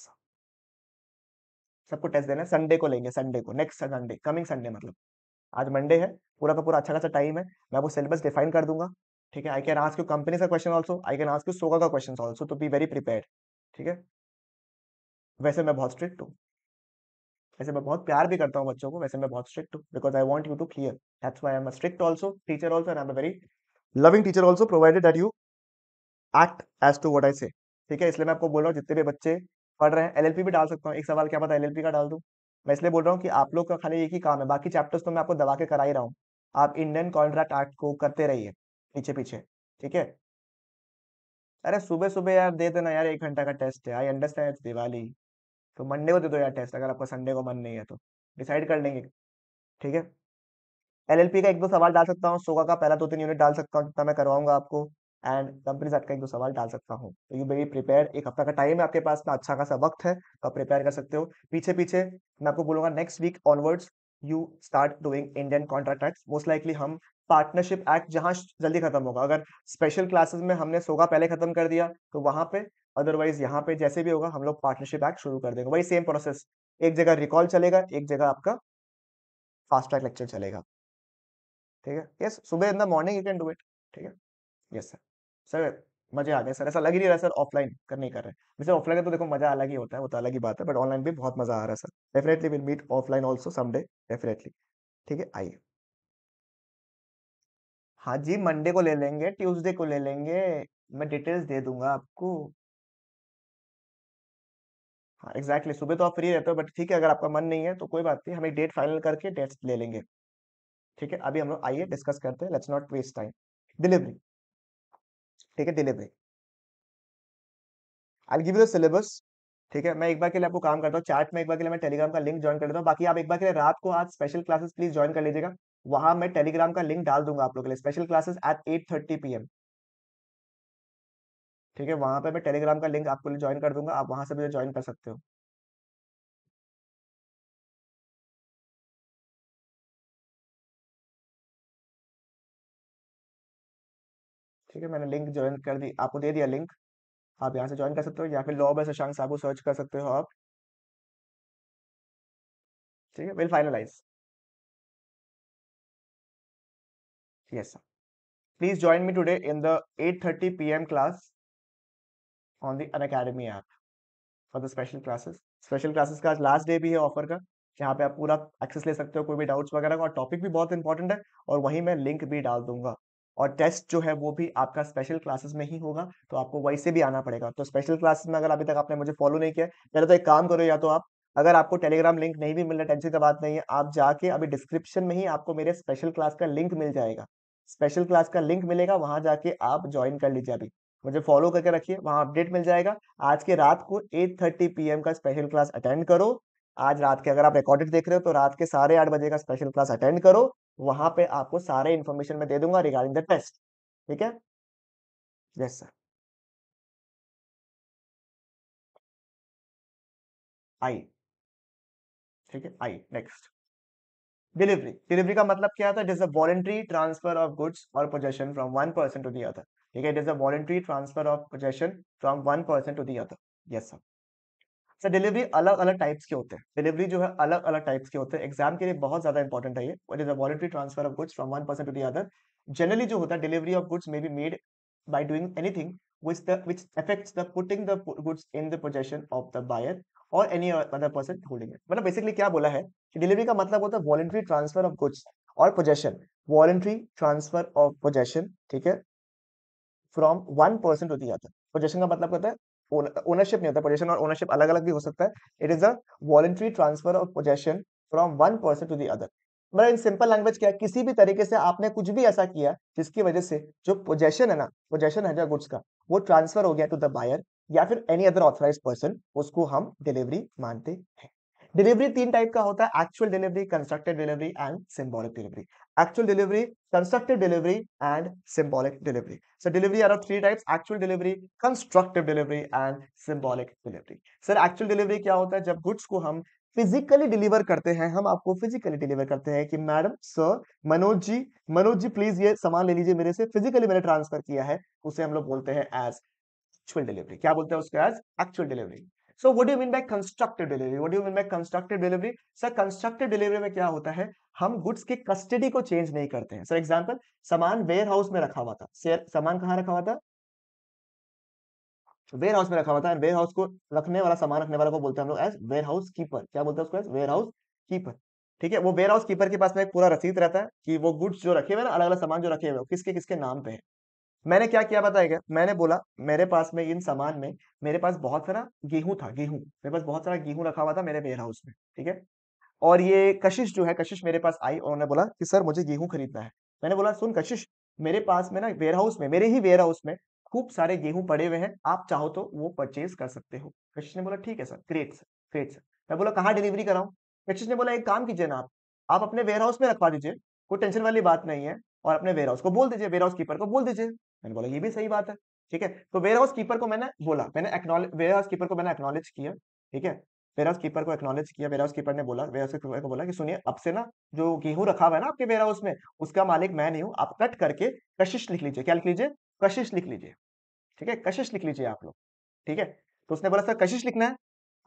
सबको test देना है Sunday को लेंगे Sunday को नेक्स्ट संडे कमिंग संडे मतलब आज मंडे है पूरा का पूरा अच्छा खासा टाइम है मैं वो सिलेबस डिफाइन कर दूंगा ठीक है I can ask you company का question also I can ask you SoGA का question also to be very prepare ठीक है वैसे मैं बहुत स्ट्रिक्ट हूँ वैसे मैं बहुत प्यार भी करता हूँ बच्चों को वैसे मैं बहुत स्ट्रिक्ट हूँ because I want you to clear that's why am a strict also teacher also and am a very loving teacher also provided that you act as to what I say ठीक है इसलिए मैं आपको बोल रहा हूँ जितने भी बच्चे पढ़ रहे हैं एलएलपी भी डाल सकता हूँ एक सवाल क्या पता एलएलपी का डाल दूँ मैं इसलिए बोल रहा हूँ कि आप लोग का खाली एक ही काम है बाकी चैप्टर्स तो मैं आपको दबा के करा ही रहा हूँ आप इंडियन कॉन्ट्रैक्ट एक्ट को करते रहिए पीछे पीछे ठीक है अरे सुबह सुबह यार दे देना यार एक घंटा का टेस्ट है आई अंडरस्टैंड इट्स दिवाली तो मंडे को दे दो यार टेस्ट अगर आपका संडे को मन नहीं है तो डिसाइड कर लेंगे ठीक है एलएलपी का एक दो सवाल डाल सकता हूँ सोगा का पहला दो तीन यूनिट डाल सकता हूँ जितना मैं करवाऊंगा आपको एंड कंपनीज आपका एक दो सवाल डाल सकता हूँ तो यू बी प्रिपेयर एक हफ्ता का टाइम है आपके पास में अच्छा खासा वक्त है तो आप प्रिपेयर कर सकते हो पीछे पीछे मैं आपको बोलूंगा next week onwards you start doing Indian contract act most likely हम पार्टनरशिप एक्ट जहाँ जल्दी खत्म होगा अगर स्पेशल क्लासेस में हमने सोगा पहले खत्म कर दिया तो वहां पे अदरवाइज यहाँ पे जैसे भी होगा हम लोग पार्टनरशिप एक्ट शुरू कर देंगे वही सेम प्रोसेस एक जगह रिकॉल चलेगा एक जगह आपका फास्ट ट्रैक लेक्चर चलेगा ठीक है यस सुबह in the morning you can do it ठीक है यस सर सर मजे आ गए सर ऐसा लग ही नहीं रहा सर ऑफलाइन कर नहीं कर रहे वैसे ऑफलाइन तो देखो मजा अलग ही होता है वो तो अलग ही बात है बट ऑनलाइन भी बहुत मजा आ रहा है sir definitely will meet offline also someday definitely ठीक है आइए हाँ जी मंडे को ले लेंगे ट्यूसडे को ले लेंगे मैं डिटेल्स दे दूंगा आपको हाँ एग्जैक्टली exactly, सुबह तो आप फ्री रहते हो बट ठीक है अगर आपका मन नहीं है तो कोई बात नहीं हम एक डेट फाइनल करके डेट्स ले लेंगे ठीक है अभी हम लोग आइए डिस्कस करते हैं let's not waste time delivery ठीक है डिले पे आई गिव यू सिलेबस ठीक है मैं एक बार के लिए आपको काम करता हूँ चार्ट में एक बार के लिए मैं टेलीग्राम का लिंक ज्वाइन कर देता हूँ बाकी आप एक बार के लिए रात को आज स्पेशल क्लासेस प्लीज ज्वाइन कर लीजिएगा वहां मैं टेलीग्राम का लिंक डाल दूंगा आप लोग के लिए special classes at eight thirty P M ठीक है वहां पर मैं टेलीग्राम का लिंक आपको ज्वाइन कर दूंगा आप वहां से मुझे ज्वाइन कर सकते हो ठीक है मैंने लिंक ज्वाइन कर दी आपको दे दिया लिंक आप यहाँ से ज्वाइन कर सकते हो या फिर law by Shashank Sabu search कर सकते हो आप ठीक है will finalize yes sir please join me today in the 8:30 class on the Unacademy app for the special classes special classes का आज लास्ट डे भी है ऑफर का यहाँ पे आप पूरा एक्सेस ले सकते हो कोई भी डाउट्स वगैरह का और टॉपिक भी बहुत इंपॉर्टेंट है और वहीं मैं लिंक भी डाल दूंगा और टेस्ट जो है वो भी आपका स्पेशल क्लासेस में ही होगा तो आपको वहीं से भी आना पड़ेगा तो स्पेशल क्लासेस में अगर अभी तक आपने मुझे फॉलो नहीं किया पहले तो एक काम करो या तो आप अगर आपको टेलीग्राम लिंक नहीं भी मिल रहा टेंशन का बात नहीं है आप जाके अभी डिस्क्रिप्शन में ही आपको मेरे स्पेशल क्लास का लिंक मिल जाएगा स्पेशल क्लास का लिंक मिलेगा वहां जाके आप ज्वाइन कर लीजिए अभी मुझे फॉलो करके रखिए वहां अपडेट मिल जाएगा आज के रात को 8:30 थर्टी पी का स्पेशल क्लास अटेंड करो आज रात के अगर आप रिकॉर्डेड देख रहे हो तो रात के साढ़े आठ बजे का स्पेशल क्लास अटेंड करो वहां पे आपको सारे इन्फॉर्मेशन मैं दे दूंगा रिगार्डिंग द टेस्ट ठीक है यस सर आई ठीक है आई नेक्स्ट डिलीवरी डिलीवरी का मतलब क्या था it is a voluntary transfer of goods और possession from one person to the other ठीक है it is a voluntary transfer of possession from one person to the other yes sir sir delivery अलग अलग types के होते हैं delivery जो है अलग अलग टाइप्स के होते हैं एग्जाम के लिए बहुत ज्यादा इंपॉर्टेंट है ये what is a transfer of goods from one person to the other generally जो होता है delivery of goods may be made by doing anything which the which effects the putting the goods in the possession of the buyer और any other person holding it मतलब basically क्या बोला है कि delivery का मतलब होता है वॉलेंट्री ट्रांसफर ऑफ गुड्स और possession voluntary transfer of possession ठीक है from one person to the other possession का मतलब होता है ओनरशिप नहीं होता पोजेशन और ओनरशिप अलग अलग भी हो सकता है it is a voluntary transfer of possession from one person to the other मतलब इन सिंपल लैंग्वेज क्या है किसी भी तरीके से आपने कुछ भी ऐसा किया जिसकी वजह से जो पोजेशन है ना पोजेशन है जो गुड्स का वो ट्रांसफर हो गया टू द बायर या फिर एनी अदर ऑथराइज पर्सन उसको हम डिलीवरी मानते हैं डिलीवरी तीन टाइप का होता है actual delivery constructed delivery and symbolic delivery actual delivery constructed delivery and symbolic delivery sir delivery are of three types actual delivery constructive delivery and symbolic delivery sir actual delivery क्या होता है जब goods को हम physically deliver करते हैं हम आपको फिजिकली डिलीवर करते हैं कि madam sir Manoj ji Manoj ji please ये सामान ले लीजिए मेरे से फिजिकली मैंने ट्रांसफर किया है उसे हम लोग बोलते हैं एज एक्चुअल डिलीवरी क्या बोलते हैं उसको as actual delivery so what you mean by constructive delivery what you mean by constructive delivery sir constructive delivery में क्या होता है हम गुड्स की कस्टडी को चेंज नहीं करते हैं सर एग्जाम्पल सामान वेयर हाउस में रखा हुआ था सामान कहाँ रखा हुआ था वेयर हाउस में रखा हुआ था वेयर हाउस को रखने वाला सामान रखने वाला को बोलते हैं हम लोग एज वेयर हाउस कीपर क्या बोलते हैं उसको एज वेयर हाउस कीपर ठीक है वो वेयर हाउस कीपर के पास में एक पूरा रसीद रहता है कि वो गुड्स जो रखे हुए ना अलग अलग सामान जो रखे हुए किसके किसके नाम पे है मैंने क्या किया बताएगा मैंने बोला मेरे पास में इन सामान में मेरे पास बहुत सारा गेहूं था गेहूं मेरे पास बहुत सारा गेहूं रखा हुआ था मेरे वेयर हाउस में ठीक है और ये कशिश जो है कशिश मेरे पास आई और उन्होंने बोला कि सर मुझे गेहूं खरीदना है मैंने बोला सुन कशिश मेरे पास में ना वेयर हाउस में मेरे ही वेयर हाउस में खूब सारे गेहूं पड़े हुए हैं आप चाहो तो वो परचेज कर सकते हो कशिश ने बोला ठीक है sir great sir great sir मैं बोला कहाँ डिलीवरी कराऊँ कशिश ने बोला एक काम कीजिए ना आप आप अपने वेयर हाउस में रखवा दीजिए कोई टेंशन वाली बात नहीं है और अपने वेयर हाउस को बोल दीजिए वेयर हाउस कीपर को बोल दीजिए मैंने बोला ये भी सही बात है ठीक है तो वेयर हाउस कीपर को मैंने बोला मैंने वेयर हाउस कीपर को मैंने एक्नॉलेज किया ठीक है वेयर हाउस कीपर को एक्नॉलेज किया वेयर हाउस कीपर ने बोला वेयर हाउस कीपर को बोला कि सुनिए अब से ना जो गेहूं रखा हुआ है ना आपके वेयर हाउस में उसका मालिक मैं नहीं हूँ आप कट करके कशिश लिख लीजिए क्या लिख लीजिए कशिश लिख लीजिए ठीक है कशिश लिख लीजिए आप लोग ठीक है तो उसने बोला सर कशिश लिखना है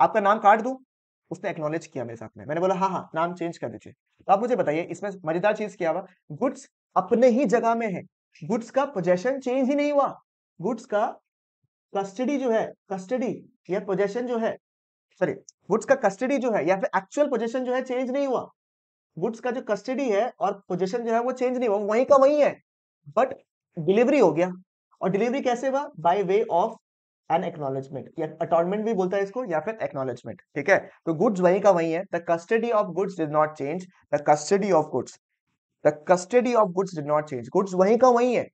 आपका नाम काट दू उसने एक्नॉलेज किया मेरे साथ में मैंने बोला हाँ हाँ नाम चेंज कर दीजिए तो आप मुझे बताइए इसमें मजेदार चीज क्या हुआ गुड्स अपने ही जगह में है गुड्स का पोजेशन चेंज ही नहीं हुआ गुड्स का कस्टडी जो है कस्टडी या पोजेशन जो है सॉरी गुड्स का कस्टडी जो है या फिर एक्चुअल पोजेशन जो है चेंज नहीं हुआ गुड्स का जो कस्टडी है और पोजेशन जो है वो चेंज नहीं हुआ वहीं का वहीं है बट डिलीवरी हो गया और डिलीवरी कैसे हुआ by way of an acknowledgement या अटॉर्नमेंट भी बोलता है इसको या फिर एक्नोलेजमेंट ठीक है तो गुड्स वहीं का वहीं है the custody of goods does not change the custody of goods the custody of goods did not change goods वहीं का वहीं है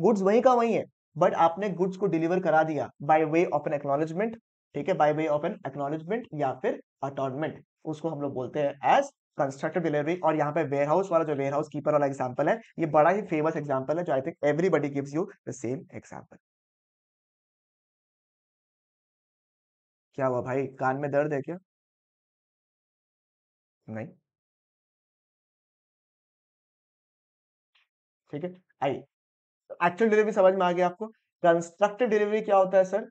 गुड्स वहीं का वहीं है बट आपने गुड्स को डिलीवर करा दिया by way of an acknowledgement ठीक है by way of an acknowledgement या फिर अटोनमेंट उसको हम लोग बोलते हैं एज कंस्ट्रक्टिव डिलीवरी और यहाँ पे वेयर हाउस वाला जो वेयर हाउस कीपर वाला एग्जाम्पल है ये बड़ा ही फेमस एग्जाम्पल है जो I think everybody gives you the same example क्या हुआ भाई कान में दर्द है क्या नहीं ठीक है आइए एक्चुअल तो डिलीवरी समझ में आ गया आपको कंस्ट्रक्टिव डिलीवरी क्या होता है सर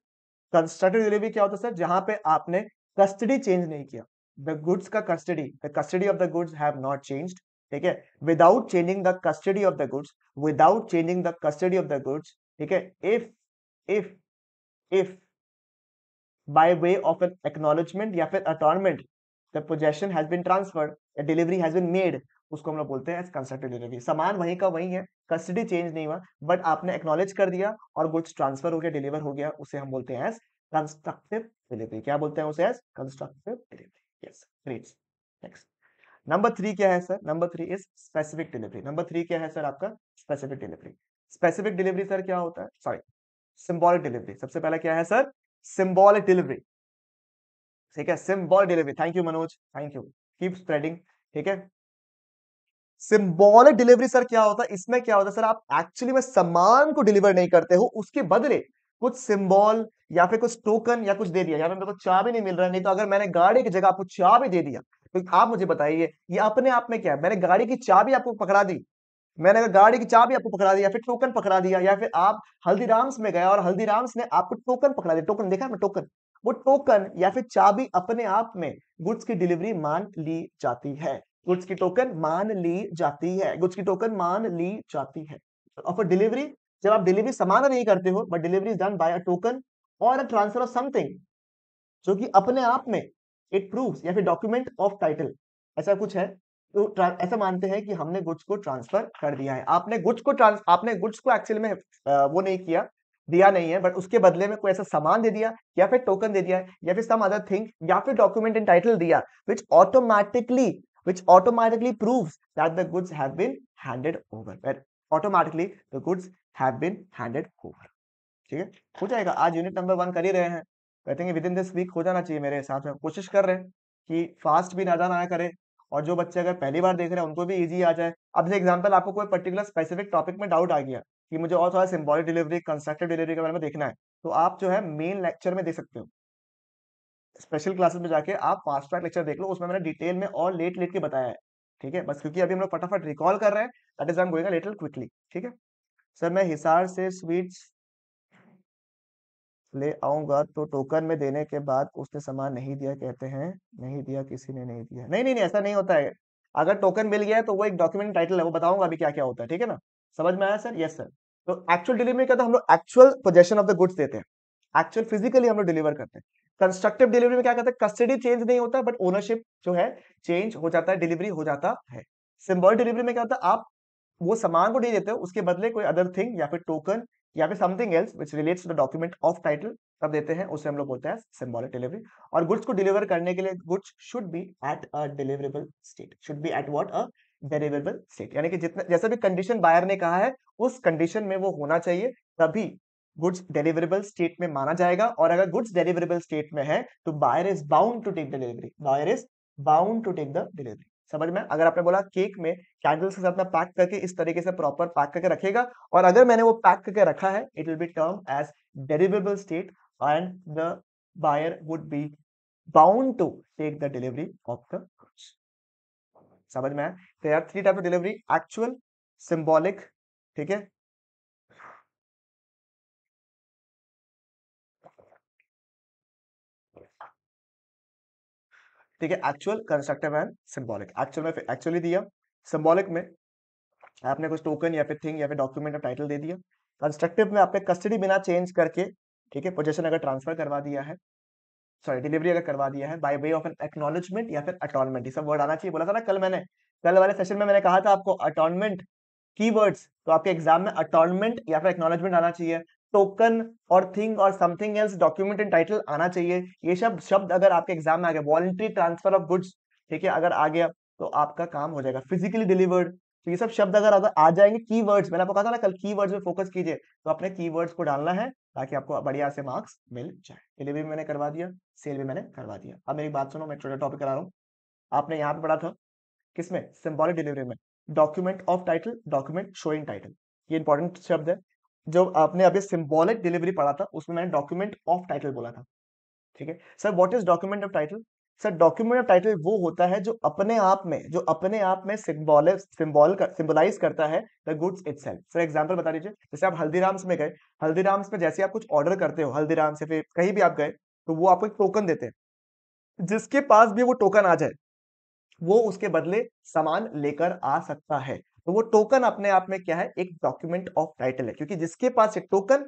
कंस्ट्रक्टिव डिलीवरी क्या होता है सर जहां पे आपने कस्टडी चेंज नहीं किया द गुड्स का custody the custody of the goods have not changed ठीक है without changing the custody of the goods without changing the custody of the goods ठीक है if if if by way of an acknowledgement या फिर attornment the possession has been transferred delivery has been made उसको हम लोग बोलते हैं constructed delivery सामान वहीं का वहीं है कस्टडी चेंज नहीं हुआ बट आपने एक्नोलेज कर दिया और गुड्स ट्रांसफर हो गया डिलीवर हो गया उसे हम बोलते हैं एज कंस्ट्रक्टिव डिलीवरी क्या बोलते हैं उसे as constructive delivery yes great next number three क्या है sir number three is specific delivery number three क्या है सर आपका specific delivery specific delivery sir क्या होता है सॉरी सिंबॉलिक डिलीवरी सबसे पहले क्या है सर सिंबॉलिक डिलीवरी ठीक है symbolic delivery thank you Manoj thank you keep spreading ठीक है सिंबॉलिक डिलीवरी सर क्या होता है इसमें क्या होता है सर आप एक्चुअली में सामान को डिलीवर नहीं करते हो उसके बदले कुछ सिंबॉल या फिर कुछ टोकन या कुछ दे दिया यहाँ पे मेरे को चाबी नहीं मिल रहा नहीं तो अगर मैंने गाड़ी की जगह आपको चाबी दे दिया तो आप मुझे बताइए ये अपने आप में क्या है मैंने गाड़ी की चाबी आपको पकड़ा दी मैंने अगर गाड़ी की चाबी आपको पकड़ा दी या फिर टोकन पकड़ा दिया या फिर आप हल्दीराम्स में गया और हल्दीराम्स ने आपको टोकन पकड़ा दिया टोकन देखा टोकन वो टोकन या फिर चाबी अपने आप में गुड्स की डिलीवरी मान ली जाती है गुड्स की टोकन मान ली जाती है गुड्स की टोकन मान ली जाती है और डिलीवरी जब आप डिलीवरी सामान नहीं करते हो but delivery done by a token और अ ट्रांसफर ऑफ समथिंग जो कि अपने आप में इट प्रूव या फिर डॉक्यूमेंट ऑफ टाइटल ऐसा कुछ है तो ऐसा मानते हैं कि हमने गुड्स को ट्रांसफर कर दिया है आपने गुड्स को ट्रांस आपने गुड्स को एक्चुअल में वो नहीं किया दिया नहीं है बट उसके बदले में कोई ऐसा सामान दे दिया या फिर टोकन दे दिया या फिर सम अदर थिंग या फिर डॉक्यूमेंट एंड टाइटल दिया which automatically which automatically proves that the goods have been handed over where automatically the goods have been handed over ठीक है हो जाएगा आज unit number वन कर ही रहे हैं I think within this week हो जाना चाहिए मेरे हिसाब से कोशिश कर रहे हैं कि फास्ट भी नादा ना करे और जो बच्चे अगर पहली बार देख रहे हैं उनको भी इजी आ जाए अब जैसे एग्जांपल आपको कोई पर्टिकुलर स्पेसिफिक टॉपिक में डाउट आ गया कि मुझे और थोड़ा सिंबॉलिक डिलीवरी कंस्ट्रक्टिव डिलीवरी के बारे में देखना है तो आप जो है मेन लेक्चर में देख सकते हो स्पेशल क्लासेस में जाके आप फास्ट ट्रैक लेक्चर देख लो उसमें मैंने डिटेल में और लेट लेट के बताया है ठीक है बस क्योंकि अभी हम लोग फटाफट रिकॉल कर रहे हैं that is going little quickly ठीक है सर मैं हिसार से स्वीट्स ले आऊंगा तो टोकन में देने के बाद उसने सामान नहीं दिया कहते हैं नहीं दिया किसी ने नहीं दिया नहीं नहीं नहीं ऐसा नहीं होता है अगर टोकन मिल गया है तो वो एक डॉक्यूमेंट टाइटल है वो बताऊंगा अभी क्या क्या होता है ठीक है ना समझ में आया सर यस सर तो एक्चुअल डिलीवरी का तो हम लोग actual possession of the goods देते हैं एक्चुअल फिजिकली हम लोग डिलीवर करते हैं कंस्ट्रक्टिव डिलीवरी में क्या कहते हैं कस्टडी चेंज नहीं होता बट ओनरशिप जो है चेंज हो जाता है डिलीवरी हो जाता है सिंबल डिलीवरी में क्या होता है आप वो सामान को नहीं देते हो उसके बदले कोई अदर थिंग या फिर टोकन या फिर something else which relates to the document of title तब देते हैं उसे हम लोग बोलते हैं सिम्बॉलिक डिलीवरी और गुड्स को डिलीवर करने के लिए goods should be at a deliverable state should be at what a deliverable state यानी कि जितना जैसा भी कंडीशन बायर ने कहा है उस कंडीशन में वो होना चाहिए तभी गुड्स डिलीवरेबल स्टेट में माना जाएगा और अगर गुड्स डिलीवरेबल स्टेट में है तो buyer is bound to take the delivery buyer is bound to take the delivery समझ में अगर आपने बोला केक में कैंडल्स के साथ में पैक करके इस तरीके से प्रॉपर पैक करके रखेगा और अगर मैंने वो पैक करके रखा है it will be term as deliverable state and the buyer would be bound to take the delivery of the goods समझ में आया three type of delivery actual symbolic ठीक है ठीक है actual constructive and symbolic actual में actually दिया symbolic में आपने कुछ टोकन या फिर थिंग या फिर डॉक्यूमेंट या टाइटल दे दिया कंस्ट्रक्टिव में आपने कस्टडी बिना चेंज करके ठीक है पोजेशन अगर ट्रांसफर करवा दिया है सॉरी डिलीवरी अगर करवा दिया है by way of an acknowledgement या फिर अटोनमेंट ये सब वर्ड आना चाहिए बोला था ना कल मैंने कल वाले सेशन में मैंने कहा था आपको अटोनमेंट कीवर्ड्स तो आपके एग्जाम में अटोनमेंट या फिर एक्नोलेजमेंट आना चाहिए टोकन और थिंग और something else document and title आना चाहिए ये सब शब्द अगर आपके एग्जाम में आ गया वॉलंट्री ट्रांसफर ऑफ गुड्स ठीक है अगर आ गया तो आपका काम हो जाएगा फिजिकली डिलीवर्ड तो ये सब शब्द अगर अगर आ जाएंगे की वर्ड्स मैंने आपको कहा था ना कल की वर्ड्स पर फोकस कीजिए तो अपने की वर्ड्स को डालना है ताकि आपको बढ़िया से मार्क्स मिल जाए डिलीवरी मैंने करवा दिया सेल भी मैंने करवा दिया अब मेरी बात सुनो मैं छोटा टॉपिक करा रहा हूँ आपने यहाँ पे पढ़ा था किसमें सिम्बॉलिक डिलीवरी में document of title document showing title ये इंपॉर्टेंट शब्द है जो आपने अभी सिंबॉलिक डिलीवरी पढ़ा था उसमें मैंने डॉक्यूमेंट ऑफ टाइटल बोला था ठीक है sir what is document of title sir document of title वो होता है जो अपने आप में जो अपने आप में सिंबॉल सिंबलाइज करता है the goods itself sir example बता दीजिए जैसे आप हल्दीराम्स में गए हल्दीराम्स में जैसे आप कुछ ऑर्डर करते हो हल्दीराम से फिर कहीं भी आप गए तो वो आपको एक टोकन देते हैं जिसके पास भी वो टोकन आ जाए वो उसके बदले सामान लेकर आ सकता है तो वो टोकन अपने आप में क्या है एक डॉक्यूमेंट ऑफ टाइटल है क्योंकि जिसके पास है टोकन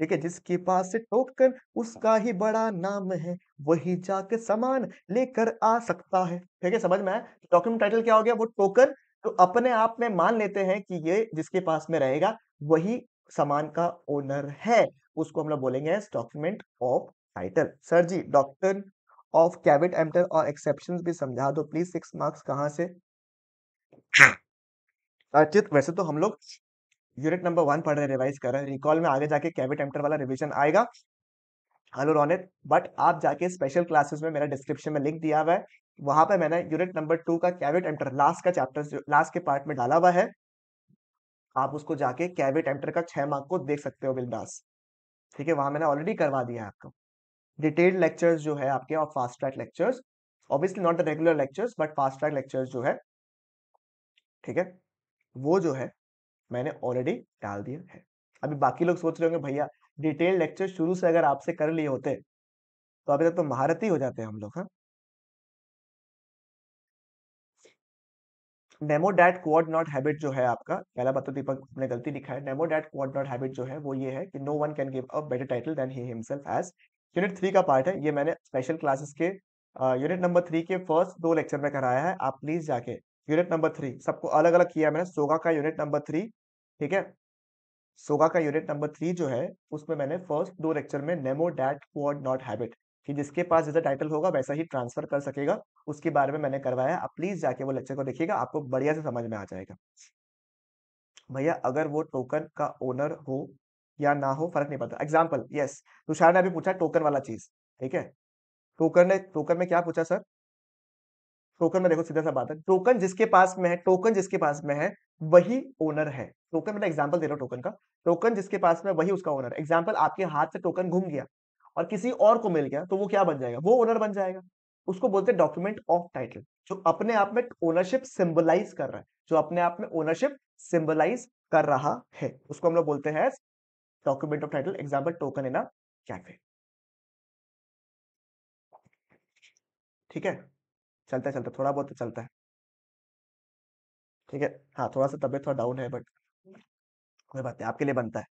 ठीक है जिसके पास टोकन उसका ही बड़ा नाम है वही जाके सामान लेकर आ सकता है ठीक है समझ में आया डॉक्यूमेंट तो टाइटल क्या हो गया वो टोकन तो अपने आप में मान लेते हैं कि ये जिसके पास में रहेगा वही सामान का ओनर है उसको हम लोग बोलेंगे डॉक्यूमेंट ऑफ टाइटल सर जी डॉक्टर ऑफ कैबिट एमटर और एक्सेप्शन भी समझा दो प्लीज सिक्स मार्क्स कहाँ से हाँ अचित वैसे तो हम लोग यूनिट नंबर वन पढ़ रहे हैं रिवाइज कर रहे हैं रिकॉल में आगे जाके कैबिट एम्प्टर वाला रिविजन आएगा हेलो रोनित बट आप जाके स्पेशल क्लासेस में मेरा डिस्क्रिप्शन में लिंक दिया हुआ है वहां पे मैंने यूनिट नंबर टू का कैबिट एम्प्टर लास्ट का चैप्टर लास्ट के पार्ट में डाला हुआ है आप उसको जाके कैबिट एम्प्टर का छह मार्क को देख सकते हो बिलदास ठीक है वहां मैंने ऑलरेडी करवा दिया है आपको डिटेल्ड लेक्चर्स जो है आपके और fast track lectures obviously not the regular lectures but fast track lectures जो है ठीक है वो जो है मैंने ऑलरेडी डाल दिया है अभी बाकी लोग सोच रहे होंगे भैया डिटेल लेक्चर शुरू से अगर आपसे कर लिए होते तो अभी तक तो महारत ही हो जाते हैं हम लोग हाँ nemo that quad not habet जो है आपका पहला बात तो दीपक ने गलती लिखा है nemo that quad not habet जो है वो ये है कि no one can give a better title than he himself as unit three का पार्ट है ये मैंने स्पेशल क्लासेस के यूनिट नंबर थ्री के फर्स्ट दो लेक्चर में कराया है आप प्लीज जाके यूनिट नंबर थ्री सबको अलग अलग किया मैंने सोगा का यूनिट नंबर थ्री ठीक है सोगा का यूनिट नंबर थ्री जो है उसमें मैंने फर्स्ट दो लेक्चर में nemo that quad not habet कि जिसके पास जैसा टाइटल होगा वैसा ही ट्रांसफर कर सकेगा उसके बारे में मैंने करवाया आप प्लीज जाके वो लेक्चर को देखिएगा आपको बढ़िया से समझ में आ जाएगा भैया अगर वो टोकन का ओनर हो या ना हो फर्क नहीं पड़ता एग्जाम्पल यस तुषार ने अभी पूछा टोकन वाला चीज ठीक है टोकन ने टोकन में क्या पूछा सर टोकन में देखो सीधा सा बात है टोकन जिसके पास में है टोकन जिसके पास में है वही ओनर है टोकन मतलब एग्जाम्पल दे रहा हूँ टोकन का टोकन जिसके पास में वही उसका ओनर एग्जाम्पल आपके हाथ से टोकन घूम गया और किसी और को मिल गया तो वो क्या बन जाएगा वो ओनर बन जाएगा उसको बोलते हैं डॉक्यूमेंट ऑफ टाइटल जो अपने आप में ओनरशिप सिंबलाइज कर रहा है जो अपने आप में ओनरशिप सिंबलाइज कर रहा है उसको हम लोग बोलते हैं document of title example token in a cafe ठीक है चलता है चलता है थोड़ा बहुत तो चलता है ठीक है हाँ थोड़ा सा तबियत थोड़ा डाउन है बट कोई बात नहीं आपके लिए बनता है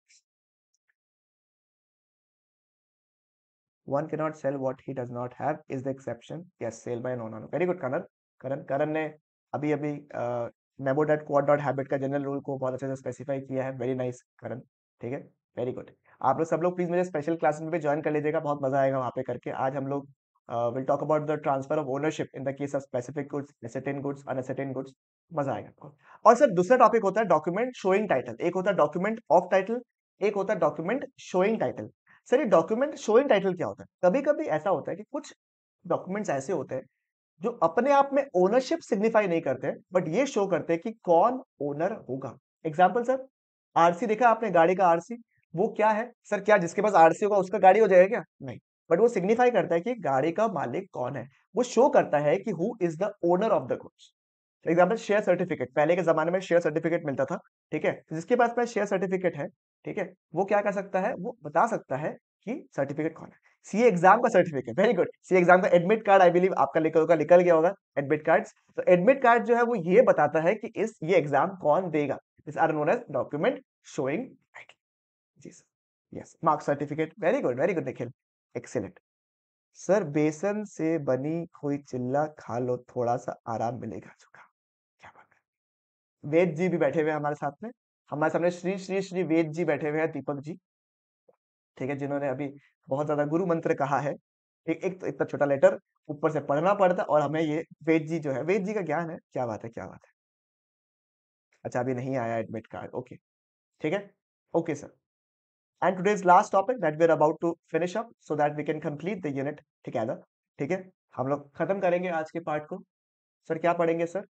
one cannot sell what he does not have is the exception sale by non very good कनर करण करण ने अभी अभी nemo dat quod non habet का जनरल रूल को बहुत अच्छे से स्पेसिफाई किया है वेरी नाइस करण ठीक है वेरी गुड आप लोग सब लोग प्लीज मेरे स्पेशल क्लास में भी ज्वाइन कर लीजिएगा बहुत मजा आएगा वहाँ पे करके आज हम लोग uh, we'll talk about the transfer of ownership in the case of specific goods ascertain goods and unascertain goods मजा आएगा आपको और सर दूसरा टॉपिक होता है डॉक्यूमेंट शोइंग टाइटल एक होता है डॉक्यूमेंट ऑफ टाइटल एक होता है डॉक्यूमेंट शोइंग टाइटल सर ये डॉक्यूमेंट शोइंग टाइटल क्या होता है कभी कभी ऐसा होता है कि कुछ डॉक्यूमेंट्स ऐसे होते हैं जो अपने आप में ओनरशिप सिग्निफाई नहीं करते बट ये शो करते हैं कि कौन ओनर होगा एग्जाम्पल सर आरसी देखा आपने गाड़ी का आरसी वो क्या है सर क्या जिसके पास आरसी होगा उसका गाड़ी हो जाएगा क्या नहीं बट वो सिग्निफाई करता है कि गाड़ी का मालिक कौन है वो शो करता है कि who is the owner of the goods example share certificate पहले के जमाने में शेयर सर्टिफिकेट मिलता था ठीक है तो जिसके पास में शेयर सर्टिफिकेट है ठीक है वो क्या कर सकता है वो बता सकता है कि सर्टिफिकेट कौन है सी एग्जाम का certificate very good C exam का एडमिट कार्ड आई बिलीव आपका निकल होगा निकल गया होगा एडमिट कार्ड तो एडमिट कार्ड जो है वो ये बताता है कि इस ये एग्जाम कौन देगा this are known as document showing जी sir yes marks certificate very good very good Nikhil excellent sir बेसन से बनी हुई चिल्ला खा लो थोड़ा सा आराम मिलेगा चुका क्या बात है वेद जी भी बैठे हुए हैं हमारे साथ में हमारे सामने श्री श्री श्री वेद जी बैठे हुए हैं दीपक जी ठीक है जिन्होंने अभी बहुत ज्यादा गुरु मंत्र कहा है एक एक तो इतना छोटा लेटर ऊपर से पढ़ना पड़ता और हमें ये वेद जी जो है वेद जी का ज्ञान है क्या बात है क्या बात है अच्छा अभी नहीं आया एडमिट कार्ड ओके ठीक है okay sir and today's last topic that we are about to finish up so that we can complete the unit ठीक है हम लोग खत्म करेंगे आज के पार्ट को सर क्या पढ़ेंगे sir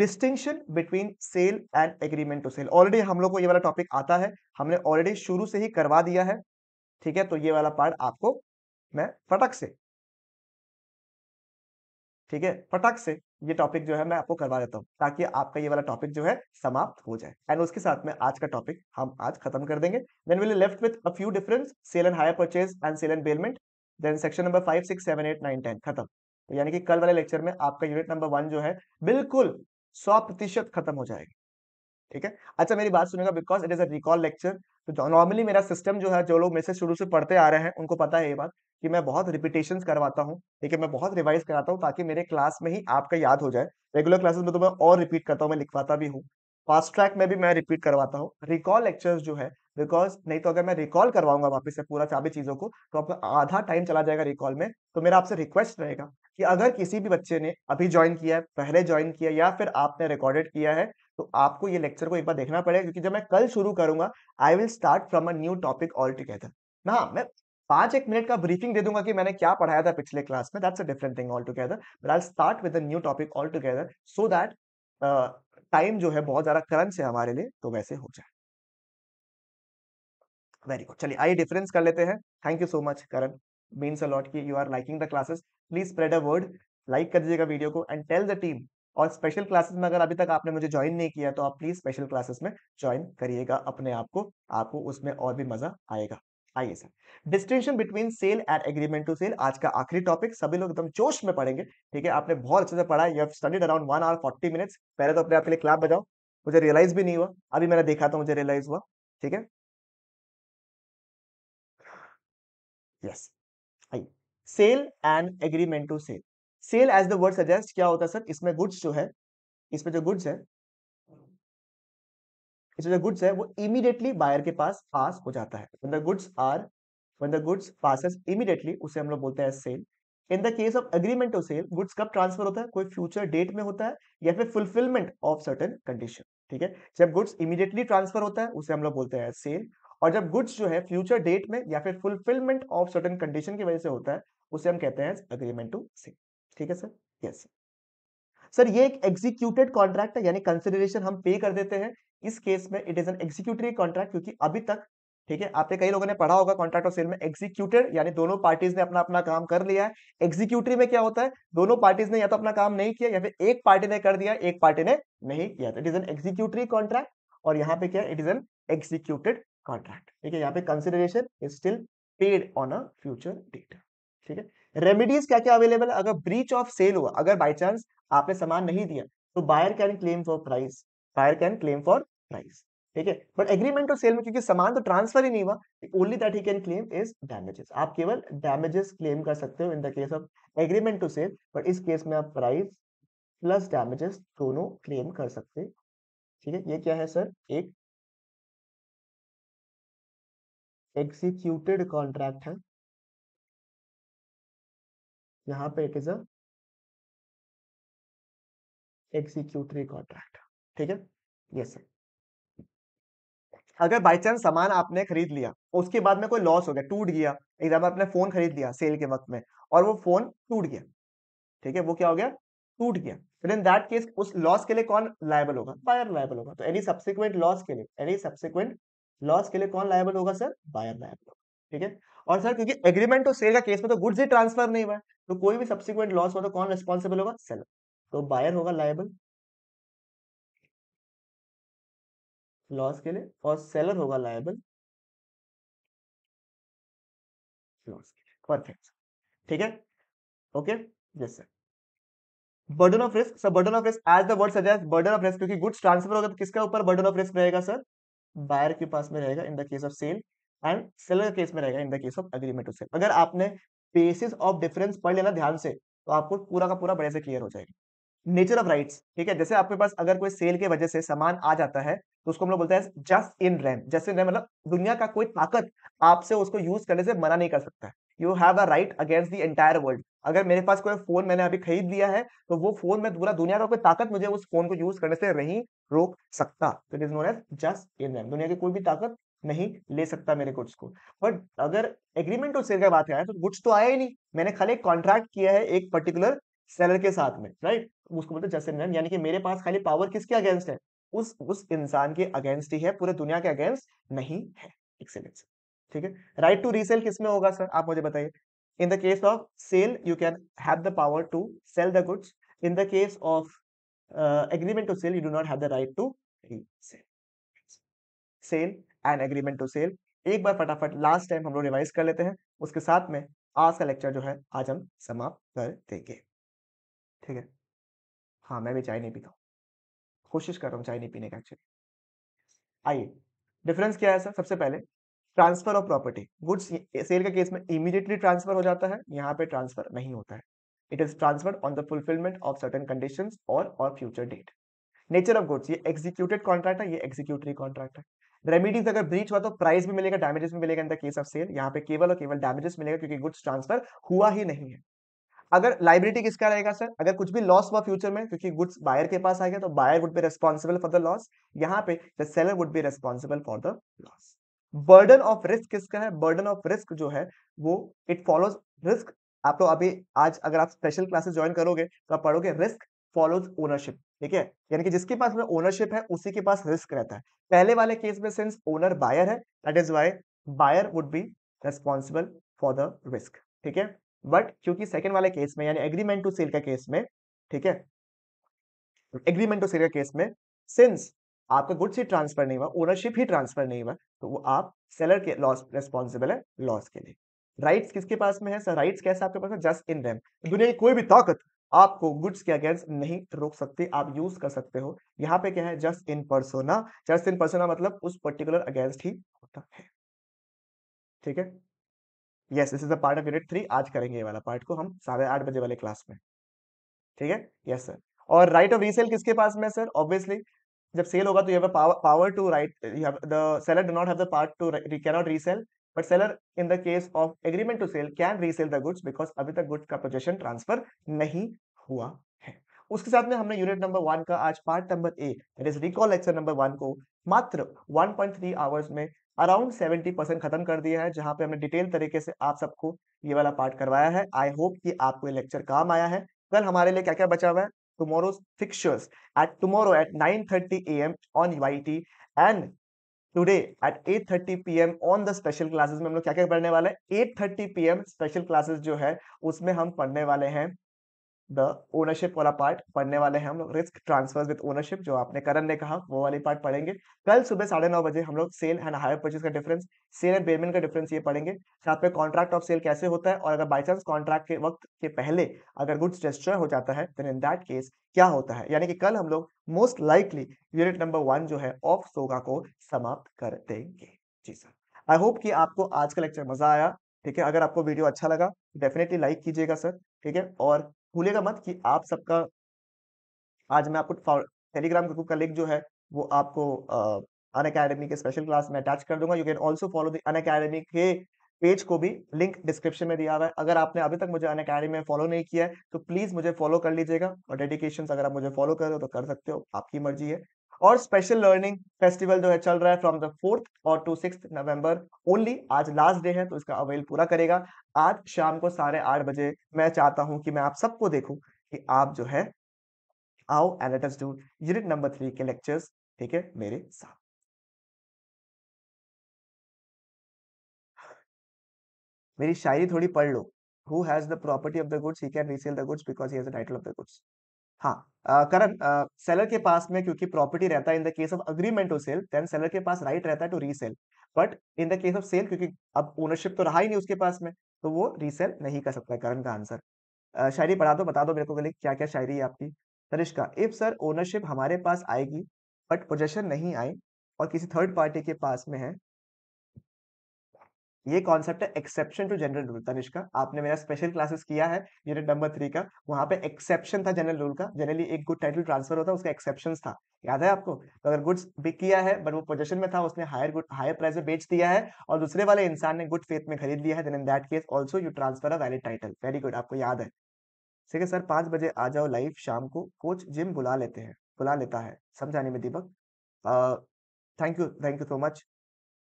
distinction between sale and agreement to sell already हम लोग को ये वाला टॉपिक आता है हमने ऑलरेडी शुरू से ही करवा दिया है ठीक है तो ये वाला पार्ट आपको मैं फटक से ठीक है फटक से ये टॉपिक जो है मैं आपको करवा देता हूँ ताकि आपका ये वाला टॉपिक जो है समाप्त हो जाए एंड उसके साथ में आज का टॉपिक हम आज खत्म कर देंगे then will left with a few difference sale and hire purchase and sale and bailment then section number five six seven eight nine ten खत्म तो यानी कि कल वाले लेक्चर में आपका यूनिट नंबर वन जो है बिल्कुल सौ प्रतिशत खत्म हो जाएगा ठीक है अच्छा मेरी बात सुनेगा because it is a recall lecture तो नॉर्मली मेरा सिस्टम जो है जो लोग मैसेज शुरू से पढ़ते आ रहे हैं उनको पता है ये बात कि मैं बहुत रिपीटेशन करवाता हूँ ठीक है मैं बहुत रिवाइज कराता हूँ ताकि मेरे क्लास में ही आपका याद हो जाए रेगुलर क्लासेस में तो मैं और रिपीट करता हूँ मैं लिखवाता भी हूँ फास्ट ट्रैक में भी मैं रिपीट करवाता हूँ रिकॉल लेक्चर्स जो है बिकॉज नहीं तो अगर मैं रिकॉल करवाऊंगा वापस से पूरा चाबी चीजों को तो आपका आधा टाइम चला जाएगा रिकॉल में तो मेरा आपसे रिक्वेस्ट रहेगा कि अगर किसी भी बच्चे ने अभी ज्वाइन किया है पहले ज्वाइन किया या फिर आपने रिकॉर्डेड किया है तो आपको ये लेक्चर को एक बार देखना पड़ेगा क्योंकि जब मैं कल शुरू करूंगा I will start from a new topic all together ना मैं पांच एक मिनट का ब्रीफिंग दे दूंगा कि मैंने क्या पढ़ाया था पिछले क्लास में that's a different thing all together but I start with a new topic all together so that time जो है बहुत ज्यादा करंट से हमारे लिए तो वैसे हो जाए वेरी गुड चलिए आइए डिफरेंस कर लेते हैं thank you so much Karan means a lot कि you are liking the classes please spread a word like कर दीजिएगा वीडियो को एंड टेल द टीम और स्पेशल क्लासेस में अगर अभी तक आपने मुझे ज्वाइन नहीं किया तो आप प्लीज स्पेशल क्लासेस में ज्वाइन करिएगा अपने आप को आपको उसमें और भी मजा आएगा आइए sir distinction between sale and agreement to sell आज का आखिरी टॉपिक सभी लोग एकदम जोश में पढ़ेंगे ठीक है आपने बहुत अच्छे से पढ़ा you have studied around one hour forty minutes पहले तो अपने आपके लिए क्लाब बजाओ मुझे रियलाइज भी नहीं हुआ अभी मैंने देखा तो मुझे रियलाइज हुआ ठीक है यस आइए sale and agreement to cell sale as the word suggest क्या होता है सर इसमें गुड्स जो है इसमें जो गुड्स है इसमें जो गुड्स है वो इमीडिएटली बायर के पास पास हो जाता है goods are one the goods the immediately उसे हम लोग बोलते हैं sale in the case of agreement to sell goods कब ट्रांसफर होता है कोई फ्यूचर डेट में होता है या फिर फुलफिलमेंट ऑफ सर्टन कंडीशन ठीक है जब गुड्स इमीडिएटली ट्रांसफर होता है उसे हम लोग बोलते हैं सेल और जब गुड्स जो है फ्यूचर डेट में या फिर फुलफिलमेंट ऑफ सर्टन कंडीशन की वजह से होता है उसे हम कहते हैं एग्रीमेंट टू सेल ठीक है सर यस सर ये एक एग्जीक्यूटेड कॉन्ट्रैक्ट है यानी कंसिडरेशन हम पे कर देते हैं इस केस में it is an executory contract क्योंकि अभी तक ठीक है आपने कई लोगों ने पढ़ा होगा कॉन्ट्रैक्ट ऑफ सेल में एग्जीक्यूटेड यानी दोनों पार्टीज ने अपना अपना काम कर लिया है एग्जीक्यूटरी में क्या होता है दोनों पार्टीज ने या तो अपना काम नहीं किया या फिर एक पार्टी ने कर दिया एक पार्टी ने नहीं किया it is an executory contract और यहाँ पे क्या it is an executed contract ठीक है यहाँ पे consideration is still paid on a future date ठीक है रेमिडीज क्या क्या अवेलेबल अगर ब्रीच ऑफ सेल हुआ अगर बाई चांस आपने सामान नहीं दिया तो buyer can claim for price buyer can claim for price ठीक है बट एग्रीमेंट ऑफ सेल में क्योंकि सामान तो ट्रांसफर ही नहीं हुआ only that he can claim is damages आप केवल डैमेजेस क्लेम कर सकते हो in the case of agreement to cell but इस केस में आप प्राइस प्लस डैमेजेस दोनों क्लेम कर सकते ठीक है ये क्या है सर एक एग्जीक्यूटेड कॉन्ट्रैक्ट है यहां पे इट इज अक्सिक्यूटरी कॉन्ट्रैक्ट ठीक है यस सर अगर बाई चांस सामान आपने खरीद लिया उसके बाद में कोई लॉस हो गया टूट गया एग्जाम्पल आपने फोन खरीद लिया सेल के वक्त में और वो फोन टूट गया ठीक है वो क्या हो गया टूट गया फिर इन दैट केस उस लॉस के लिए कौन लायबल होगा बायर लायबल होगा तो एनी सब्सिक्वेंट लॉस के लिए एनी सब्सिक्वेंट लॉस के लिए कौन लायबल होगा सर बायर लायबल होगा ठीक है और सर क्योंकि एग्रीमेंट और सेल का केस में तो गुड्स ही ट्रांसफर नहीं हुआ तो कोई भी सब्सिक्वेंट लॉस हो तो कौन रिस्पॉन्सिबल होगा सेलर तो बायर होगा लाइबल लॉस के लिए और सेलर होगा लाइबल लॉस के लिए परफेक्ट ठीक है okay yes sir burden of risk sir burden of risk as the word suggest burden of risk क्योंकि गुड्स ट्रांसफर होगा तो किसके ऊपर बर्डन ऑफ रिस्क रहेगा सर बायर के पास में रहेगा in the case of sale and seller case में रहेगा in the case of agreement to sell अगर आपने बेसिस ऑफ डिफरेंस पढ़ लेना ध्यान से तो आपको पूरा का पूरा बड़े से क्लियर हो जाएगा नेचर ऑफ राइट्स ठीक है जैसे आपके पास अगर कोई सेल के वजह से सामान आ जाता है तो उसको हम लोग बोलते हैं jus in rem jus in rem मतलब दुनिया का कोई ताकत आपसे उसको यूज करने से मना नहीं कर सकता you have a right against the entire world अगर मेरे पास कोई फोन मैंने अभी खरीद लिया है तो वो फोन में पूरा दुनिया का कोई ताकत मुझे उस फोन को यूज करने से नहीं रोक सकता तो it is known as jus in rem दुनिया की कोई भी ताकत नहीं ले सकता मेरे गुड्स को बट अगर एग्रीमेंट और सेल का बात करें तो गुड्स तो आया ही नहीं मैंने खाली एक कॉन्ट्रैक्ट किया है एक पर्टिकुलर सेलर के साथ में राइट उसको बोलते जस्ट इन यानी कि मेरे पास खाली पावर किसके अगेंस्ट है उस उस इंसान के अगेंस्ट ही है पूरे दुनिया के अगेंस्ट नहीं है एक्सीलेंस ठीक है राइट टू रीसेल किसमें होगा सर आप मुझे बताइए in the case of sale you can have the power to sell the goods in the case of agreement to sell you do not have the right to resell sale and agreement to sell एक बार फटाफट last time हम लोग revise कर लेते हैं उसके साथ में आज का लेक्चर जो है आज हम समाप्त कर देंगे ठीक है हाँ मैं भी चाय नहीं पीता हूँ कोशिश कर रहा हूँ चाय नहीं पीने का एक्चुअली आइए डिफरेंस क्या है सर सबसे पहले transfer of property goods sale के केस में इमीडिएटली ट्रांसफर हो जाता है यहाँ पे ट्रांसफर नहीं होता है it is transfer on the fulfilment of certain condition और future date nature of goods ये एग्जीक्यूटेड कॉन्ट्रैक्ट है ये एग्जीक्यूटरी कॉन्ट्रैक्ट है रेमिडीज अगर ब्रीच हुआ तो प्राइस भी मिलेगा डैमेजेस भी मिलेगा in the case of sale यहाँ पे केवल और केवल डैमेजेस मिलेगा क्योंकि गुड्स ट्रांसफर हुआ ही नहीं है अगर लाइब्रिटी किसका रहेगा सर अगर कुछ भी लॉस हुआ फ्यूचर में क्योंकि गुड्स बायर के पास आएगा तो buyer would be responsible for the loss यहाँ पे the seller would be responsible for the loss burden of risk किसका है बर्डन ऑफ रिस्क जो है वो इट फॉलोज रिस्क आप लोग अभी आज अगर आप स्पेशल क्लासेस ज्वाइन करोगे तो आप पढ़ोगे रिस्क फॉलोज ओनरशिप ठीक है यानी कि जिसके पास में ओनरशिप है उसी के पास रिस्क रहता है पहले वाले केस में सिंस ओनर बायर है that is why buyer would be responsible for the risk ठीक है बट क्योंकि सेकेंड वाले केस में यानी एग्रीमेंट टू सेल का केस में ठीक है एग्रीमेंट टू सेल का केस में सिंस आपका गुड्स ही ट्रांसफर नहीं हुआ ओनरशिप ही ट्रांसफर नहीं हुआ तो वो आप सेलर के लॉस रेस्पॉन्सिबल है लॉस के लिए राइट्स किसके पास में है सर राइट्स कैसे आपके पास है जस्ट इन रेम दुनिया की कोई भी ताकत आपको गुड्स के अगेंस्ट नहीं रोक सकते आप यूज कर सकते हो यहाँ पे क्या है jus in persona jus in persona मतलब उस पर्टिकुलर अगेंस्ट ही होता है ठीक है yes this is the part of unit three आज करेंगे ये वाला पार्ट को हम साढ़े आठ बजे वाले क्लास में ठीक है यस सर और राइट ऑफ रीसेल किसके पास में सर ऑब्वियसली जब सेल होगा तो you have power to right the seller do not है part to cannot resell but seller in the case of agreement to sale can resell the goods because अभी तक goods का possession transfer नहीं हुआ है उसके साथ में हमने यूनिट नंबर वन का आज part number A that is recall lecture number one को मात्र 1.3 आवर्स में अराउंड 70 परसेंट खत्म कर दिया है जहां पे हमने डिटेल तरीके से आप सबको ये वाला पार्ट करवाया है आई होप कि आपको ये लेक्चर काम आया है कल हमारे लिए क्या क्या बचा हुआ है tomorrow's fixtures at tomorrow at 9:30 a.m. on YT and today at 8:30 am on the special classes में हम लोग क्या क्या पढ़ने वाले हैं 8:30 एम स्पेशल क्लासेस जो है उसमें हम पढ़ने वाले हैं द ओनरशिप वाला पार्ट पढ़ने वाले हैं हम लोग रिस्क ट्रांसफर विद ओनरशिप जो आपने करण ने कहा वो वाली पार्ट पढ़ेंगे कल सुबह साढ़े नौ बजे हम लोग सेल एंड हायर परचेज का डिफरेंस सेल एंड पेमेंट का डिफरेंस ये पढ़ेंगे साथ में कॉन्ट्रैक्ट ऑफ सेल कैसे होता है और अगर बाई चांस कॉन्ट्रैक्ट के वक्त के पहले अगर गुड्स डिस्ट्रॉय हो जाता है देन इन दैट केस क्या होता है यानी कि कल हम लोग most likely unit number one जो है ऑफ सोगा को समाप्त कर देंगे जी सर आई होप कि आपको आज का लेक्चर मजा आया ठीक है अगर आपको वीडियो अच्छा लगा डेफिनेटली लाइक कीजिएगा सर ठीक है और भूलेगा मत कि आप सबका आज मैं आपको टेलीग्राम के ग्रुप का लिंक जो है वो आपको अन अकेडमी के स्पेशल क्लास में अटैच कर दूंगा you can also follow the Unacademy के पेज को भी लिंक डिस्क्रिप्शन में दिया हुआ है अगर आपने अभी तक मुझे अन अकेडमी में फॉलो नहीं किया है तो प्लीज मुझे फॉलो कर लीजिएगा और डेडिकेशन अगर आप मुझे फॉलो कर रहे हो तो कर सकते हो आपकी मर्जी है और स्पेशल लर्निंग फेस्टिवल जो है चल रहा है फ्रॉम द फोर्थ और टू सिक्स नवंबर ओनली आज लास्ट डे है तो इसका अवेल पूरा करेगा आज शाम को साढ़े आठ बजे मैं चाहता हूं कि मैं आप सबको देखूं कि आप जो है आओ and do unit number three के लेक्चर्स ठीक है मेरे साथ मेरी शायरी थोड़ी पढ़ लो who has the property of the goods he can resell the goods because he has the title of the goods हाँ करण सेलर के पास में क्योंकि प्रॉपर्टी रहता है in the case of agreement to sell then seller के पास right रहता है to resell but in the case of sale क्योंकि अब ओनरशिप तो रहा ही नहीं उसके पास में तो वो रीसेल नहीं कर सकता करण का आंसर uh, शायरी पढ़ा दो बता दो मेरे को गले क्या क्या शायरी है आपकी तनिष्का इफ सर ओनरशिप हमारे पास आएगी बट पोजेशन नहीं आए और किसी थर्ड पार्टी के पास में है ये कॉन्सेप्ट है exception to general rule Tanish का आपने मेरा स्पेशल क्लासेस किया है यूनिट नंबर थ्री का वहां पे एक्सेप्शन था जनरल रूल का जनरली एक गुड टाइटल ट्रांसफर होता है उसका एक्सेप्शन था याद है आपको तो अगर गुड्स बिक किया है बट वो पोजीशन में था उसने हायर गुड हायर प्राइस में बेच दिया है और दूसरे वाले इंसान ने गुड फेथ में खरीद लिया है then in that case also you transfer a valid title very good आपको याद है ठीक है सर पाँच बजे आ जाओ लाइव शाम को कोच जिम बुला लेते हैं बुला लेता है समझाने में Deepak thank you thank you so much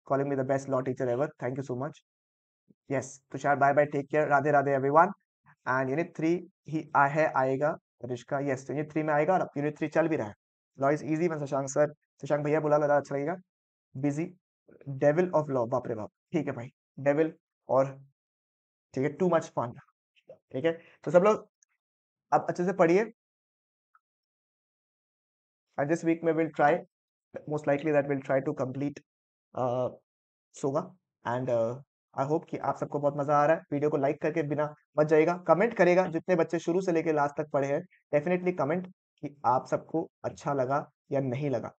calling me the best law teacher ever. Thank you so much. Yes, Tushar, bye bye. Take care. Radhe Radhe, everyone. And unit three ही आ है आएगा रिश्का यस तो यूनिट थ्री में आएगा और unit three चल भी रहा है लॉ इज ईजी मैं शशांक सर शशांक भैया बुला लगा अच्छा लगेगा बिजी डेविल ऑफ लॉ बाप रे बाप ठीक है भाई डेविल और ठीक है टू मच फन ठीक है तो सब लोग आप अच्छे से पढ़िए एंड दिस वीक में will try most likely that will try to complete सोगा एंड आई होप कि आप सबको बहुत मजा आ रहा है। वीडियो को लाइक करके बिना मत जाइएगा, कमेंट करेगा जितने बच्चे शुरू से लेके लास्ट तक पढ़े हैं, डेफिनेटली कमेंट कि आप सबको अच्छा लगा या नहीं लगा।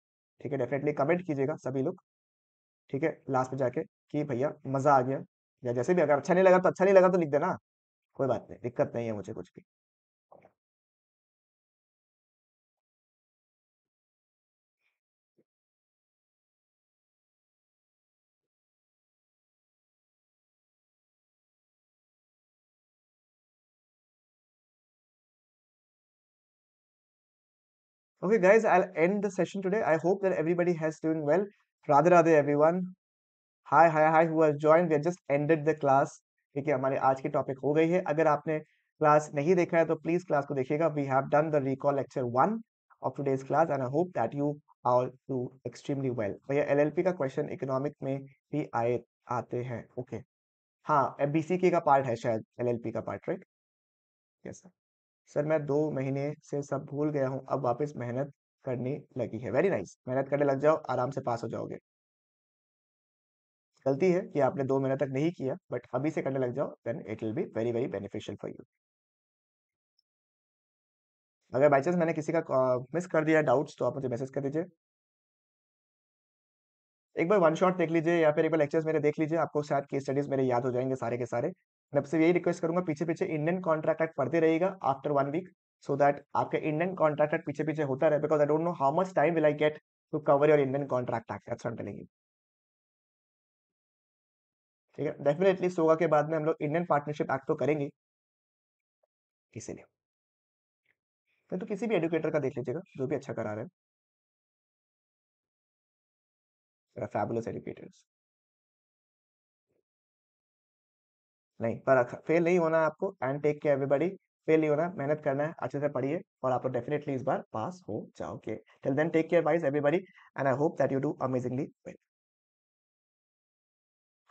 ठीक है, डेफिनेटली कमेंट कीजिएगा सभी लोग। ठीक है, लास्ट में जाके कि भैया मजा आ गया या जैसे भी अगर अच्छा नहीं लगा तो अच्छा नहीं लगा तो लिख देना, कोई बात नहीं, दिक्कत नहीं है मुझे कुछ भी। Okay, guys, I'll end the session today. I hope that everybody has doing well. Radhe Radhe, everyone. Hi, hi, hi, who has joined. We have just ended the class. ठीक है हमारे आज की टॉपिक हो गई है अगर आपने क्लास नहीं देखा है तो प्लीज क्लास को देखिएगा we have done the recall lecture one of today's class and I hope that you are do extremely well भैया एलएलपी का क्वेश्चन इकोनॉमिक में भी आए आते हैं ओके okay. हाँ बीसीके का पार्ट है शायद एलएलपी का part right yes sir sir मैं दो महीने से सब भूल गया हूँ अब वापस मेहनत करने लगी है वेरी नाइस मेहनत करने लग जाओ आराम से पास हो जाओगे गलती है कि आपने दो महीने तक नहीं किया बट अभी से करने लग जाओ then it will be very very beneficial for you अगर बाई चांस मैंने किसी का मिस कर दिया डाउट्स तो आप मुझे मैसेज कर दीजिए एक बार वन शॉट देख लीजिए या फिर एक बार लेक्चर्स मेरे देख लीजिए आपको शायद केस स्टडीज मेरे याद हो जाएंगे सारे के सारे मैं आपसे यही रिक्वेस्ट करूंगा पीछे पीछे इंडियन कॉन्ट्रैक्ट एक्ट पढ़ते रहेगा after one week so that आपके इंडियन कॉन्ट्रैक्ट एक्ट पीछे पीछे होता रहे because I don't know how much time will I get to cover your Indian contract act that's what ठीक है डेफिनेटली सोगा के बाद में हम लोग इंडियन पार्टनरशिप एक्ट तो करेंगे इसीलिए नहीं तो किसी भी एडुकेटर का देख लीजिएगा जो भी अच्छा करा रहे हैं फैबुलस एडुकेटर्स नहीं पर फेल नहीं होना है आपको and take care everybody fail नहीं होना मेहनत करना है अच्छे से पढ़िए और आप डेफिनेटली इस बार पास हो जाओगे till then take care wise everybody and I hope that you do amazingly well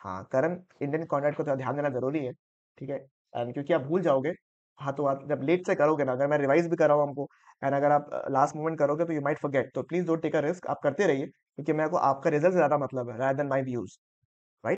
हाँ करण इंडियन कॉन्ट्रैक्ट को थोड़ा ध्यान देना जरूरी है ठीक है एंड क्योंकि आप भूल जाओगे हाँ तो आप जब लेट से करोगे ना अगर मैं रिवाइज भी कर रहा हूँ हमको एंड अगर आप लास्ट मोमेंट करोगे तो यू माइट फॉरगेट तो please don't take a risk आप करते रहिए क्योंकि मेरे को आपका रिजल्ट ज्यादा मतलब है रादर देन माई व्यूज